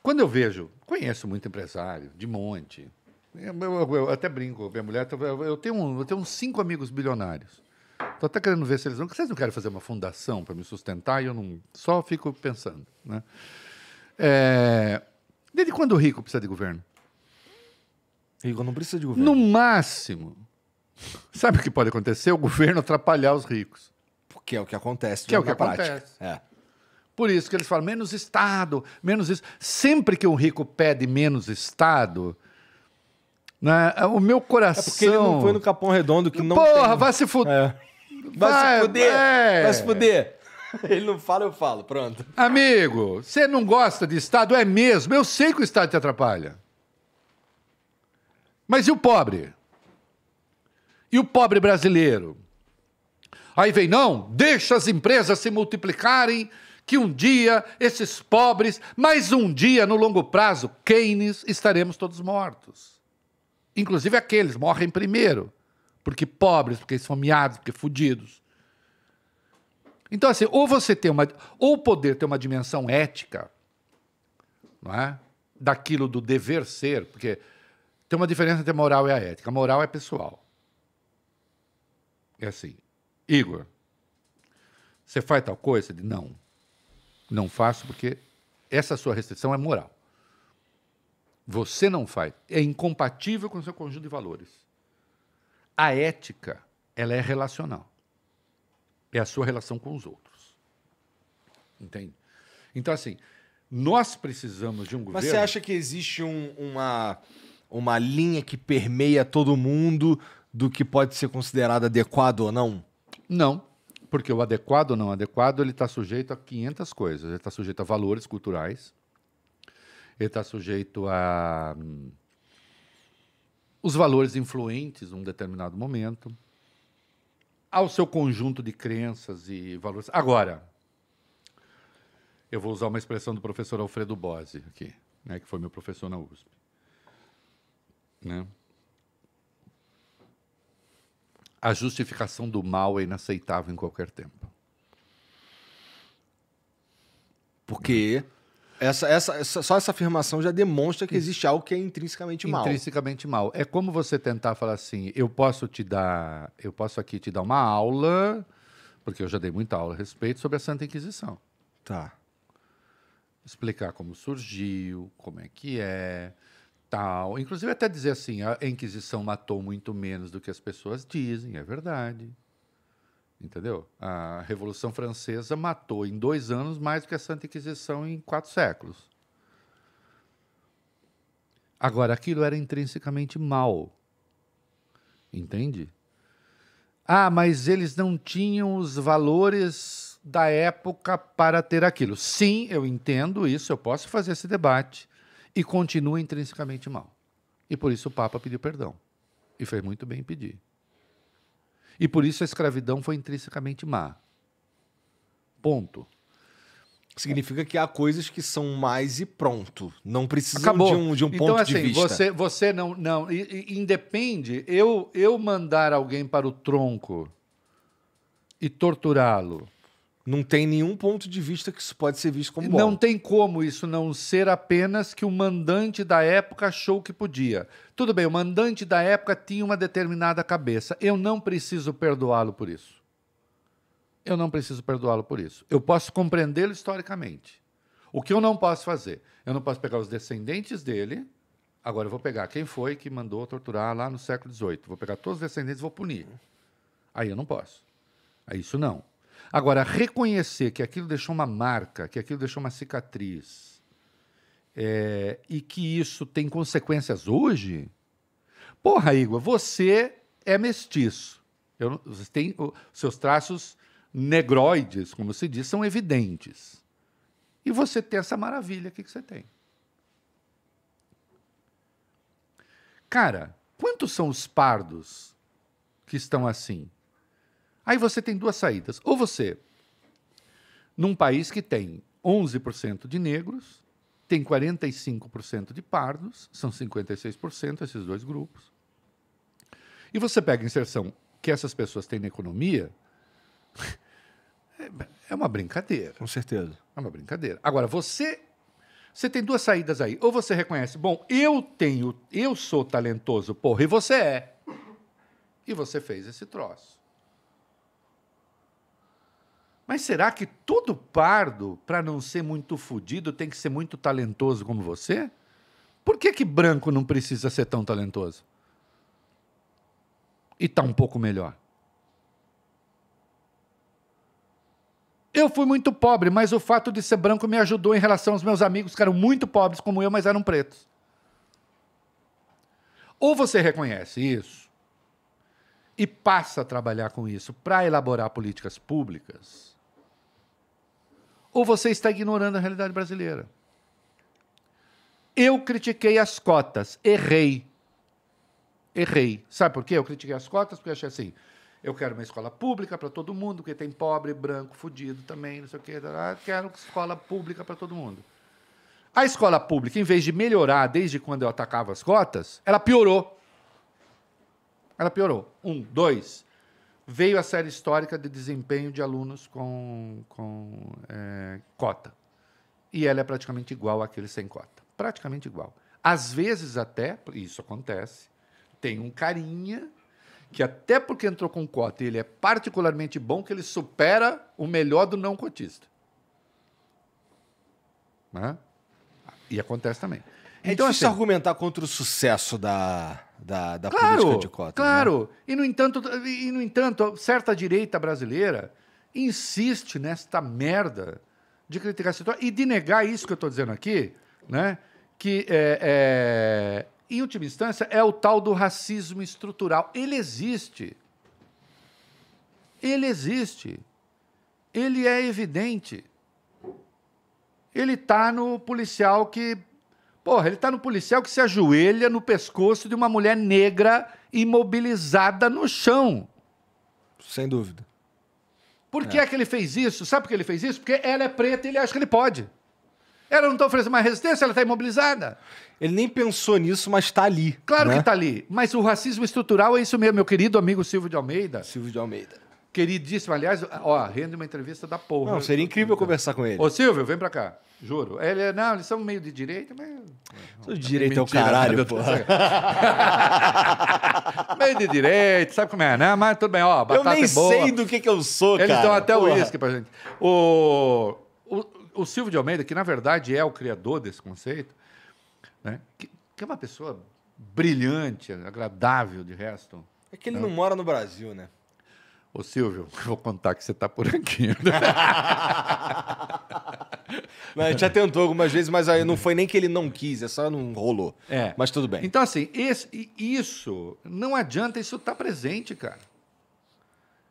Quando eu vejo, conheço muito empresário, de monte. Eu, eu, eu até brinco, minha mulher. Eu tenho, um, eu tenho uns cinco amigos bilionários. Estou até querendo ver se eles não. Vocês não querem fazer uma fundação para me sustentar e eu não. Só fico pensando. Né? É... Desde quando o rico precisa de governo? Rico não precisa de governo. No máximo. Sabe o que pode acontecer? O governo atrapalhar os ricos. Porque é o que acontece. Que é o que prática. acontece. É. Por isso que eles falam menos Estado, menos isso. Sempre que um rico pede menos Estado, né, o meu coração. É porque ele não foi no Capão Redondo que não. Porra, tem... vai se fuder. É. É. Vai, se fuder! Vai se fuder! Ele não fala, eu falo, pronto. Amigo, você não gosta de Estado? É mesmo. Eu sei que o Estado te atrapalha. Mas e o pobre? E o pobre brasileiro? Aí vem, não, deixa as empresas se multiplicarem, que um dia esses pobres, mais um dia no longo prazo, Keynes, estaremos todos mortos. Inclusive aqueles morrem primeiro. Porque pobres, porque esfomeados, porque fudidos. Então, assim, ou você tem uma. Ou poder ter uma dimensão ética, não é? Daquilo do dever ser, porque tem uma diferença entre a moral e a ética. A moral é pessoal. É assim. Igor, você faz tal coisa? Ele, não. Não faço porque essa sua restrição é moral. Você não faz. É incompatível com o seu conjunto de valores. A ética, ela é relacional. É a sua relação com os outros. Entende? Então, assim, nós precisamos de um governo... Mas você acha que existe um, uma, uma linha que permeia todo mundo do que pode ser considerado adequado ou não? Não, porque o adequado ou não adequado, ele está sujeito a 500 coisas. Ele está sujeito a valores culturais, ele está sujeito a hum, os valores influentes num determinado momento, ao seu conjunto de crenças e valores. Agora, eu vou usar uma expressão do professor Alfredo Bose aqui, né, que foi meu professor na USP. Né? A justificação do mal é inaceitável em qualquer tempo. Porque essa, essa, essa, só essa afirmação já demonstra que existe algo que é intrinsecamente mal. Intrinsecamente mal. É como você tentar falar assim: eu posso te dar, eu posso aqui te dar uma aula, porque eu já dei muita aula a respeito sobre a Santa Inquisição. Tá. Explicar como surgiu, como é que é, tal. Inclusive até dizer assim, a Inquisição matou muito menos do que as pessoas dizem, é verdade. Entendeu? A Revolução Francesa matou em dois anos mais do que a Santa Inquisição em quatro séculos. Agora, aquilo era intrinsecamente mal. Entende? Ah, mas eles não tinham os valores da época para ter aquilo. Sim, eu entendo isso, eu posso fazer esse debate. E continua intrinsecamente mal. E por isso o Papa pediu perdão. E fez muito bem pedir. E por isso a escravidão foi intrinsecamente má. Ponto. Significa que há coisas que são mais e pronto. Não precisam de um, de um então, ponto assim, de vista. Você, você não. não e, e, independe eu, eu mandar alguém para o tronco e torturá-lo não tem nenhum ponto de vista que isso pode ser visto como bom. Não tem como isso não ser apenas que o mandante da época achou que podia. Tudo bem, o mandante da época tinha uma determinada cabeça. Eu não preciso perdoá-lo por isso. Eu não preciso perdoá-lo por isso. Eu posso compreendê-lo historicamente. O que eu não posso fazer? Eu não posso pegar os descendentes dele. Agora eu vou pegar quem foi que mandou torturar lá no século XVIII. Vou pegar todos os descendentes e vou punir. Aí eu não posso. Aí isso não. Agora, reconhecer que aquilo deixou uma marca, que aquilo deixou uma cicatriz, é, e que isso tem consequências hoje. Porra, Igor, você é mestiço. Eu, você tem, o, seus traços negroides, como se diz, são evidentes. E você tem essa maravilha aqui que você tem. Cara, quantos são os pardos que estão assim? Aí você tem duas saídas. Ou você, num país que tem 11% de negros, tem 45% de pardos, são 56% esses dois grupos. E você pega a inserção que essas pessoas têm na economia, *laughs* é uma brincadeira. Com certeza. É uma brincadeira. Agora, você você tem duas saídas aí. Ou você reconhece, bom, eu tenho, eu sou talentoso, porra, e você é. E você fez esse troço. Mas será que todo pardo, para não ser muito fodido, tem que ser muito talentoso como você? Por que, que branco não precisa ser tão talentoso? E tá um pouco melhor. Eu fui muito pobre, mas o fato de ser branco me ajudou em relação aos meus amigos que eram muito pobres como eu, mas eram pretos. Ou você reconhece isso e passa a trabalhar com isso para elaborar políticas públicas ou você está ignorando a realidade brasileira. Eu critiquei as cotas, errei. Errei. Sabe por quê? Eu critiquei as cotas porque achei assim: eu quero uma escola pública para todo mundo, porque tem pobre, branco, fudido também, não sei o quê. Quero escola pública para todo mundo. A escola pública, em vez de melhorar desde quando eu atacava as cotas, ela piorou. Ela piorou. Um, dois veio a série histórica de desempenho de alunos com, com é, cota. E ela é praticamente igual àquele sem cota. Praticamente igual. Às vezes, até, isso acontece, tem um carinha que, até porque entrou com cota e ele é particularmente bom, que ele supera o melhor do não cotista. Né? E acontece também. É então, difícil assim, argumentar contra o sucesso da, da, da claro, política de cotas. Né? Claro. Né? E, no entanto, e, no entanto, certa direita brasileira insiste nesta merda de criticar a situação e de negar isso que eu estou dizendo aqui, né? que, é, é, em última instância, é o tal do racismo estrutural. Ele existe. Ele existe. Ele é evidente. Ele está no policial que Porra, ele tá no policial que se ajoelha no pescoço de uma mulher negra imobilizada no chão. Sem dúvida. Por que é. é. que ele fez isso? Sabe por que ele fez isso? Porque ela é preta e ele acha que ele pode. Ela não está oferecendo mais resistência, ela está imobilizada. Ele nem pensou nisso, mas está ali. Claro né? que está ali. Mas o racismo estrutural é isso mesmo, meu querido amigo Silvio de Almeida. Silvio de Almeida. Queridíssimo, aliás, ó, rende uma entrevista da porra. Não, seria incrível conversar com ele. Ô, Silvio, vem pra cá. Juro. Ele, é, não, eles são meio de direita, mas. Não, direito é o né, caralho, porra. *laughs* Meio de direita, sabe como é, né? Mas tudo bem, ó. Eu nem é boa. sei do que, que eu sou, Eles cara. dão até o uísque pra gente. O, o, o Silvio de Almeida, que na verdade é o criador desse conceito, né? que, que é uma pessoa brilhante, agradável de resto. É que ele né? não mora no Brasil, né? Ô Silvio, *laughs* vou contar que você tá por aqui. *laughs* não, a gente já tentou algumas vezes, mas aí não foi nem que ele não quis, é só não rolou. É. Mas tudo bem. Então, assim, esse, isso não adianta, isso tá presente, cara.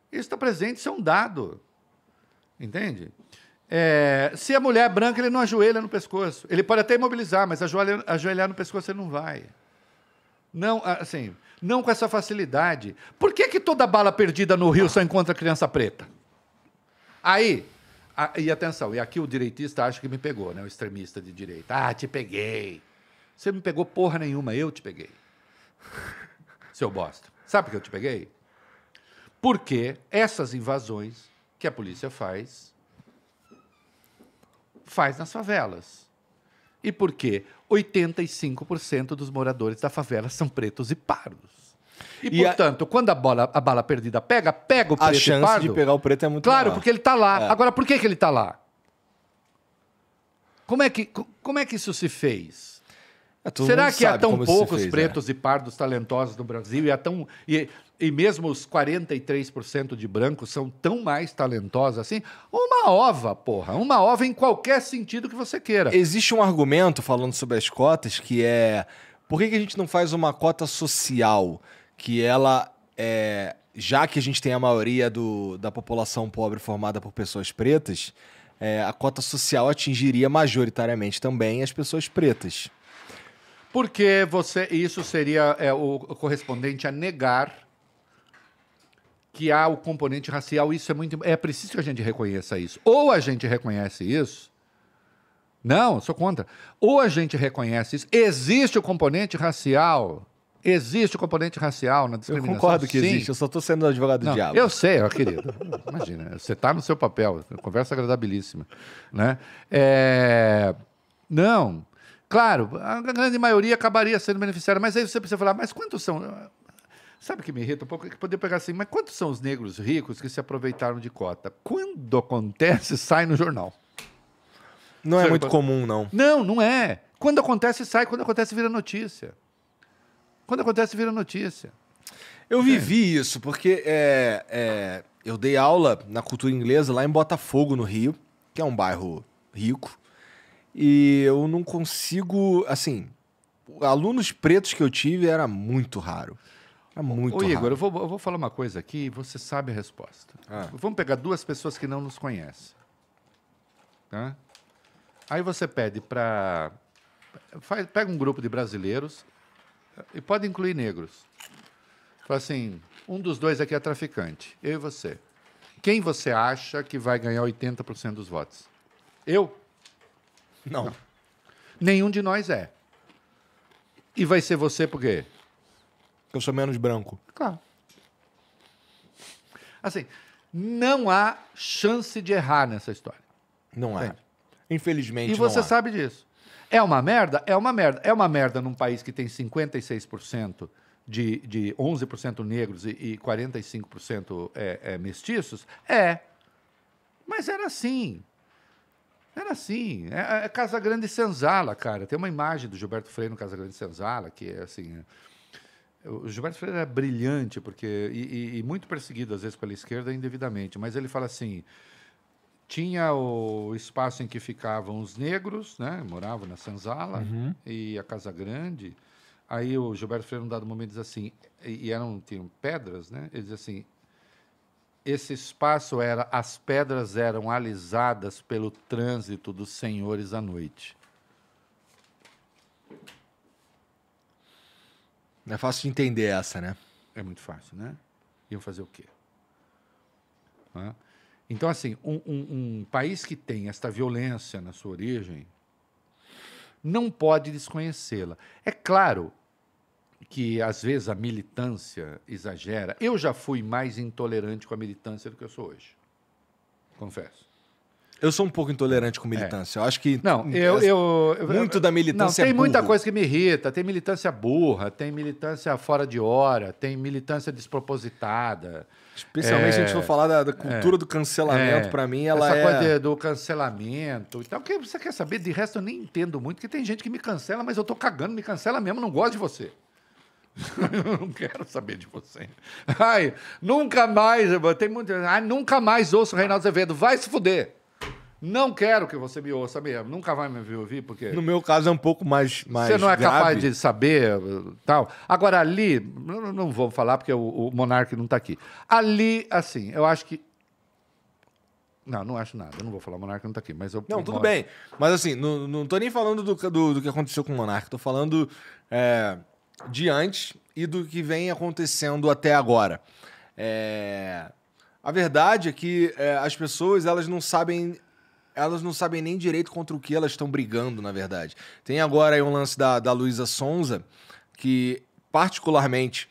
Isso tá presente, isso é um dado. Entende? É, se a mulher é branca, ele não ajoelha no pescoço. Ele pode até imobilizar, mas ajoelhar, ajoelhar no pescoço ele não vai. Não, assim, não com essa facilidade. Por que, que toda bala perdida no Rio só encontra criança preta? Aí, a, e atenção, e aqui o direitista acha que me pegou, né? O extremista de direita. Ah, te peguei. Você me pegou porra nenhuma, eu te peguei. *laughs* Seu bosta. Sabe por que eu te peguei? Porque essas invasões que a polícia faz, faz nas favelas e por quê? 85% dos moradores da favela são pretos e pardos. E, e, portanto, a... quando a, bola, a bala perdida pega, pega o preto. A chance pardo. de pegar o preto é muito Claro, maior. porque ele está lá. É. Agora, por que, que ele está lá? Como é que, como é que isso se fez? É, Será que há tão poucos fez, é. pretos é. e pardos talentosos no Brasil e há tão e, e mesmo os 43% de brancos são tão mais talentosos assim? Uma ova, porra, uma ova em qualquer sentido que você queira. Existe um argumento falando sobre as cotas que é por que, que a gente não faz uma cota social que ela é, já que a gente tem a maioria do, da população pobre formada por pessoas pretas, é, a cota social atingiria majoritariamente também as pessoas pretas. Porque você, isso seria é, o correspondente a negar que há o componente racial. Isso é muito. É preciso que a gente reconheça isso. Ou a gente reconhece isso. Não, sou contra. Ou a gente reconhece isso. Existe o componente racial. Existe o componente racial na discriminação. Eu concordo que Sim. existe, eu só estou sendo advogado do diabo. Eu sei, ó, querido. Imagina, você está no seu papel. Conversa agradabilíssima. Né? É... Não. Claro, a grande maioria acabaria sendo beneficiada, mas aí você precisa falar, mas quantos são? Sabe o que me irrita um pouco? É que poder pegar assim, mas quantos são os negros ricos que se aproveitaram de cota? Quando acontece, sai no jornal. Não é Você é muito pode... comum, não. Não, não é. Quando acontece, sai. Quando acontece, vira notícia. Quando acontece, vira notícia. Eu é. vivi isso, porque é, é, eu dei aula na cultura inglesa lá em Botafogo, no Rio, que é um bairro rico. E eu não consigo, assim, alunos pretos que eu tive era muito raro. Era muito Ô, raro. Igor, eu vou, eu vou falar uma coisa aqui e você sabe a resposta. Ah. Vamos pegar duas pessoas que não nos conhecem. Tá? Aí você pede para. Pega um grupo de brasileiros e pode incluir negros. Fala assim: um dos dois aqui é traficante, eu e você. Quem você acha que vai ganhar 80% dos votos? Eu? Não. não. Nenhum de nós é. E vai ser você por quê? Porque eu sou menos branco. Claro. Assim, não há chance de errar nessa história. Não Entende? há. Infelizmente, E você há. sabe disso. É uma merda? É uma merda. É uma merda num país que tem 56% de, de 11% negros e, e 45% é, é, mestiços? É. Mas era assim. Era assim. É, é, é Casa Grande Senzala, cara. Tem uma imagem do Gilberto Freire no Casa Grande Senzala, que é assim. É, o Gilberto Freire era é brilhante, porque. E, e, e muito perseguido, às vezes, pela esquerda, indevidamente. Mas ele fala assim. Tinha o espaço em que ficavam os negros, né? Moravam na Senzala uhum. e a Casa Grande. Aí o Gilberto Freire, num dado momento, diz assim, e eram, tinham pedras, né? Ele diz assim, esse espaço era as pedras eram alisadas pelo trânsito dos senhores à noite. Não é fácil de entender essa, né? É muito fácil, né? Iam fazer o quê? Então, assim, um, um, um país que tem esta violência na sua origem não pode desconhecê-la. É claro que às vezes a militância exagera. Eu já fui mais intolerante com a militância do que eu sou hoje. Confesso. Eu sou um pouco intolerante com militância. É. Eu acho que. Não, é eu. eu, muito eu, da militância não, Tem é muita coisa que me irrita. Tem militância burra, tem militância fora de hora, tem militância despropositada. Especialmente é, se a gente for é, falar da, da cultura é, do cancelamento, para mim, ela Essa é. Essa coisa do cancelamento e tal. que você quer saber? De resto, eu nem entendo muito, que tem gente que me cancela, mas eu tô cagando, me cancela mesmo, não gosto de você. *laughs* eu não quero saber de você. Ai, nunca mais. Tem muito. Ai, nunca mais ouço Reinaldo Azevedo. Vai se fuder. Não quero que você me ouça mesmo. Nunca vai me ouvir, porque. No meu caso é um pouco mais. mais você não é grave. capaz de saber tal. Agora, ali, não vou falar porque o, o não está aqui. Ali, assim, eu acho que. Não, não acho nada. Eu não vou falar, o Monark não está aqui, mas eu. Não, tudo bem. Mas assim, não, não tô nem falando do, do, do que aconteceu com o Monark. Tô falando. É de antes e do que vem acontecendo até agora. É... A verdade é que é, as pessoas elas não sabem elas não sabem nem direito contra o que elas estão brigando, na verdade. Tem agora aí um lance da, da Luísa Sonza, que particularmente.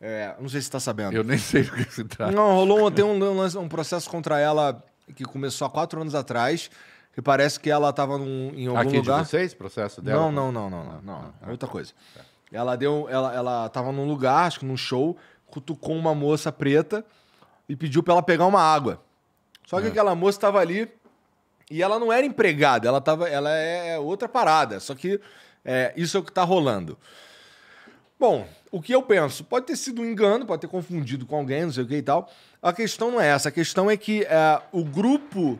É, não sei se está sabendo. Eu nem sei do que se trata. Não, rolou ontem um, um, um, processo contra ela que começou há quatro anos atrás, que parece que ela estava em algum Aqui lugar. Aqui de vocês, processo dela? Não, não, não, não, não, não, não, é não, ah, outra coisa. Tá. Ela deu. Ela, ela tava num lugar, acho que num show, cutucou uma moça preta e pediu pra ela pegar uma água. Só que é. aquela moça tava ali e ela não era empregada, ela, tava, ela é, é outra parada. Só que é, isso é o que tá rolando. Bom, o que eu penso? Pode ter sido um engano, pode ter confundido com alguém, não sei o que e tal. A questão não é essa. A questão é que é, o grupo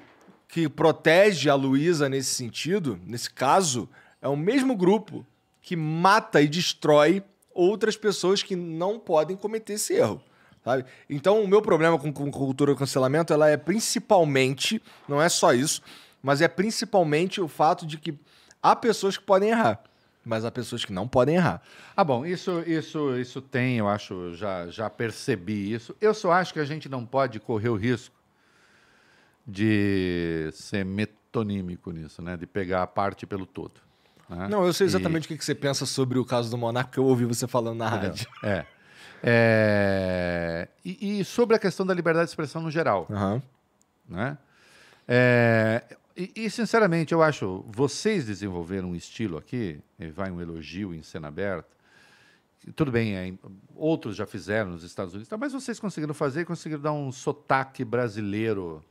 que protege a Luísa nesse sentido, nesse caso, é o mesmo grupo que mata e destrói outras pessoas que não podem cometer esse erro. Sabe? Então, o meu problema com, com cultura do cancelamento ela é principalmente, não é só isso, mas é principalmente o fato de que há pessoas que podem errar, mas há pessoas que não podem errar. Ah, bom, isso, isso, isso tem, eu acho, já, já percebi isso. Eu só acho que a gente não pode correr o risco de ser metonímico nisso, né? De pegar a parte pelo todo. Né? Não, eu sei exatamente e... o que você pensa sobre o caso do Monaco, que eu ouvi você falando na Entendeu? rádio. É. é... E, e, sobre a questão da liberdade de expressão no geral. Uhum. Né? É... E, e, sinceramente, eu acho, vocês desenvolveram um estilo aqui, vai um elogio em cena aberta, tudo bem, é, outros já fizeram nos Estados Unidos, tá, mas vocês conseguiram fazer, e conseguiram dar um sotaque brasileiro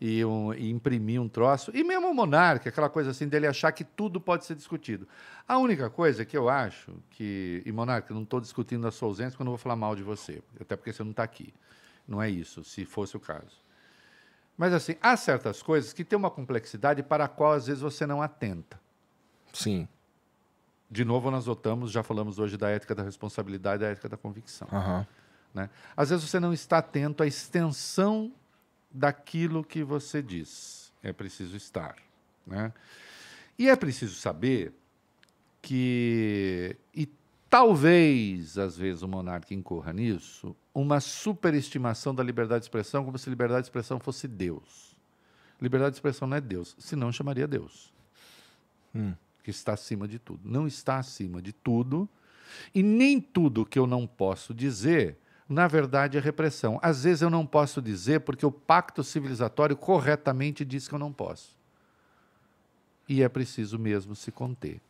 e, um, e, imprimir um troço. E mesmo o monarca, aquela coisa assim dele achar que tudo pode ser discutido. A única coisa que eu acho que. E, monarca, não estou discutindo a sua ausência, porque eu não vou falar mal de você, até porque você não está aqui. Não é isso, se fosse o caso. Mas, assim, há certas coisas que têm uma complexidade para a qual, às vezes, você não atenta. Sim. De novo, nós votamos já falamos hoje da ética da responsabilidade e da ética da convicção. Uhum. Né? Às vezes, você não está atento à extensão daquilo que você diz. É preciso estar. Né? E é preciso saber que, e talvez, às vezes, o monarca incorra nisso, uma superestimação da liberdade de expressão, como se liberdade de expressão fosse Deus. Liberdade de expressão não é Deus, senão chamaria Deus. Hum. Que está acima de tudo. Não está acima de tudo. E nem tudo que eu não posso dizer na verdade, é repressão. Às vezes eu não posso dizer porque o pacto civilizatório corretamente diz que eu não posso. E é preciso mesmo se conter.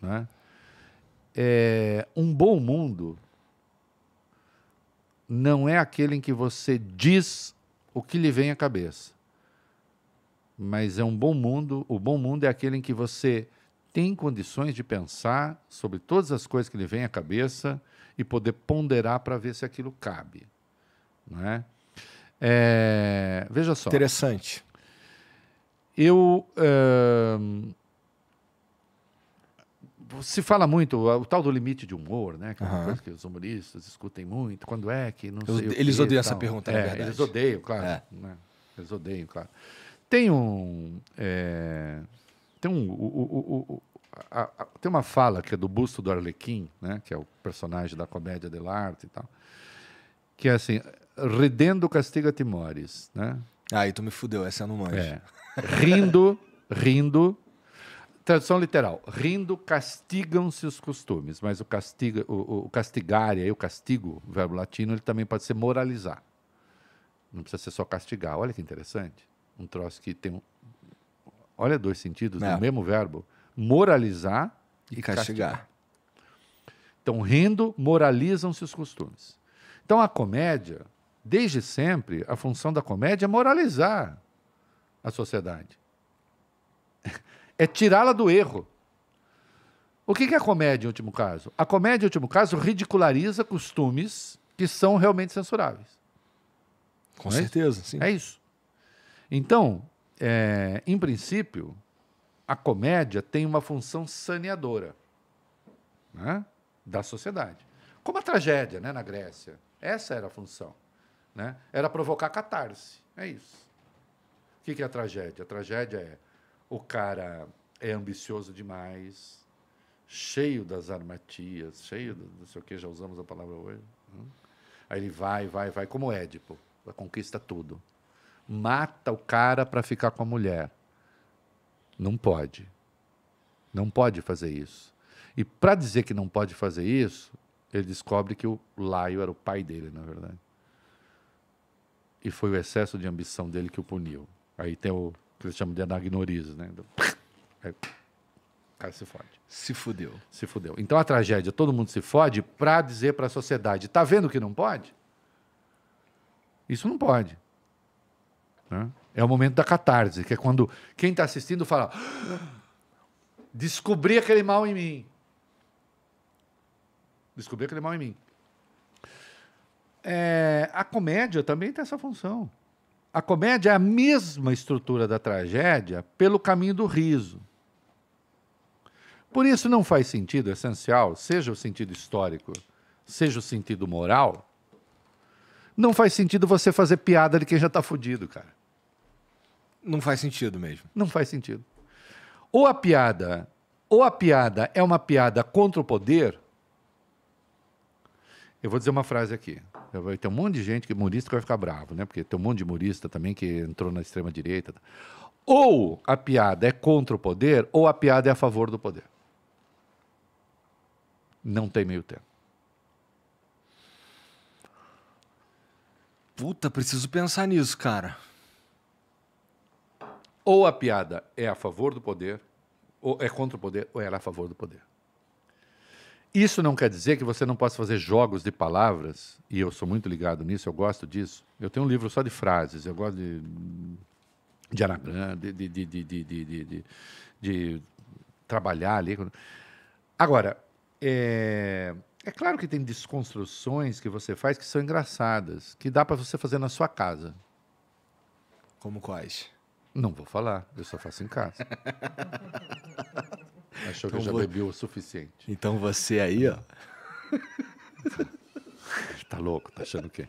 Né? É, um bom mundo não é aquele em que você diz o que lhe vem à cabeça. Mas é um bom mundo, o bom mundo é aquele em que você tem condições de pensar sobre todas as coisas que lhe vêm à cabeça e poder ponderar para ver se aquilo cabe. Né? É, veja só. Interessante. Eu. se fala muito o tal do limite de humor, né? Que é uma uhum. coisa que os humoristas escutem muito. Quando é que não sei. Eles, odeiam essa pergunta, é, verdade. Eles odeiam, claro. É. Né? Eles odeiam, claro. Tem um. É, tem um. O, o, o, a, a, tem uma fala que é do busto do Arlequim, né, que é o personagem da comédia de dell'arte e tal, que é assim, redendo castiga timores, né? Aí ah, tu me fudeu, essa eu não manjo. É. Rindo, rindo, tradução literal, rindo castigam-se os costumes, mas o, castiga, o, o castigar, e aí o castigo, o verbo latino, ele também pode ser moralizar. Não precisa ser só castigar, olha que interessante. Um troço que tem um... Olha dois sentidos no né? é. mesmo verbo moralizar e, e castigar. castigar. Então, rindo, moralizam-se os costumes. Então, a comédia, desde sempre, a função da comédia é moralizar a sociedade. *laughs* É tirá-la do erro. O que é a comédia, em último caso? A comédia, em último caso, ridiculariza costumes que são realmente censuráveis. Com certeza, sim. É isso. Então, é, em princípio, a comédia tem uma função saneadora né? da sociedade. Como a tragédia né, na Grécia. Essa era a função. Né? Era provocar catarse. É isso. O que é a tragédia? A tragédia é o cara é ambicioso demais, cheio das armatias, cheio do não sei o que, já usamos a palavra hoje. Hum. Aí ele vai, vai, vai, como Édipo. Conquista tudo. Mata o cara para ficar com a mulher não pode. Não pode fazer isso. E para dizer que não pode fazer isso, ele descobre que o Laio era o pai dele, na verdade. E foi o excesso de ambição dele que o puniu. Aí tem o que eles chamam de anagnorismo, né? *laughs* É, o cara se fode. Se fudeu. Se fudeu. Então a tragédia, todo mundo se fode para dizer para a sociedade, tá vendo que não pode? Isso não pode. Né? É o momento da catarse, que é quando quem está assistindo fala: ah, descobri aquele mal em mim. Descobri aquele mal em mim. É, a comédia também tem essa função. A comédia é a mesma estrutura da tragédia pelo caminho do riso. Por isso não faz sentido é essencial, seja o sentido histórico, seja o sentido moral, não faz sentido você fazer piada de quem já está fudido, cara. Não faz sentido mesmo. Não faz sentido. Ou a piada, ou a piada é uma piada contra o poder. Eu vou dizer uma frase aqui. Tem um monte de gente que humorista que vai ficar bravo, né? Porque tem um monte de humorista também que entrou na extrema direita. Ou a piada é contra o poder, ou a piada é a favor do poder. Não tem meio tempo. Puta, preciso pensar nisso, cara. Ou a piada é a favor do poder, ou é contra o poder, ou era é a favor do poder. Isso não quer dizer que você não possa fazer jogos de palavras, e eu sou muito ligado nisso, eu gosto disso. Eu tenho um livro só de frases, eu gosto de, de anagrama, de, de, de, de, trabalhar ali. Agora, é, é claro que tem desconstruções que você faz que são engraçadas, que dá para você fazer na sua casa. Como quais? Não vou falar, eu só faço em casa. *laughs* Achou então que eu já vou... bebi o suficiente. Então você aí, ó. *laughs* *laughs* tá louco, tá achando o quê?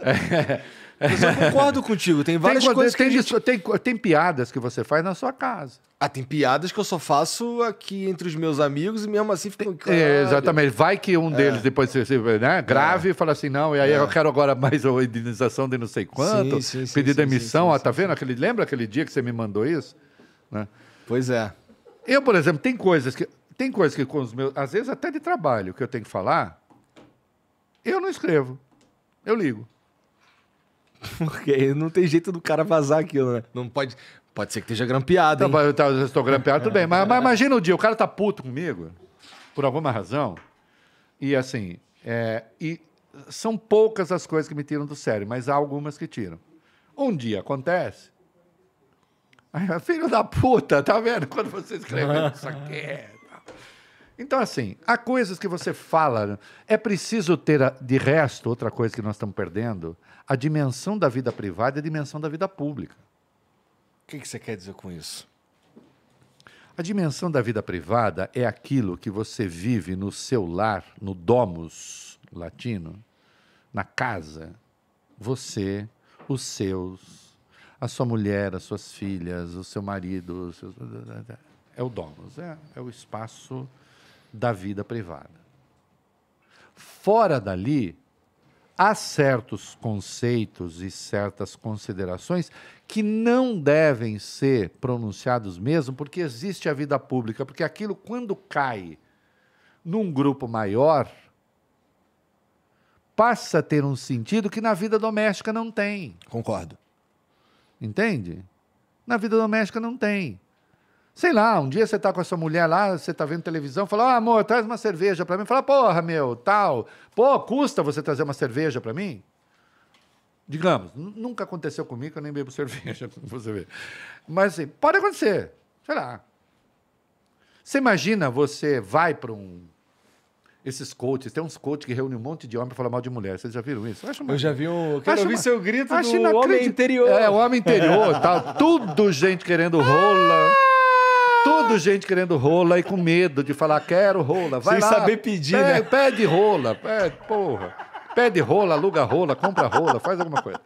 É. *laughs* Eu concordo contigo, tem várias tem, coisas. Tem, gente... tem, tem, piadas que você faz na sua casa. Ah, tem piadas que eu só faço aqui entre os meus amigos e mesmo assim fica. É, exatamente. Vai que um é. deles depois você né, grave é. e fala assim, não, e aí eu é. quero agora mais a indenização de não sei quanto, Pedir demissão, pedido emissão. ah, tá vendo? Aquele, lembra aquele dia que você me mandou isso? Né? Pois é. Eu, por exemplo, tem coisas que. Tem coisas que com os meus. Às vezes até de trabalho que eu tenho que falar eu não escrevo. Eu ligo. *laughs* Porque não tem jeito do cara vazar aquilo, né? Não pode. Pode ser que esteja grampeado. Hein? Não, eu estou grampeado, tudo bem. Mas, mas imagina o um dia, o cara tá puto comigo, por alguma razão. E assim, é, e são poucas as coisas que me tiram do sério, mas há algumas que tiram. Um dia acontece. Aí, filho da puta, tá vendo? Quando você escreveu isso aqui. *laughs* Então, assim, há coisas que você fala. Né? É preciso ter, de resto, outra coisa que nós estamos perdendo: a dimensão da vida privada e a dimensão da vida pública. O que, que você quer dizer com isso? A dimensão da vida privada é aquilo que você vive no seu lar, no domus latino, na casa. Você, os seus, a sua mulher, as suas filhas, o seu marido. O seu... É o domus, é, é o espaço da vida privada. Fora dali, há certos conceitos e certas considerações que não devem ser pronunciados mesmo, porque existe a vida pública, porque aquilo quando cai num grupo maior passa a ter um sentido que na vida doméstica não tem. Concordo. Entende? Na vida doméstica não tem. Sei lá, um dia você tá com essa mulher lá, você tá vendo televisão, fala, amor, traz uma cerveja para mim. Fala, porra, meu, tal. Pô, custa você trazer uma cerveja para mim? Digamos, nunca aconteceu comigo, eu nem bebo *laughs* cerveja, como você vê. Mas assim, pode acontecer, sei lá. Você imagina, você vai para um esses coaches, tem uns coaches que reúnem um monte de homem para falar mal de mulher. Vocês já viram isso? Acho uma... Eu já vi um. Quero acho ouvir uma... seu grito acho do homem interior. É, o homem interior, tá Tudo gente querendo rola. Ah! Tudo gente querendo rola e com medo de falar, quero rola. Vai Sem lá, saber pedir, pede, né? Pede rola, pede, é, porra. Pede rola, aluga rola, compra rola, faz alguma coisa.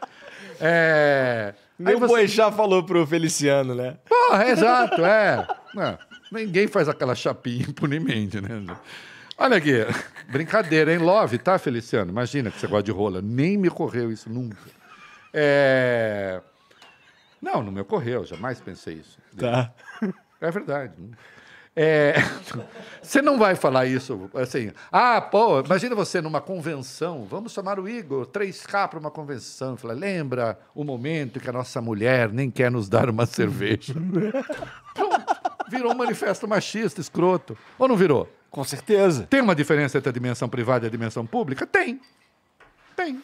É... Nem você... o Boechat falou pro Feliciano, né? Porra, é exato, é. Não, ninguém faz aquela chapinha impunemente, né? Olha aqui, brincadeira, hein? Love, tá, Feliciano? Imagina que você gosta de rola. Nem me ocorreu isso nunca. É... Não, não me ocorreu, jamais pensei isso. Tá. É verdade. É, *laughs* você não vai falar isso assim. Ah, pô, imagina você numa convenção. Vamos chamar o Igor 3K para uma convenção. Fala, lembra o momento que a nossa mulher nem quer nos dar uma cerveja? *laughs* virou um manifesto machista, escroto. Ou não virou? Com certeza. Tem uma diferença entre a dimensão privada e a dimensão pública? Tem. Tem.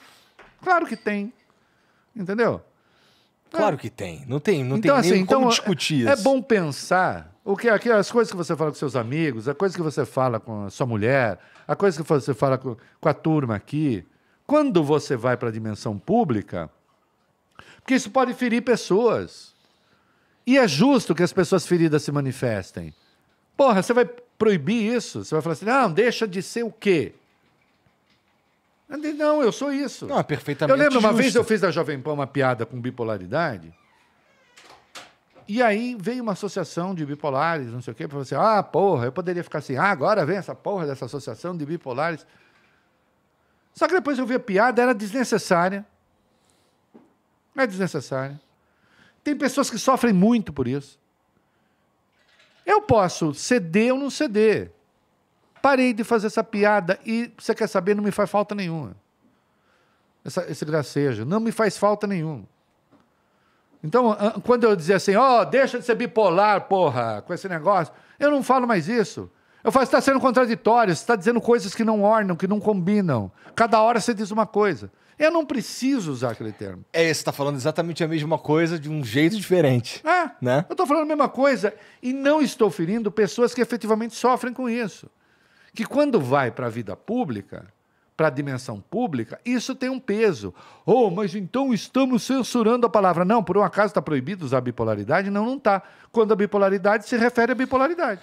Claro que tem. Entendeu? Claro é. que tem. Não tem, não então, tem assim, nem então, como discutir é, isso. É bom pensar o que, as coisas que você fala com seus amigos, a coisa que você fala com a sua mulher, a coisa que você fala com, com a turma aqui. Quando você vai para a dimensão pública, porque isso pode ferir pessoas. E é justo que as pessoas feridas se manifestem. Porra, você vai proibir isso? Você vai falar assim, não, deixa de ser o quê? Não, eu sou isso. Não, é perfeitamente. Eu lembro uma vez eu fiz da Jovem Pan uma piada com bipolaridade. E aí veio uma associação de bipolares, não sei o quê, para você, assim, ah, porra, eu poderia ficar assim, ah, agora vem essa porra dessa associação de bipolares. Só que depois eu vi a piada, era desnecessária. É desnecessária. Tem pessoas que sofrem muito por isso. Eu posso ceder ou não ceder. Parei de fazer essa piada e, você quer saber, não me faz falta nenhuma. Essa, esse gracejo. Não me faz falta nenhuma. Então, ah, quando eu dizia assim, ó, oh, deixa de ser bipolar, porra, com esse negócio, eu não falo mais isso. Eu falo, você está sendo contraditório, você está dizendo coisas que não ornam, que não combinam. Cada hora você diz uma coisa. Eu não preciso usar aquele termo. É, você está falando exatamente a mesma coisa de um jeito diferente. É, né? eu estou falando a mesma coisa e não estou ferindo pessoas que efetivamente sofrem com isso que quando vai para a vida pública, para a dimensão pública, isso tem um peso. Oh, mas então estamos censurando a palavra. Não, por um acaso está proibido usar bipolaridade? Não, não está. Quando a bipolaridade se refere à bipolaridade.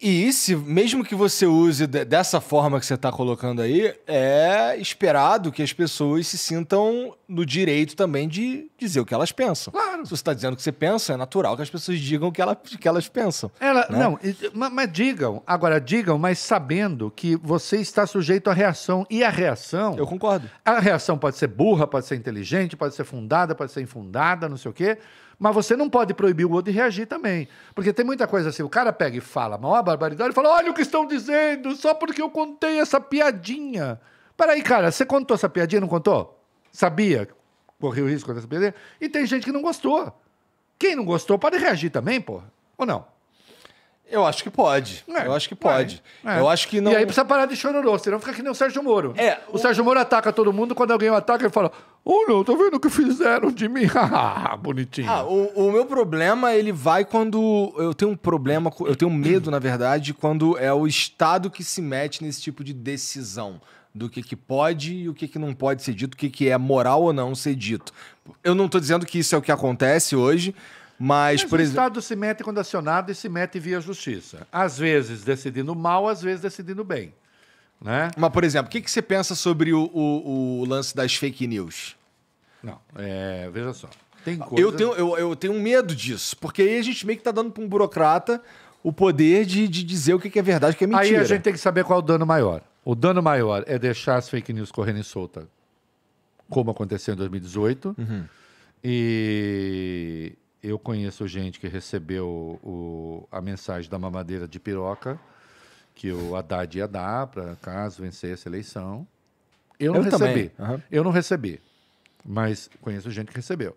E se, mesmo que você use dessa forma que você está colocando aí, é esperado que as pessoas se sintam no direito também de dizer o que elas pensam. Claro. Se você está dizendo o que você pensa, é natural que as pessoas digam o que, ela, que elas pensam. Ela, né? Não, mas, mas digam. Agora, digam, mas sabendo que você está sujeito à reação. E a reação. Eu concordo. A reação pode ser burra, pode ser inteligente, pode ser fundada, pode ser infundada, não sei o quê. Mas você não pode proibir o outro de reagir também. Porque tem muita coisa assim. O cara pega e fala maior barbaridade e fala: olha o que estão dizendo, só porque eu contei essa piadinha. Peraí, cara, você contou essa piadinha, não contou? Sabia? Correu o risco dessa piadinha? E tem gente que não gostou. Quem não gostou pode reagir também, porra. Ou não? Eu acho que pode. É, eu acho que pode. É, é. Eu acho que não. E aí precisa parar de chororô, senão fica que nem o Sérgio Moro. É. O, o Sérgio Moro ataca todo mundo, quando alguém o ataca, ele fala: Ô, oh, não, tô vendo o que fizeram de mim. *laughs* Bonitinho. Ah, o, o, meu problema, ele vai quando. Eu tenho um problema, eu tenho medo, na verdade, quando é o Estado que se mete nesse tipo de decisão. Do que, que pode e o que, que não pode ser dito, o que, que é moral ou não ser dito. Eu não tô dizendo que isso é o que acontece hoje, mas, Mas por exemplo. O Estado se mete quando acionado e se mete via justiça. Às vezes decidindo mal, às vezes decidindo bem. Né? Mas, por exemplo, o que, que você pensa sobre o, o, o lance das fake news? Não, é, veja só. Tem coisa... eu, tenho, eu, eu tenho medo disso, porque aí a gente meio que está dando para um burocrata o poder de, de dizer o que, que é verdade o que é mentira. Aí a gente tem que saber qual é o dano maior. O dano maior é deixar as fake news correndo solta, como aconteceu em 2018. Uhum. E, eu conheço gente que recebeu o, a mensagem da mamadeira de piroca que o Haddad ia dar para caso vencesse a eleição. Eu não eu recebi. Uhum. Eu não recebi. Mas conheço gente que recebeu.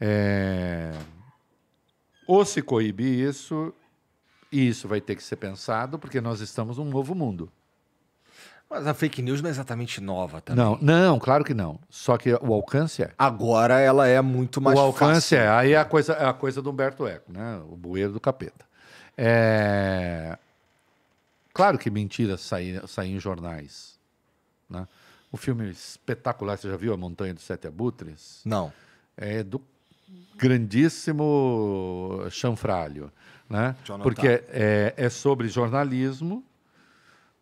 É... Ou se coibir isso, e isso vai ter que ser pensado, porque nós estamos num novo mundo. Mas a fake news não é exatamente nova também. Não, não, claro que não. Só que o alcance é. Agora ela é muito mais O alcance fácil. é. Aí é a coisa, é a coisa do Humberto Eco, né? O bueiro do capeta. É... Claro que mentiras sair em jornais. Né? O filme espetacular, você já viu A Montanha dos Sete Abutres? Não. É do grandíssimo chanfralho, né? Porque é, é sobre jornalismo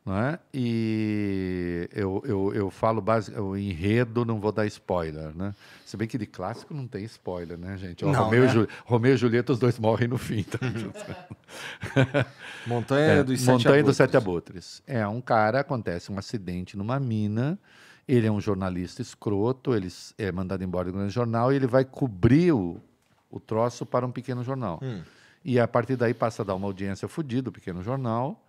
né? E eu, eu, eu falo base, o enredo, não vou dar spoiler, né? Se bem que de clássico não tem spoiler, né, gente? Ó, não, Romeu, né? E Ju, Romeu e Julieta, os dois morrem no fim. Tá? *laughs* Montanha é, dos Montanha do Sete Abutres. É, um cara, acontece um acidente numa mina, ele é um jornalista escroto, ele é mandado embora do grande jornal e ele vai cobrir o, o troço para um pequeno jornal. Hum. E a partir daí passa a dar uma audiência fodida, o pequeno jornal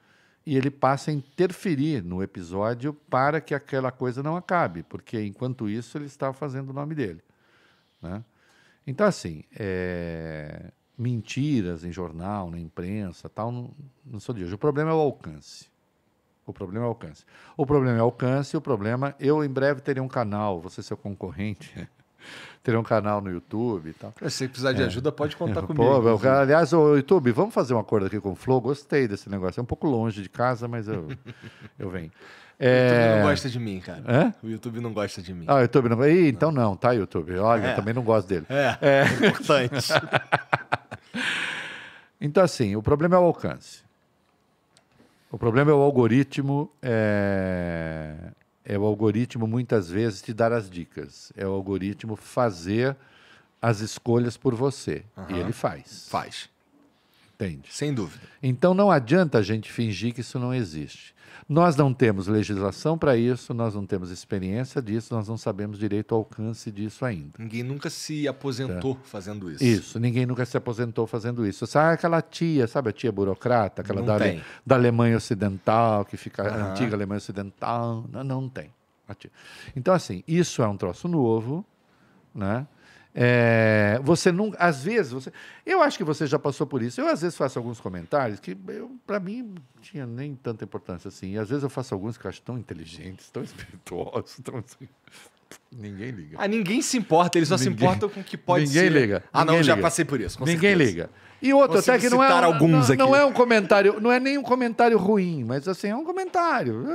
e ele passa a interferir no episódio para que aquela coisa não acabe, porque enquanto isso ele está fazendo o nome dele. Né? Então, assim, é... mentiras em jornal, na imprensa, tal, não, não sou de hoje. O problema é o alcance. O problema é o alcance. O problema é o alcance, o problema... Eu, em breve, terei um canal, você seu concorrente, *laughs* ter um canal no YouTube e tal. É, se precisar de é. ajuda, pode contar é, comigo. Pô, aliás, o YouTube, vamos fazer um acordo aqui com o Flow? Gostei desse negócio. É um pouco longe de casa, mas eu, *laughs* eu venho. É... O YouTube não gosta de mim, cara. O YouTube não gosta de mim. Ah, o YouTube não gosta. então não, tá, YouTube. Olha, é. eu também não gosto dele. É, é. é importante. *laughs* então, assim, o problema é o alcance. O problema é o algoritmo é... É o algoritmo muitas vezes te dar as dicas. É o algoritmo fazer as escolhas por você. Uhum. E ele faz. Faz entende? Sem dúvida. Então não adianta a gente fingir que isso não existe. Nós não temos legislação para isso, nós não temos experiência disso, nós não sabemos direito ao alcance disso ainda. Ninguém nunca se aposentou tá? fazendo isso. Isso, ninguém nunca se aposentou fazendo isso. Sabe ah, aquela tia, sabe a tia burocrata, aquela da, Ale... da, Alemanha Ocidental, que fica ah. antiga Alemanha Ocidental? Não, não tem. Então, assim, isso é um troço novo, né? É, você nunca às vezes, você, eu acho que você já passou por isso. Eu às vezes faço alguns comentários que para mim não tinha nem tanta importância assim. E às vezes eu faço alguns que eu acho tão inteligentes, tão espirituosos, tão assim, *laughs* Ninguém liga. Ah, ninguém se importa, eles só ninguém, se importam com o que pode ninguém ser. Liga, ah, ninguém não, liga. já passei por isso. ninguém certeza. liga. E outro, Consigo até que não é, alguns não, não, é um comentário, não é nem um comentário ruim, mas assim, é um comentário.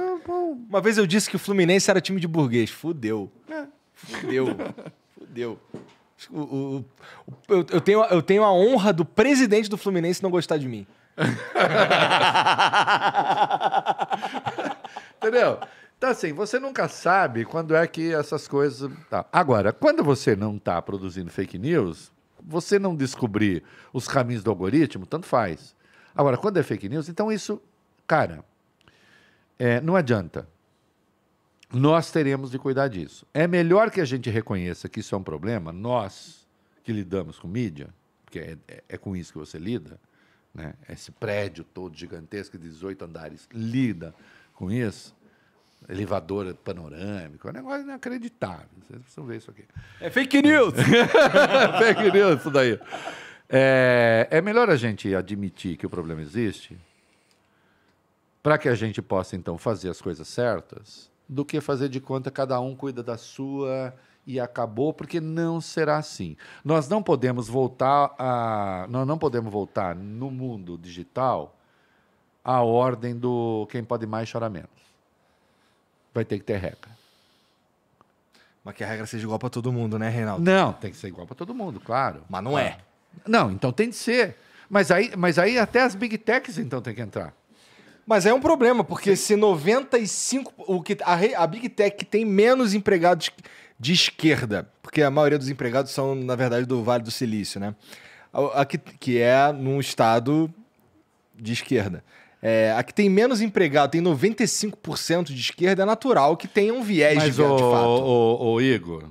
Uma vez eu disse que o Fluminense era time de burguês. Fudeu. É. Fudeu. Fudeu. O, o, o, eu, eu, tenho, eu tenho a honra do presidente do Fluminense não gostar de mim. *laughs* Entendeu? Então, assim, você nunca sabe quando é que essas coisas. Tá. Agora, quando você não está produzindo fake news, você não descobrir os caminhos do algoritmo, tanto faz. Agora, quando é fake news, então isso, cara, é, não adianta nós teremos de cuidar disso. É melhor que a gente reconheça que isso é um problema, nós que lidamos com mídia, porque é, é, é com isso que você lida, né? esse prédio todo gigantesco de 18 andares lida com isso. Elevador panorâmico, é um negócio inacreditável. Vocês precisam ver isso aqui. É fake news! *laughs* fake news, isso daí. É, é melhor a gente admitir que o problema existe, para que a gente possa então fazer as coisas certas do que fazer de conta cada um cuida da sua e acabou, porque não será assim. Nós não podemos voltar a nós não podemos voltar no mundo digital à ordem do quem pode mais chora menos. Vai ter que ter regra. Mas que a regra seja igual para todo mundo, né, Reinaldo? Não, tem que ser igual para todo mundo, claro. Mas não é. Não, então tem de ser. Mas aí, mas aí até as big techs então tem que entrar. Mas é um problema, porque Sim. se 95. O que, a, a Big Tech que tem menos empregados de esquerda, porque a maioria dos empregados são, na verdade, do Vale do Silício, né? A, a que, que é num estado de esquerda. É, a que tem menos empregado, tem 95% de esquerda, é natural que tenha um viés Mas de, o, de fato. Mas, o, o, o Igor...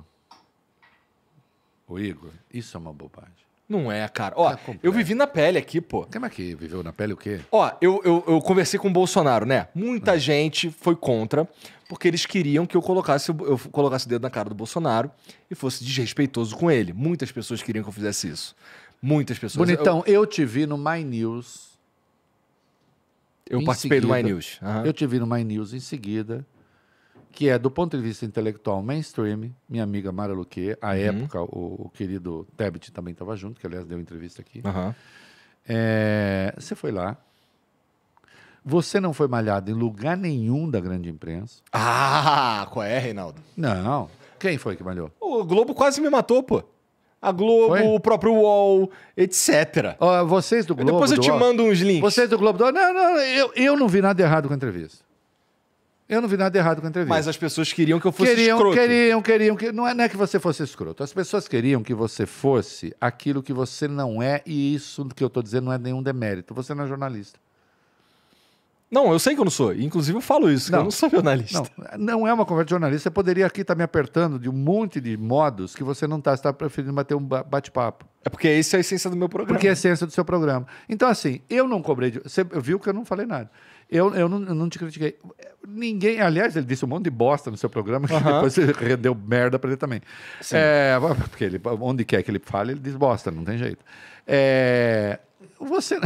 O Igor, isso é uma bobagem. Não é, cara. Ó, é eu vivi na pele aqui, pô. Como é que viveu na pele o quê? Ó, eu, eu, eu conversei com o Bolsonaro, né? Muita ah. gente foi contra, porque eles queriam que eu colocasse, eu colocasse o dedo na cara do Bolsonaro e fosse desrespeitoso com ele. Muitas pessoas queriam que eu fizesse isso. Muitas pessoas. Bonitão, eu, eu te vi no My News. Eu participei seguida, do My News. Uhum. Eu te vi no My News em seguida que é, do ponto de vista intelectual, mainstream. Minha amiga Mara Luque, à uhum. época, o, o querido Tebet também estava junto, que aliás deu entrevista aqui. Uhum. É, você foi lá. Você não foi malhado em lugar nenhum da grande imprensa. Ah, qual é, Reinaldo? Não. Quem foi que malhou? O Globo quase me matou, pô. A Globo, Foi? o próprio UOL, etc. vocês do Globo. Depois eu te UOL, mando uns links. Vocês do Globo do Não, não, eu, eu não vi nada errado com a entrevista. Eu não vi nada errado com a entrevista. Mas as pessoas queriam que eu fosse queriam, escroto. Queriam, queriam, queriam. Não é, não é que você fosse escroto. As pessoas queriam que você fosse aquilo que você não é, e isso que eu estou dizendo não é nenhum demérito. Você não é jornalista. Não, eu sei que eu não sou. Inclusive eu falo isso, não, eu não sou jornalista. Não, não é uma conversa de jornalista. Você poderia aqui estar tá me apertando de um monte de modos que você não está. Você está preferindo bater um bate-papo. É porque essa é a essência do meu programa. Porque é a essência do seu programa. Então, assim, eu não cobrei... De... Você viu que eu não falei nada. Eu, eu, não, eu não te critiquei. Ninguém. Aliás, ele disse um monte de bosta no seu programa, que uh -huh. depois você rendeu merda para ele também. É, porque ele, onde quer que ele fale, ele diz bosta, não tem jeito. É, você.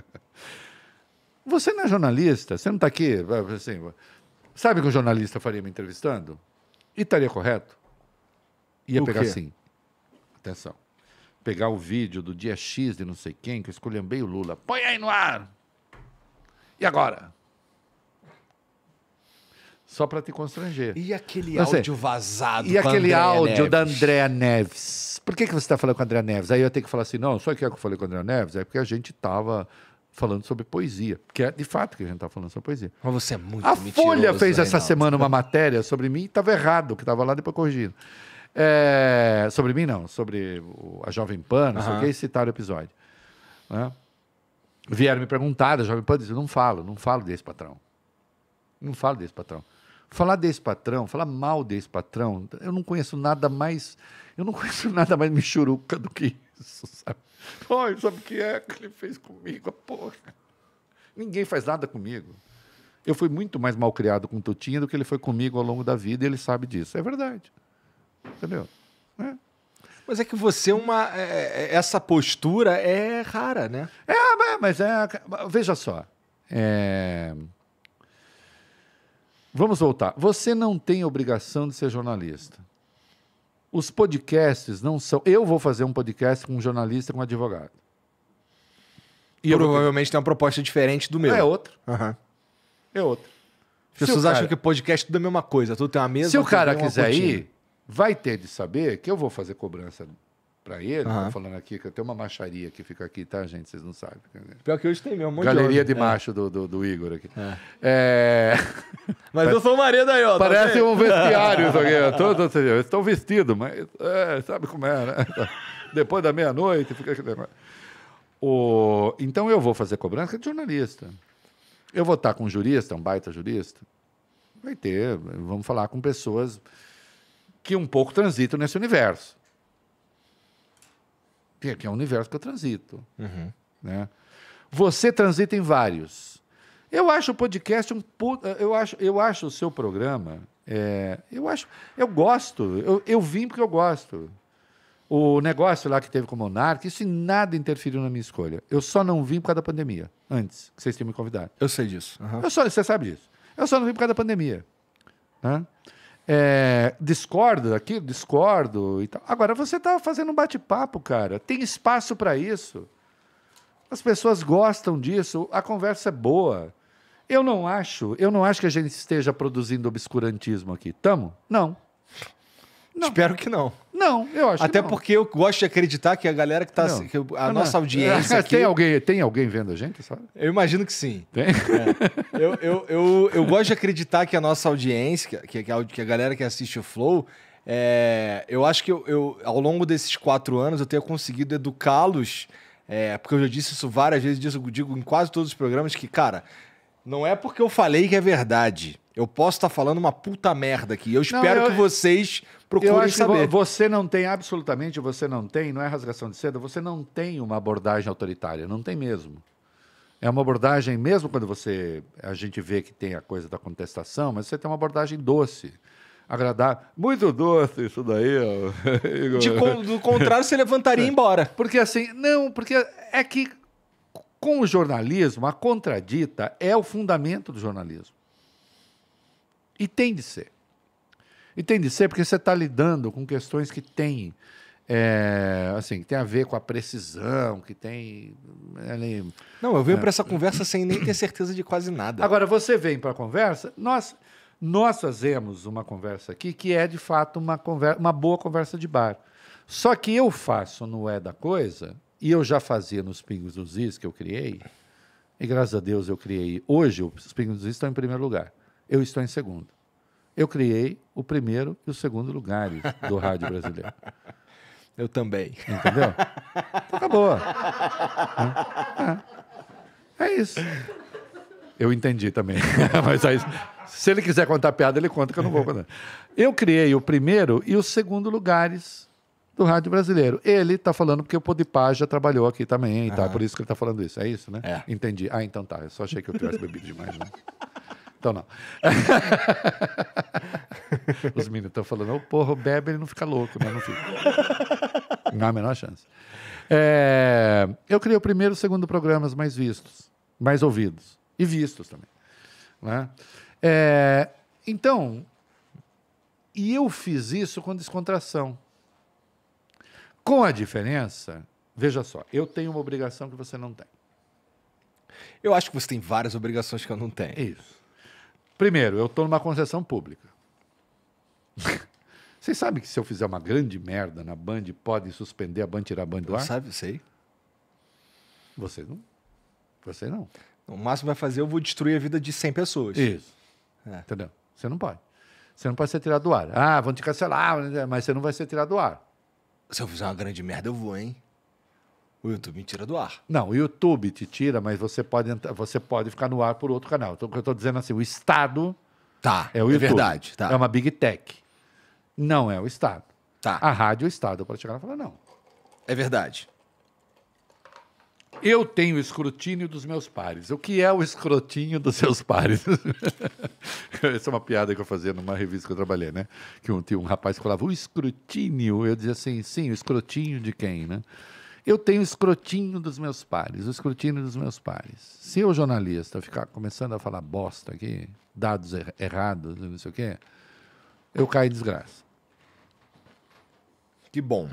*laughs* você não é jornalista, você não está aqui. Assim, sabe que o jornalista faria me entrevistando? E estaria correto? Ia o pegar quê? assim. Atenção. Pegar o vídeo do dia X de não sei quem, que eu bem o Lula. Põe aí no ar! E agora? Só para te constranger. E aquele Não sei. áudio vazado? E aquele Andréa áudio Neves? da Andréa Neves? Por que, que você está falando com a Andréa Neves? Aí eu tenho que falar assim: não, só é que eu falei com a Andréa Neves é porque a gente estava falando sobre poesia. Porque é de fato que a gente estava falando sobre poesia. Mas você é muito A Folha fez essa semana uma matéria sobre mim e estava errado, que estava lá depois corrigindo. É, sobre mim, não, sobre a Jovem Pan, não sei o que, e citaram o episódio. Né? vieram me perguntar, já me pode dizer, não falo, não falo desse patrão. Não falo desse patrão. Falar desse patrão, falar mal desse patrão, eu não conheço nada mais, eu não *laughs* conheço nada mais michuruca do que isso, sabe? Olha, sabe o que é que ele fez comigo, a porra? Ninguém faz nada comigo. Eu fui muito mais mal criado com Tutinha do que ele foi comigo ao longo da vida e ele sabe disso. É verdade. Entendeu? Né? Mas é que você, é uma, é, é, essa postura é rara, né? É, mas é. Veja só. É... Vamos voltar. Você não tem obrigação de ser jornalista. Os podcasts não são. Eu vou fazer um podcast com um jornalista com um advogado. E Provavelmente eu... tem uma proposta diferente do meu. É outro. Uhum. É outro. As pessoas cara... acham que podcast tudo é a mesma coisa, tudo tem uma mesa. Se o cara quiser cortina. ir, vai ter de saber que eu vou fazer cobrança para ele. Uhum. falando aqui que eu tenho uma macharia que fica aqui, tá, gente? Vocês não sabem. Pior que hoje tem mesmo. Um Galeria de, de macho é. do, do, do, Igor aqui. É. É... *laughs* Mas eu sou o Maria da Iota. Tá Parece um vestiário isso aqui. *laughs* Todos, assim, eles mas é, sabe como é, né? *laughs* Depois da meia-noite fica O... Então eu vou fazer cobrança de jornalista. Eu vou estar com um jurista, um baita jurista. Vai ter, vamos falar com pessoas que um pouco transito nesse universo. Que é o universo que eu transito. Uhum. Né? Você transita em vários. Eu acho o podcast um eu acho eu acho o seu programa é, eu acho eu gosto eu, eu vim porque eu gosto o negócio lá que teve com o Monark isso em nada interferiu na minha escolha eu só não vim por causa da pandemia antes que vocês tenham me convidado eu sei disso uhum. eu só você sabe disso eu só não vim por causa da pandemia né? É, discordo aqui, discordo e tal. Agora, você tá fazendo um bate-papo, cara. Tem espaço para isso. As pessoas gostam disso, a conversa é boa. Eu não acho, eu não acho que a gente esteja produzindo obscurantismo aqui. Tamo? Não. Não. Espero que não. Não, eu acho. Até porque eu gosto de acreditar que a galera que tá. Não. Que a não, nossa audiência. É, aqui, tem, alguém, tem alguém vendo a gente, sabe? Eu imagino que sim. Tem? É. Eu, eu, eu, eu, gosto de acreditar que a nossa audiência, que, que, a, que a galera que assiste o Flow, é, eu acho que eu, eu, ao longo desses quatro anos eu tenho conseguido educá-los. É, porque eu já disse isso várias vezes, disso, digo em quase todos os programas, que, cara, não é porque eu falei que é verdade. Eu posso estar tá falando uma puta merda aqui. Eu espero não, eu... que vocês procurem eu acho saber. Que você não tem, absolutamente, você não tem, não é rasgação de seda, você não tem uma abordagem autoritária, não tem mesmo. É uma abordagem, mesmo quando você a gente vê que tem a coisa da contestação, mas você tem uma abordagem doce agradável. Muito doce isso daí. Ó. De, do contrário, você levantaria e é. embora. Porque assim, não, porque é que com o jornalismo, a contradita é o fundamento do jornalismo. E tem de ser. E tem de ser porque você está lidando com questões que têm é, assim, que tem a ver com a precisão, que tem. Ali, é, não, eu venho é. para essa conversa sem nem ter certeza de quase nada. Agora, você vem para a conversa, nós, nós fazemos uma conversa aqui que é de fato uma, conversa, uma boa conversa de bar. Só que eu faço no É da Coisa e eu já fazia nos Pingos dos Is que eu criei, e graças a Deus eu criei. Hoje os Pingos dos Is estão em primeiro lugar, eu estou em segundo. Eu criei o primeiro e o segundo lugares do rádio brasileiro. *laughs* Eu também. Entendeu? *laughs* Então, acabou. É. é isso. Eu entendi também. *laughs* Mas aí, se ele quiser contar piada, ele conta que eu não vou contar. Eu criei o primeiro e o segundo lugares do rádio brasileiro. Ele está falando porque o Podipá já trabalhou aqui também, tá? Por isso que ele está falando isso. É isso, né? É. Entendi. Ah, então tá. Eu só achei que eu tivesse bebido demais, né? *laughs* Então não. *laughs* Os meninos estão falando, o oh, porra, bebe, ele não fica louco, né? Não fica. *laughs* Não há a menor chance. É... eu criei o primeiro e o segundo programas mais vistos, mais ouvidos. E vistos também. Né? É... então, e eu fiz isso com descontração. Com a diferença, veja só, eu tenho uma obrigação que você não tem. Eu acho que você tem várias obrigações que eu não tenho. Isso. Primeiro, eu estou numa concessão pública. *laughs* Vocês sabem que se eu fizer uma grande merda na Band, podem suspender a Band, tirar a Band do ar? Sabe, sei. Você não. Você não. O máximo vai fazer, eu vou destruir a vida de 100 pessoas. Isso. É. Entendeu? Você não pode. Você não pode ser tirado do ar. Ah, vão te cancelar, mas você não vai ser tirado do ar. Se eu fizer uma grande merda, eu vou, hein? O YouTube me tira do ar. Não, o YouTube te tira, mas você pode, você pode ficar no ar por outro canal. Então, o que eu estou dizendo assim, o Estado tá, é o é YouTube. É verdade. Tá. É uma big tech. Não é o Estado. Tá. A rádio é o Estado. Eu posso chegar e falar, não. É verdade. Eu tenho escrutínio dos meus pares. O que é o escrotinho dos seus pares? *laughs* Essa é uma piada que eu fazia numa revista que eu trabalhei, né? Que um, tinha um rapaz que falava, o escrutínio. Eu dizia assim, sim, o escrotinho de quem, né? Eu tenho escrotinho dos meus pares, o escrutínio dos meus pares. Se eu, jornalista, ficar começando a falar bosta aqui, dados er errados, não sei o quê, eu caio em desgraça. Que bom.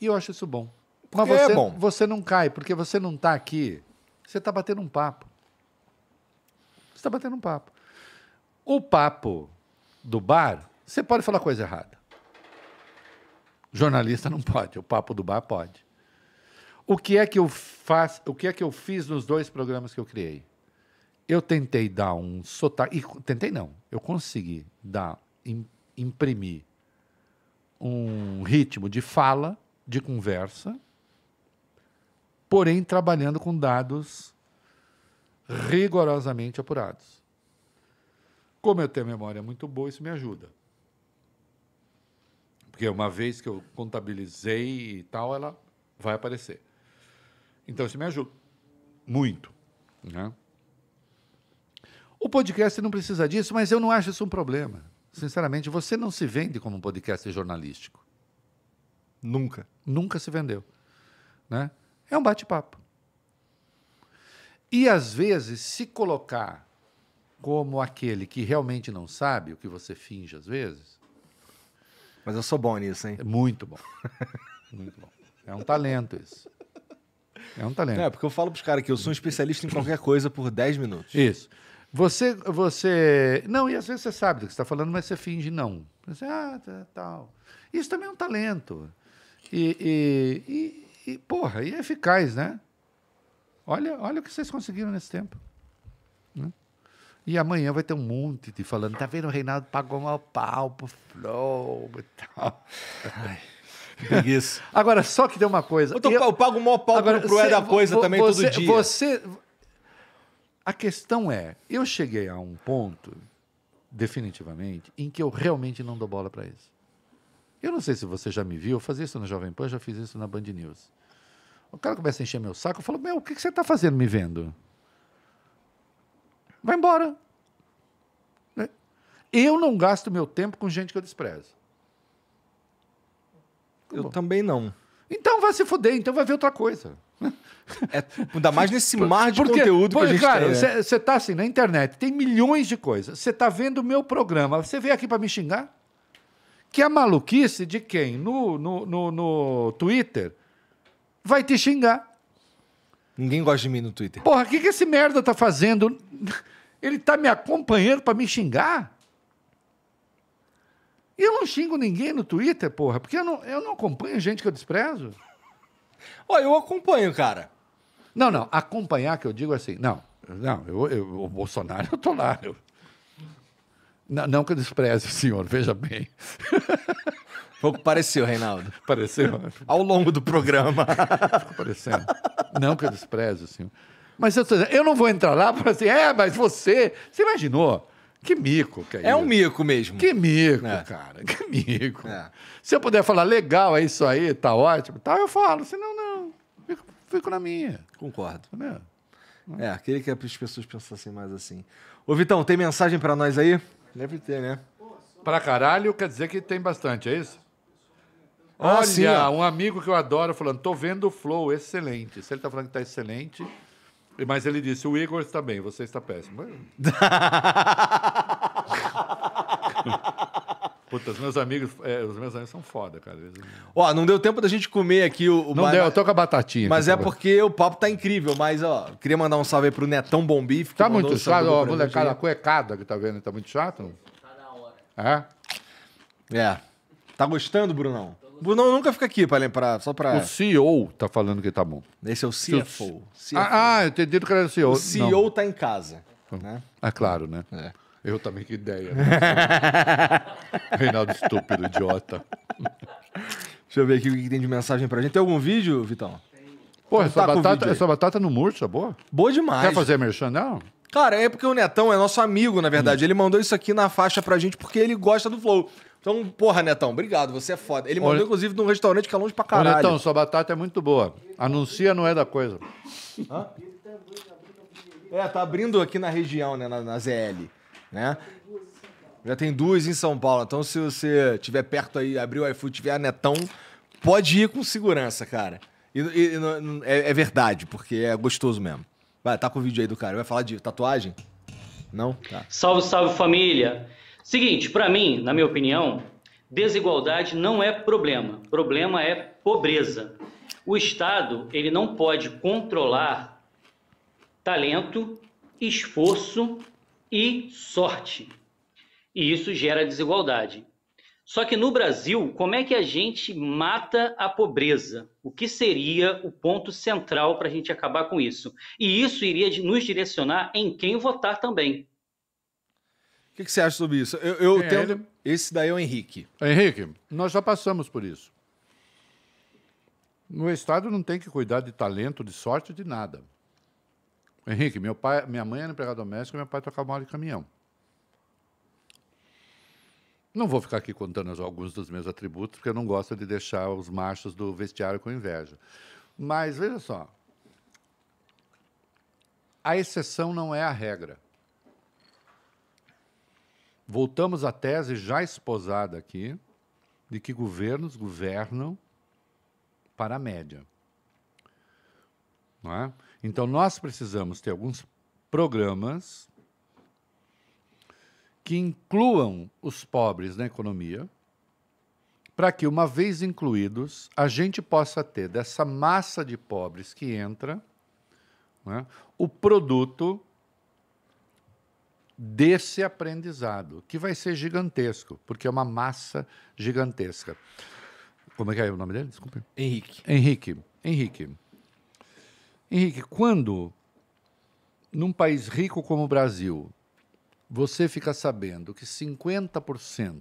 E eu acho isso bom. Mas você, é bom. você não cai, porque você não está aqui. Você está batendo um papo. Você está batendo um papo. O papo do bar, você pode falar coisa errada. Jornalista não pode, o papo do bar pode. O que é que eu faço, o que é que eu fiz nos dois programas que eu criei? Eu tentei dar um sotaque, e, tentei não, eu consegui dar imprimir um ritmo de fala, de conversa, porém trabalhando com dados rigorosamente apurados. Como eu tenho memória muito boa, isso me ajuda. Porque uma vez que eu contabilizei e tal, ela vai aparecer. Então, isso me ajuda muito. Né? O podcast não precisa disso, mas eu não acho isso um problema. Sinceramente, você não se vende como um podcast jornalístico. Nunca. Nunca se vendeu. Né? É um bate-papo. E às vezes, se colocar como aquele que realmente não sabe o que você finge às vezes. Mas eu sou bom nisso, hein? É muito bom. *laughs* muito bom. É um talento isso. É um talento. É, porque eu falo para os caras que eu sou um especialista em qualquer coisa por 10 minutos. Isso. Você, você. Não, e às vezes você sabe do que está falando, mas você finge não. Você, ah, tá, tal. Isso também é um talento. E, e, e, porra, e é eficaz, né? Olha, olha o que vocês conseguiram nesse tempo. Né? E amanhã vai ter um monte de falando, tá vendo, o Reinaldo pagou mal pau pro Flow e tal. Ai. *laughs* Agora, só que tem uma coisa. Eu, então, tô, eu, eu pago o maior pau agora, pro é da coisa também você, todo dia. Você. A questão é, eu cheguei a um ponto, definitivamente, em que eu realmente não dou bola para isso. Eu não sei se você já me viu, eu fazia isso na Jovem Pan, já fiz isso na Band News. O cara começa a encher meu saco, eu falo, meu, o que, você está fazendo me vendo? Vai embora. Né? Eu não gasto meu tempo com gente que eu desprezo. Eu Bom. também não. Então vai se fuder, então vai ver outra coisa. É, ainda mais nesse mar de porque, conteúdo porque, que a gente cara, tem. Cara, né? você está assim na internet, tem milhões de coisas. Você está vendo o meu programa, você veio aqui para me xingar? Que é a maluquice de quem no, no, no, no Twitter vai te xingar. Ninguém gosta de mim no Twitter. Porra, o que, que esse merda tá fazendo? Ele tá me acompanhando para me xingar? E eu não xingo ninguém no Twitter, porra, porque eu não, eu não acompanho gente que eu desprezo. Ó, eu acompanho, cara. Não, não, acompanhar que eu digo assim, não, não, eu, eu, o Bolsonaro eu tô lá, eu, não, não que eu despreze o senhor, veja bem. pouco *laughs* o pareceu, Reinaldo. Pareceu? Ao longo do programa. *laughs* Ficou parecendo. Não que eu despreze o senhor. Mas eu, eu não vou entrar lá para assim, é, mas você. Você imaginou? Que mico que é, é um mico mesmo. Que mico, é. cara. Que mico. É. Se eu puder falar, legal, é isso aí, tá ótimo, tá eu falo. Senão, não. Fico, fico na minha. Concordo. né é queria que as pessoas pensassem mais assim. Ô, Vitão, tem mensagem para nós aí? Deve ter, né? Pra caralho quer dizer que tem bastante, é isso? Ah, Olha, sim, um amigo que eu adoro falando, tô vendo o Flow, excelente. Se ele tá falando que tá excelente, mas ele disse, o Igor está bem, você está péssimo. *laughs* Puta, os meus amigos, é, os meus amigos são foda, cara. Eles... Ó, não deu tempo da gente comer aqui o. o não bar... deu, eu tô com a batatinha. Mas é tá porque o papo tá incrível, mas, ó, queria mandar um salve aí pro Netão Bombife. Tá muito chato, ó, a molecada cuecada que tá vendo, tá muito chato? Tá na hora. É? É. Tá gostando, Brunão? Brunão nunca fica aqui pra lembrar, só pra. O CEO tá falando que tá bom. Esse é o CFO. CFO. Ah, ah, eu entendi que era o CEO. O CEO não. tá em casa. Então, né? Ah, claro, né? É. Eu também, que ideia. Né? *laughs* Reinaldo estúpido, idiota. Deixa eu ver aqui o que tem de mensagem pra gente. Tem algum vídeo, Vitão? Pô, essa, tá batata, essa batata no murcho é boa? Boa demais. Quer fazer merchan, não? Cara, é porque o Netão é nosso amigo, na verdade. Hum. Ele mandou isso aqui na faixa pra gente porque ele gosta do Flow. Então, porra, Netão, obrigado, você é foda. Ele mandou, Olha... inclusive, num restaurante que é longe pra caralho. Ô, Netão, sua batata é muito boa. Anuncia, não é da coisa. Hã? É, tá abrindo aqui na região, né, na, na ZL né? Já tem duas em São Paulo. Então, se você tiver perto aí, abrir o iFood, tiver a Netão, pode ir com segurança, cara. E, e, e é, é, verdade, porque é gostoso mesmo. Vai, tá com o vídeo aí do cara. Vai falar de tatuagem? Não? Tá. Salve, salve família. Seguinte, para mim, na minha opinião, desigualdade não é problema. Problema é pobreza. O Estado, ele não pode controlar talento, esforço e sorte. E isso gera desigualdade. Só que no Brasil, como é que a gente mata a pobreza? O que seria o ponto central para a gente acabar com isso? E isso iria nos direcionar em quem votar também. O que, que, você acha sobre isso? Eu, eu é, tenho... ele... Esse daí é o Henrique. Henrique, nós já passamos por isso. No Estado não tem que cuidar de talento, de sorte, de nada. Henrique, meu pai, minha mãe era empregada doméstica e meu pai tocava mal de caminhão. Não vou ficar aqui contando alguns dos meus atributos, porque eu não gosto de deixar os machos do vestiário com inveja. Mas veja só, a exceção não é a regra. Voltamos à tese já esposada aqui de que governos governam para a média. Não é? Então, nós precisamos ter alguns programas que incluam os pobres na economia, para que, uma vez incluídos, a gente possa ter dessa massa de pobres que entra né, o produto desse aprendizado, que vai ser gigantesco, porque é uma massa gigantesca. Como é que é o nome dele? Desculpe. Henrique. Henrique. Henrique. Henrique, quando num país rico como o Brasil você fica sabendo que 50%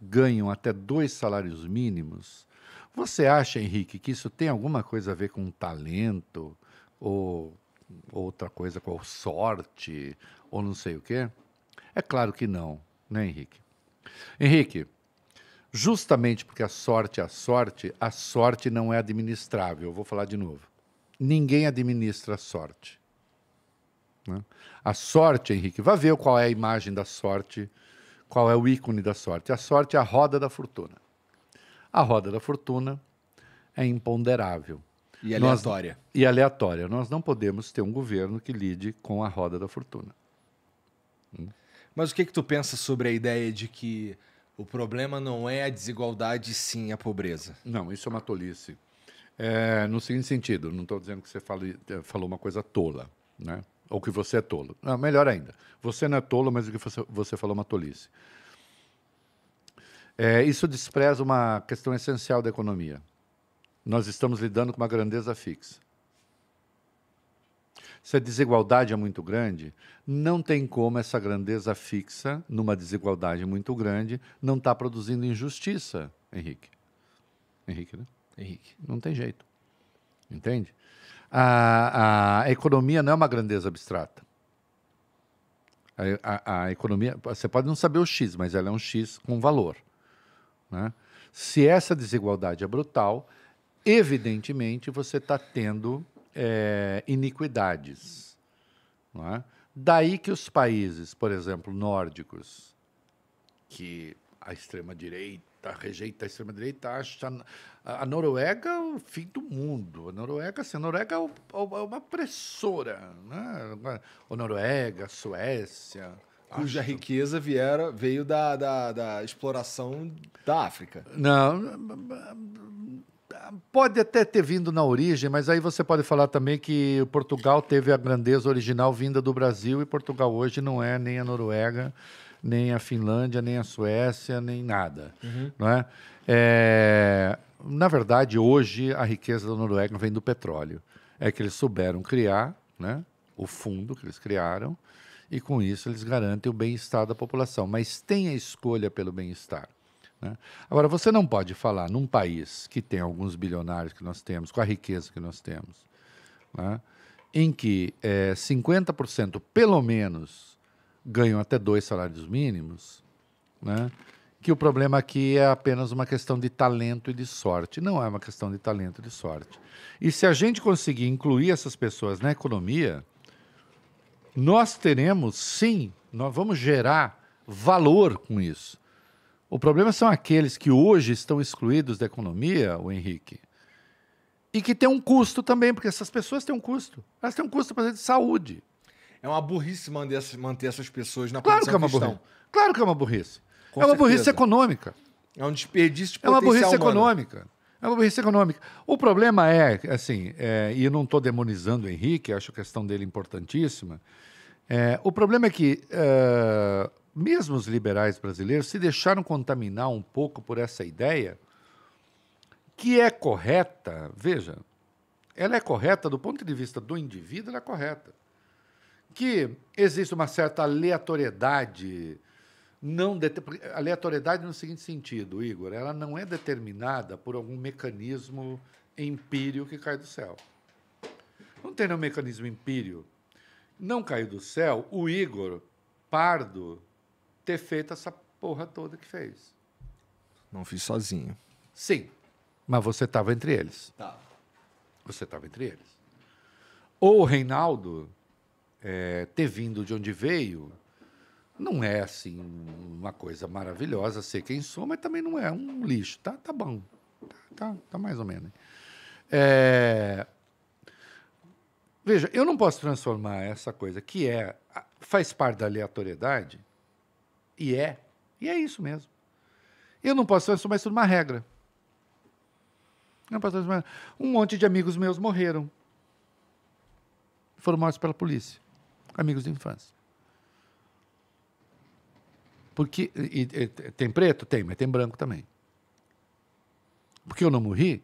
ganham até dois salários mínimos, você acha, Henrique, que isso tem alguma coisa a ver com talento ou outra coisa, com sorte ou não sei o quê? É claro que não, né, Henrique? Henrique, justamente porque a sorte é a sorte, a sorte não é administrável. Eu vou falar de novo ninguém administra a sorte. Né? A sorte, Henrique, vá ver qual é a imagem da sorte, qual é o ícone da sorte. A sorte é a roda da fortuna. A roda da fortuna é imponderável. E aleatória. Nós, e aleatória. Nós não podemos ter um governo que lide com a roda da fortuna. Hum? Mas o que, que tu pensa sobre a ideia de que o problema não é a desigualdade, sim a pobreza? Não, isso é uma tolice é, no seguinte sentido, não estou dizendo que você fale, eh, falou uma coisa tola, né? ou que você é tolo. Não, melhor ainda, você não é tolo, mas o que você, você falou é uma tolice. É, isso despreza uma questão essencial da economia. Nós estamos lidando com uma grandeza fixa. Se a desigualdade é muito grande, não tem como essa grandeza fixa, numa desigualdade muito grande, não estar tá produzindo injustiça, Henrique. Henrique, né? Henrique. Não tem jeito. Entende? A, a, a economia não é uma grandeza abstrata. A, a, economia, você pode não saber o X, mas ela é um X com valor. Né? Se essa desigualdade é brutal, evidentemente você está tendo é, iniquidades. É? Daí que os países, por exemplo, nórdicos, que a extrema-direita tá, rejeita a extrema-direita, acha a, Noruega o fim do mundo. A Noruega, assim, a Noruega é, é, é uma opressora. Né? A Noruega, a Suécia. Cuja acho... riqueza viera, veio da, da, da exploração da África. Não, pode até ter vindo na origem, mas aí você pode falar também que Portugal teve a grandeza original vinda do Brasil e Portugal hoje não é nem a Noruega nem a Finlândia, nem a Suécia, nem nada. Uhum. Né? É, na verdade, hoje a riqueza da Noruega vem do petróleo. É que eles souberam criar né, o fundo que eles criaram e, com isso, eles garantem o bem-estar da população. Mas tem a escolha pelo bem-estar. Né? Agora, você não pode falar num país que tem alguns bilionários que nós temos, com a riqueza que nós temos, né? em que é, eh, 50% pelo menos ganham até dois salários mínimos, né? que o problema aqui é apenas uma questão de talento e de sorte. Não é uma questão de talento e de sorte. E se a gente conseguir incluir essas pessoas na economia, nós teremos, sim, nós vamos gerar valor com isso. O problema são aqueles que hoje estão excluídos da economia, o Henrique, e que tem um custo também, porque essas pessoas têm um custo. Elas têm um custo, para exemplo, de saúde é uma burrice manter, manter essas pessoas na claro que é uma Claro que é uma burrice. Com é uma certeza. burrice econômica. É um desperdício de É uma burrice humano. econômica. É uma burrice econômica. O problema é, assim, é, e eu não estou demonizando o Henrique, acho a questão dele importantíssima. É, o problema é que, é, mesmo os liberais brasileiros se deixaram contaminar um pouco por essa ideia, que é correta, veja, ela é correta do ponto de vista do indivíduo, ela é correta que existe uma certa aleatoriedade. Não aleatoriedade no seguinte sentido, Igor, ela não é determinada por algum mecanismo empírio que cai do céu. Não tem nenhum mecanismo empírio. Não caiu do céu o Igor Pardo ter feito essa porra toda que fez. Não fiz sozinho. Sim, mas você estava entre eles. Tá. Você estava entre eles. Ou o Reinaldo é, ter vindo de onde veio não é assim uma coisa maravilhosa ser quem sou, mas também não é um lixo, tá? Tá bom, tá, tá, tá mais ou menos. É... Veja, eu não posso transformar essa coisa que é faz parte da aleatoriedade e é e é isso mesmo. Eu não posso transformar isso numa regra. Não posso transformar. Um monte de amigos meus morreram, foram mortos pela polícia amigos de infância. Porque e, e, tem preto? Tem, mas tem branco também. Porque eu não morri?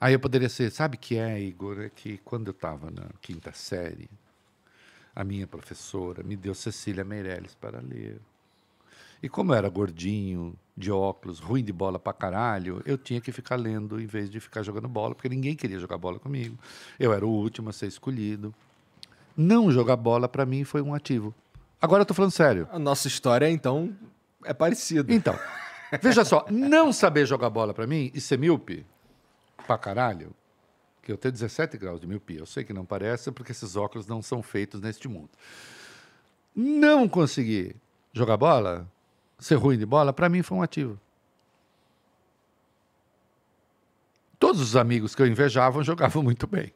Aí eu poderia ser, sabe que é, Igor? É que quando eu estava na quinta série, a minha professora me deu Cecília Meirelles para ler. E como eu era gordinho, de óculos, ruim de bola pra caralho, eu tinha que ficar lendo em vez de ficar jogando bola, porque ninguém queria jogar bola comigo. Eu era o último a ser escolhido. Não jogar bola, para mim, foi um ativo. Agora eu tô falando sério. A nossa história, então, é parecida. Então, veja só, não saber jogar bola para mim e ser míope, pra caralho, que eu tenho 17 graus de miopia, eu sei que não parece, porque esses óculos não são feitos neste mundo. Não conseguir jogar bola, ser ruim de bola, para mim foi um ativo. Todos os amigos que eu invejava jogavam muito bem.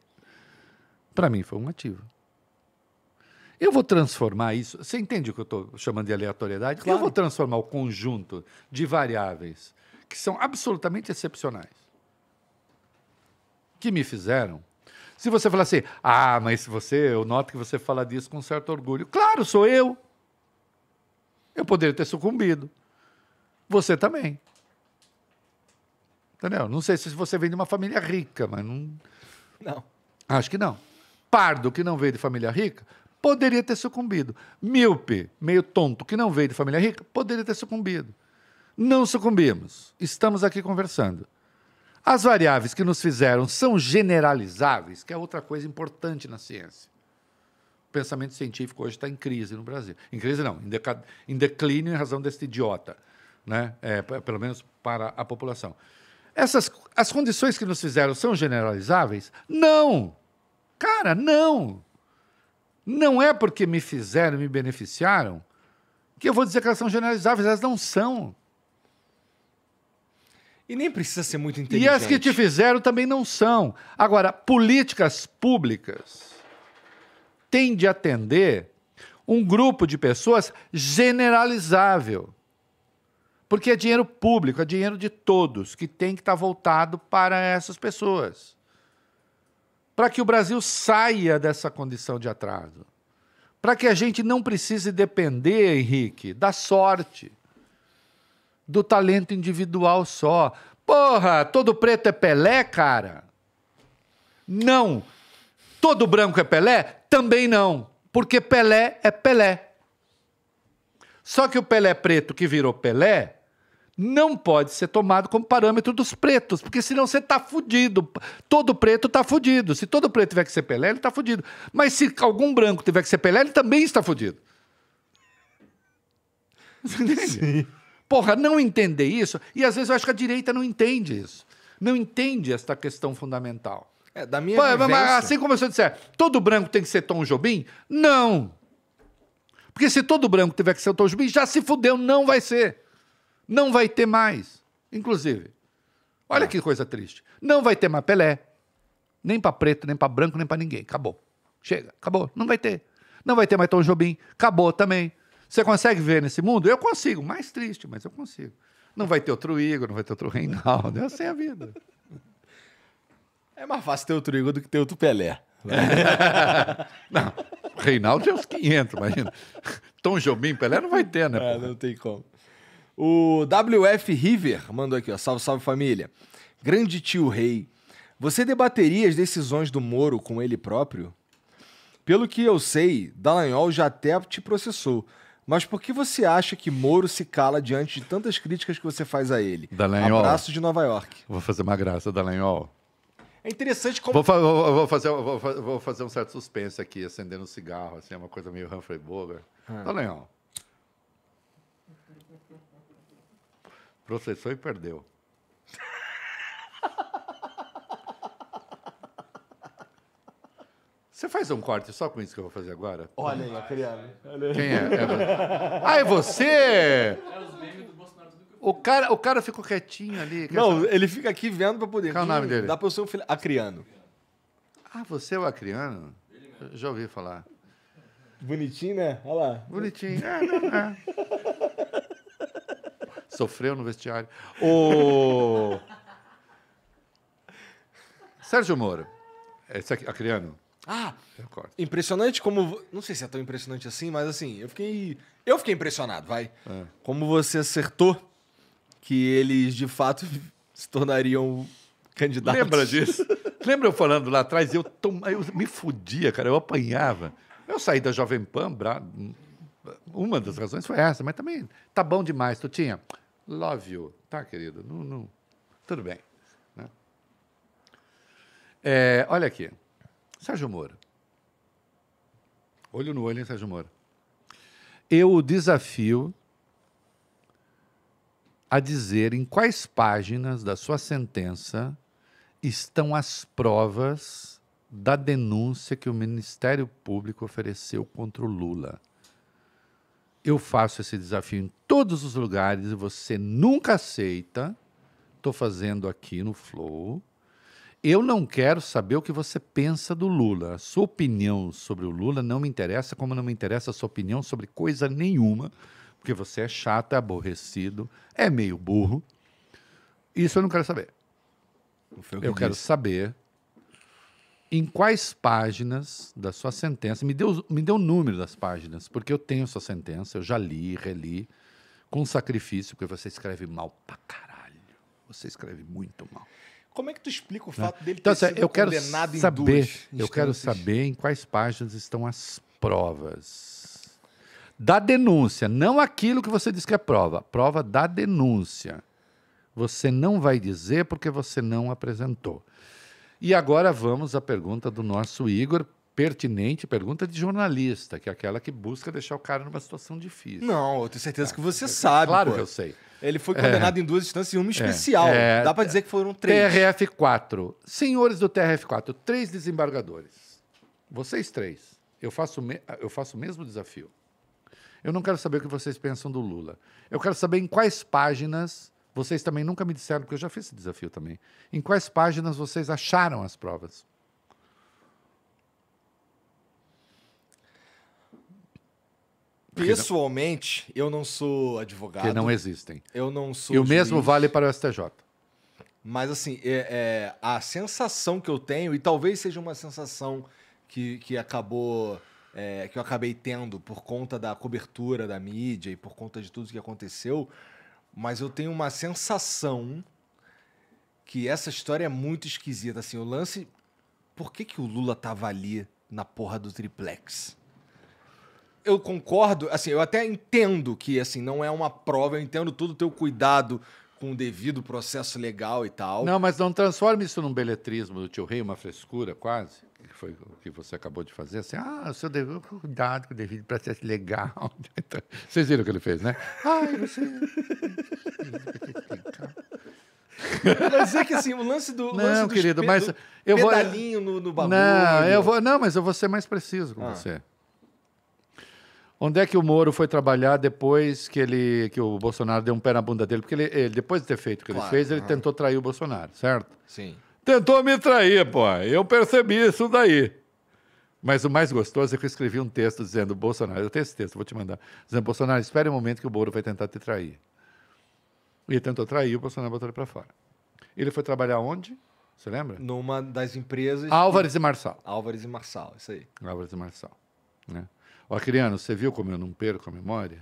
Para mim foi um ativo. Eu vou transformar isso. Você entende o que eu estou chamando de aleatoriedade? Claro. Eu vou transformar o conjunto de variáveis que são absolutamente excepcionais que me fizeram. Se você falar assim, ah, mas você, eu noto que você fala disso com certo orgulho. Claro, sou eu. Eu poderia ter sucumbido. Você também. Entendeu? Não sei se você vem de uma família rica, mas não. Não. Acho que não. Pardo que não veio de família rica poderia ter sucumbido. Milpe, meio tonto, que não veio de família rica, poderia ter sucumbido. Não sucumbimos. Estamos aqui conversando. As variáveis que nos fizeram são generalizáveis, que é outra coisa importante na ciência. O pensamento científico hoje está em crise no Brasil. Em crise, não, em, deca... em declínio em razão deste idiota, né? É, pelo menos para a população. Essas, as condições que nos fizeram são generalizáveis? Não! Cara, não! Não é porque me fizeram, me beneficiaram, que eu vou dizer que elas são generalizáveis. Elas não são. E nem precisa ser muito inteligente. E as que te fizeram também não são. Agora, políticas públicas têm de atender um grupo de pessoas generalizável. Porque é dinheiro público, é dinheiro de todos, que tem que estar voltado para essas pessoas para que o Brasil saia dessa condição de atraso. Para que a gente não precise depender, Henrique, da sorte, do talento individual só. Porra, todo preto é Pelé, cara? Não. Todo branco é Pelé? Também não. Porque Pelé é Pelé. Só que o Pelé preto que virou Pelé não pode ser tomado como parâmetro dos pretos, porque senão você está fudido. Todo preto está fudido. Se todo preto tiver que ser Pelé, ele está fudido. Mas se algum branco tiver que ser Pelé, ele também está fudido. Você entende? *laughs* Sim. Porra, não entender isso, e às vezes eu acho que a direita não entende isso. Não entende esta questão fundamental. É, da minha Pô, Assim como eu disser, todo branco tem que ser Tom Jobim? Não. Porque se todo branco tiver que ser Tom Jobim, já se fudeu, não vai ser. Não vai ter mais, inclusive. Olha é. que coisa triste. Não vai ter mais Pelé. Nem para preto, nem para branco, nem para ninguém. Acabou. Chega, acabou. Não vai ter. Não vai ter mais Tom Jobim. Acabou também. Você consegue ver nesse mundo? Eu consigo. Mais triste, mas eu consigo. Não vai ter outro Igor, não vai ter outro Reinaldo. É assim a vida. É mais fácil ter outro Igor do que ter outro Pelé. Né? *laughs* não, Reinaldo tem uns 500, imagina. Tom Jobim, Pelé não vai ter, né? É, não tem como. O WF River mandou aqui, ó. Salve, salve família. Grande tio Rei. Você debateria as decisões do Moro com ele próprio? Pelo que eu sei, Dallagnol já até te processou. Mas por que você acha que Moro se cala diante de tantas críticas que você faz a ele? Dallagnol. Abraço de Nova York. Vou fazer uma graça, Dallagnol. É interessante como. Vou, fa vou, vou fazer, vou, vou, fazer um certo suspense aqui, acendendo um cigarro, assim, é uma coisa meio Humphrey Bogart. Ah. Dallagnol. processou e perdeu. *laughs* Você faz um corte só com isso que eu vou fazer agora? Olha aí, a Quem é? é você. *laughs* ah, é você! É o cara, o cara ficou quietinho ali. Não, ele fica aqui vendo pra poder. Qual é o nome dele? Dá pra ser um filho. Acriano. Ah, você é o Acriano? Já ouvi falar. Bonitinho, né? Olha lá. Bonitinho. É, não, né? é. *laughs* Sofreu no vestiário. O... Sérgio Moro. Esse aqui, acriano. Ah, impressionante como... Não sei se é tão impressionante assim, mas assim, eu fiquei... Eu fiquei impressionado, vai. É. Como você acertou que eles, de fato, *laughs* se tornariam candidatos. Lembra *laughs* disso? Lembra eu falando lá atrás? Eu, tom... eu me fudia, cara. Eu apanhava. Eu saí da Jovem Pan, bra... uma das razões foi essa, mas também tá bom demais, tu tinha love you. Tá, querido? Não, não. Tudo bem. Né? É, olha aqui. Sérgio Moro. Olho no olho, hein, Sérgio Moro? Eu o desafio a dizer em quais páginas da sua sentença estão as provas da denúncia que o Ministério Público ofereceu contra o Lula. Eu faço esse desafio em todos os lugares e você nunca aceita. Estou fazendo aqui no Flow. Eu não quero saber o que você pensa do Lula. A sua opinião sobre o Lula não me interessa, como não me interessa a sua opinião sobre coisa nenhuma, porque você é chato, é aborrecido, é meio burro. Isso eu não quero saber. eu que quero disse. saber em quais páginas da sua sentença. Me deu, me deu o número das páginas, porque eu tenho sua sentença, eu já li, reli com sacrifício, porque você escreve mal pra caralho. Você escreve muito mal. Como é que tu explica o né? fato dele então, ter assim, sido eu quero condenado saber, em duas Eu quero saber em quais páginas estão as provas da denúncia, não aquilo que você diz que é prova, prova da denúncia. Você não vai dizer porque você não apresentou. E agora vamos à pergunta do nosso Igor pertinente pergunta de jornalista, que é aquela que busca deixar o cara numa situação difícil. Não, eu tenho certeza ah, que você é, é sabe. Claro pô. que eu sei. Ele foi é. condenado é, em duas instâncias e uma é, especial. É, Dá para dizer que foram três. TRF4. Senhores do TRF4, três desembargadores. Vocês três. Eu faço, me... eu faço o mesmo desafio. Eu não quero saber o que vocês pensam do Lula. Eu quero saber em quais páginas. Vocês também nunca me disseram, porque eu já fiz esse desafio também. Em quais páginas vocês acharam as provas? Pessoalmente, eu não sou advogado. Que não existem. Eu não sou. E o juiz, mesmo vale para o STJ. Mas, assim, é, é, a sensação que eu tenho, e talvez seja uma sensação que, que acabou. É, que eu acabei tendo por conta da cobertura da mídia e por conta de tudo que aconteceu, mas eu tenho uma sensação que essa história é muito esquisita. Assim, o lance. Por que, que o Lula tava ali na porra do triplex? eu concordo, assim, eu até entendo que assim não é uma prova, eu entendo todo o teu cuidado com o devido processo legal e tal. Não, mas não transforme isso num beletrismo do tio Rei, uma frescura quase, que foi o que você acabou de fazer, assim, ah, o seu devido cuidado com o devido processo legal. *laughs* Vocês viram o que ele fez, né? Ai, você... mas é que assim, o lance do. Não, lance querido, mas. Eu pedalinho vou... no, no bagulho. Não, eu vou... não, mas eu vou ser mais preciso com ah. você. Onde é que o Moro foi trabalhar depois que ele que o Bolsonaro deu um pé na bunda dele? Porque ele, ele depois de ter feito o que claro, ele fez, ele né? tentou trair o Bolsonaro, certo? Sim. Tentou me trair, pô. Eu percebi isso daí. Mas o mais gostoso é que eu escrevi um texto dizendo, Bolsonaro, eu tenho esse texto, vou te mandar, dizendo, Bolsonaro, espere um momento que o Moro vai tentar te trair. Ele tentou trair, o Bolsonaro botou ele para fora. Ele foi trabalhar onde? Você lembra? Numa das empresas... Álvares que... e Marçal. Álvares e Marçal, isso aí. Álvares e Marçal, né? Ó, Criano, você viu como eu não perco a memória?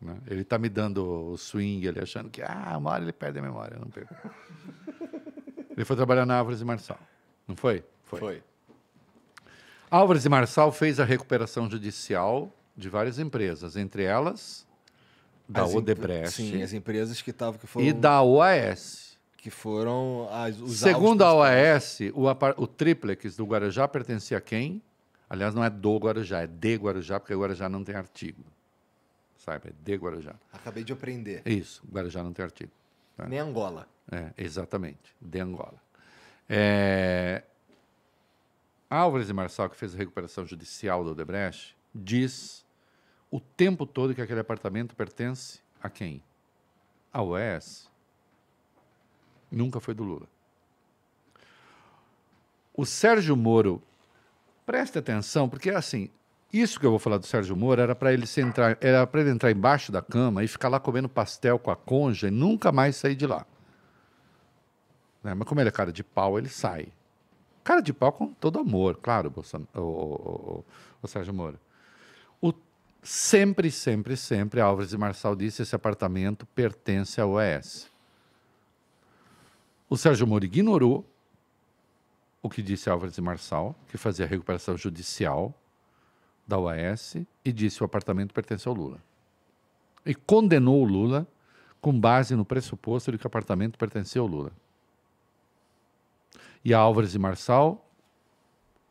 Né? Ele está me dando o swing, ele achando que, ah, uma hora ele perde a memória, eu não perco. ele foi trabalhar na Álvares e Marçal, não foi? Foi. foi. Álvares e Marçal fez a recuperação judicial de várias empresas, entre elas da as Odebrecht. Sim, as empresas que estavam que foram e da OAS, que foram as Segundo a OAS, o, o triplex do Guarujá pertencia a quem? Aliás, não é do Guarujá, é de Guarujá, porque Guarujá não tem artigo. Saiba, é de Guarujá. Acabei de aprender. Isso, Guarujá não tem artigo. Né? Nem Angola. É, exatamente, de Angola. É... Álvares e Marçal, que fez a recuperação judicial do Odebrecht, diz o tempo todo que aquele apartamento pertence a quem? A UES. Nunca foi do Lula. O Sérgio Moro Preste atenção, porque assim, isso que eu vou falar do Sérgio Moro era para ele entrar, era para ele entrar embaixo da cama e ficar lá comendo pastel com a conja e nunca mais sair de lá. Né? Mas como ele é cara de pau, ele sai. Cara de pau com todo amor, claro, o, o, o, o Sérgio Moro. O, sempre, sempre, sempre, Álvares e Marçal disse, esse apartamento pertence ao OES. O Sérgio Moro ignorou, o que disse Álvares Marçal, que fazia a recuperação judicial da OAS, e disse que o apartamento pertence ao Lula. E condenou o Lula com base no pressuposto de que o apartamento pertencia ao Lula. E a Álvares Marçal,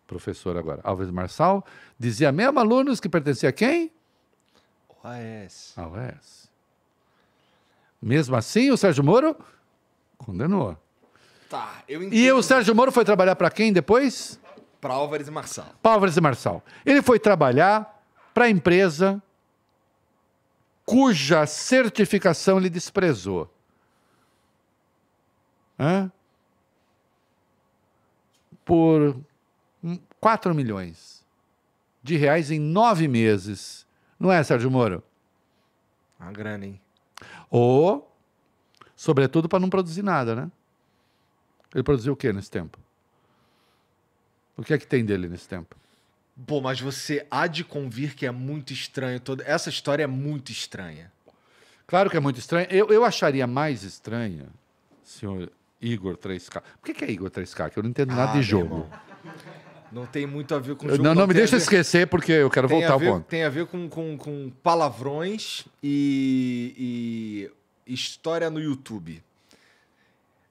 professor agora, Álvares Marçal, dizia mesmo alunos que pertencia a quem? OAS. A OAS. Mesmo assim, o Sérgio Moro condenou. Tá, eu entendo. E o Sérgio Moro foi trabalhar para quem depois? Para Álvares e Marçal. Para Álvares e Marçal. Ele foi trabalhar para a empresa cuja certificação ele desprezou. Hã? Por 4 hum, milhões de reais em nove meses. Não é, Sérgio Moro? Uma grana, hein? Ou, sobretudo, para não produzir nada, né? Ele produziu o que nesse tempo? O que é que tem dele nesse tempo? Pô, mas você há de convir que é muito estranho toda. Essa história é muito estranha. Claro que é muito estranha. Eu, eu acharia mais estranha, senhor Igor 3K. Por que, que é Igor 3K? Que eu não entendo ah, nada de ah, jogo. Não tem muito a ver com jogo. Não, não, não me deixa ver... esquecer, porque eu quero tem voltar ao ver, ponto. Tem a ver com, com, com palavrões e, e história no YouTube.